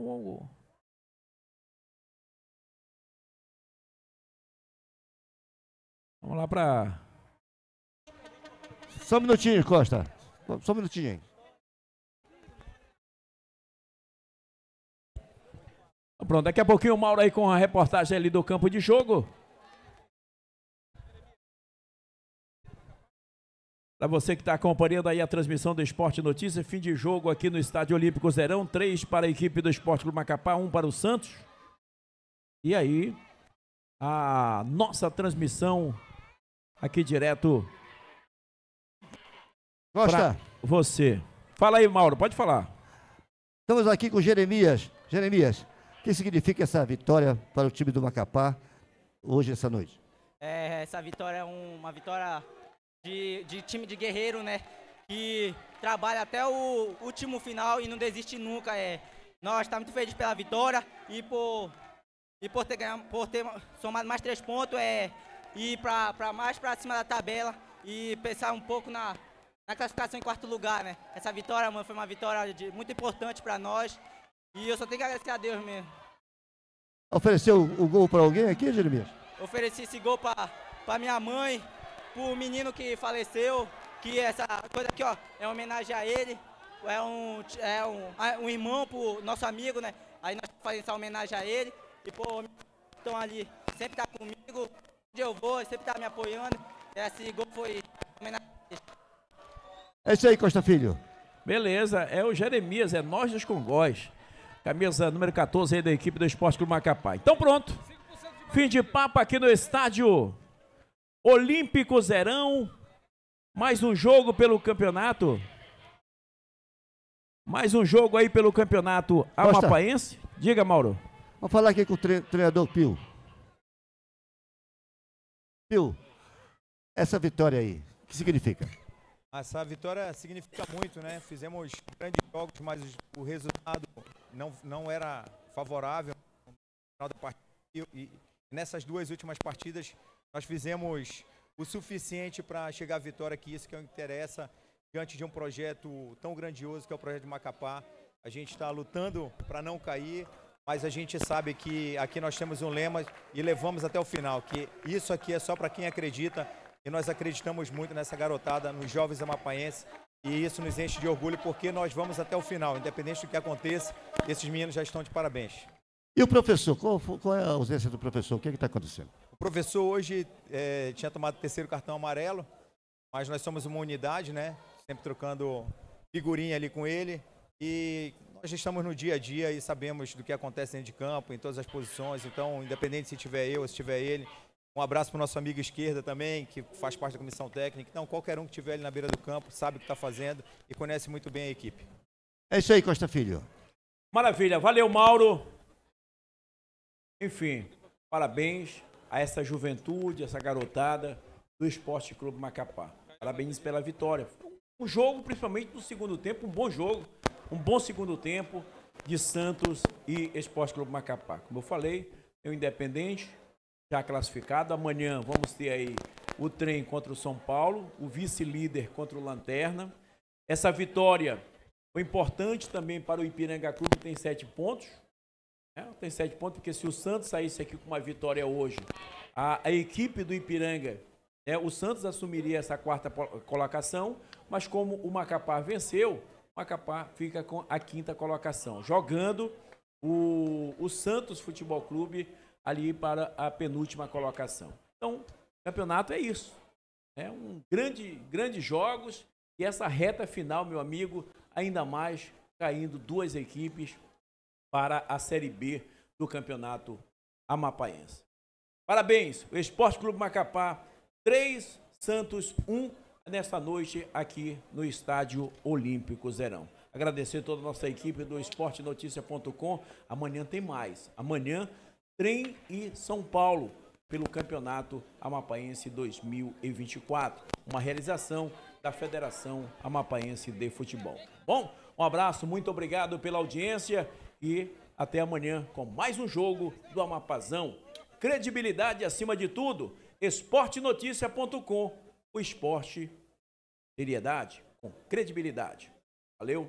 A: vamos lá para... Só um minutinho, Costa.
B: Só um minutinho. Pronto, daqui a pouquinho o Mauro aí com a reportagem ali do campo de jogo. Para você que está acompanhando aí a transmissão do Esporte Notícia, fim de jogo aqui no Estádio Olímpico Zerão, três para a equipe do Esporte Clube Macapá, um para o Santos. E aí, a nossa transmissão aqui direto.
C: Gosta? Você. Fala aí, Mauro, pode falar. Estamos aqui com Jeremias. Jeremias, o que significa essa vitória para o time do Macapá hoje, essa noite?
D: É, essa vitória é uma vitória de, de time de guerreiro, né? Que trabalha até o último final e não desiste nunca. É. Nós estamos tá muito felizes pela vitória e por, e por, ter, ganhado, por ter somado mais três pontos é, e para mais para cima da tabela e pensar um pouco na, na classificação em quarto lugar, né? Essa vitória, mano, foi uma vitória de, muito importante para nós. E eu só tenho que agradecer a Deus mesmo.
C: Ofereceu o gol para alguém aqui, Jeremias?
D: Ofereci esse gol para minha mãe, pro menino que faleceu, que essa coisa aqui, ó, é homenagem a ele, é um, é um, é um irmão pro nosso amigo, né? Aí nós fazemos essa homenagem a ele e pô, estão ali, sempre tá comigo, onde eu vou, sempre tá me apoiando. Esse gol foi homenagem a ele.
C: É isso aí, Costa Filho.
B: Beleza, é o Jeremias, é nós dos Congóis. Camisa número 14 aí da equipe do Esporte Clube Macapá. Então pronto. Fim de papo aqui no estádio Olímpico Zerão, mais um jogo pelo campeonato. Mais um jogo aí pelo campeonato amapaense.
C: Diga, Mauro. Vamos falar aqui com o tre treinador Pio. Pio, essa vitória aí, o que significa?
G: Essa vitória significa muito, né? Fizemos grandes jogos, mas o resultado não, não era favorável no final da partida. E nessas duas últimas partidas nós fizemos o suficiente para chegar à vitória, que isso é que interessa diante de um projeto tão grandioso que é o projeto de Macapá. A gente está lutando para não cair, mas a gente sabe que aqui nós temos um lema e levamos até o final, que isso aqui é só para quem acredita e nós acreditamos muito nessa garotada, nos jovens amapaenses. E isso nos enche de orgulho porque nós vamos até o final, independente do que aconteça, esses meninos já estão de parabéns.
C: E o professor? Qual, qual é a ausência do professor? O que é está acontecendo?
G: professor hoje é, tinha tomado o terceiro cartão amarelo, mas nós somos uma unidade, né? Sempre trocando figurinha ali com ele. E nós estamos no dia a dia e sabemos do que acontece dentro de campo, em todas as posições. Então, independente se tiver eu ou se tiver ele. Um abraço para o nosso amigo esquerda também, que faz parte da comissão técnica. Então, qualquer um que estiver ali na beira do campo sabe o que está fazendo e conhece muito bem a equipe.
C: É isso aí, Costa Filho.
G: Maravilha. Valeu,
B: Mauro. Enfim, parabéns a essa juventude, essa garotada do Esporte Clube Macapá. Parabéns pela vitória. Um jogo, principalmente no segundo tempo, um bom jogo, um bom segundo tempo de Santos e Esporte Clube Macapá. Como eu falei, é o Independente já classificado. Amanhã vamos ter aí o trem contra o São Paulo, o vice-líder contra o Lanterna. Essa vitória foi importante também para o Ipiranga Clube, que tem sete pontos. É, tem sete pontos, porque se o Santos saísse aqui com uma vitória hoje, a, a equipe do Ipiranga, né, o Santos assumiria essa quarta colocação, mas como o Macapá venceu, o Macapá fica com a quinta colocação. Jogando o, o Santos Futebol Clube ali para a penúltima colocação. Então, campeonato é isso. É um grande, grandes jogos e essa reta final, meu amigo, ainda mais caindo duas equipes para a Série B do Campeonato Amapaense. Parabéns, o Esporte Clube Macapá 3, Santos 1, nesta noite aqui no Estádio Olímpico Zerão. Agradecer toda a nossa equipe do esportenotícia.com. Amanhã tem mais. Amanhã, trem e São Paulo pelo Campeonato Amapaense 2024. Uma realização da Federação Amapaense de Futebol. Bom, um abraço, muito obrigado pela audiência e até amanhã com mais um jogo do Amapazão. Credibilidade acima de tudo. Esportenotícia.com. O esporte, seriedade, com credibilidade. Valeu!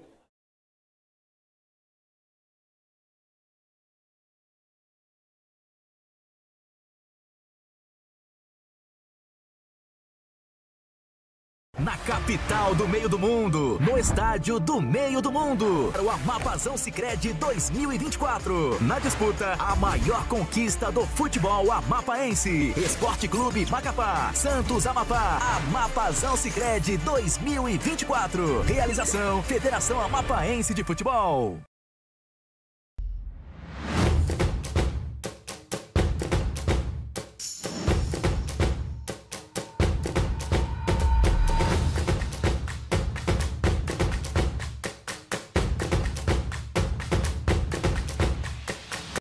A: na capital do meio do
B: mundo, no estádio do meio do mundo, o Amapazão Sicredi 2024. Na disputa, a maior conquista do futebol amapaense. Esporte Clube Macapá, Santos Amapá, Amapazão Sicredi 2024. Realização Federação Amapaense de Futebol.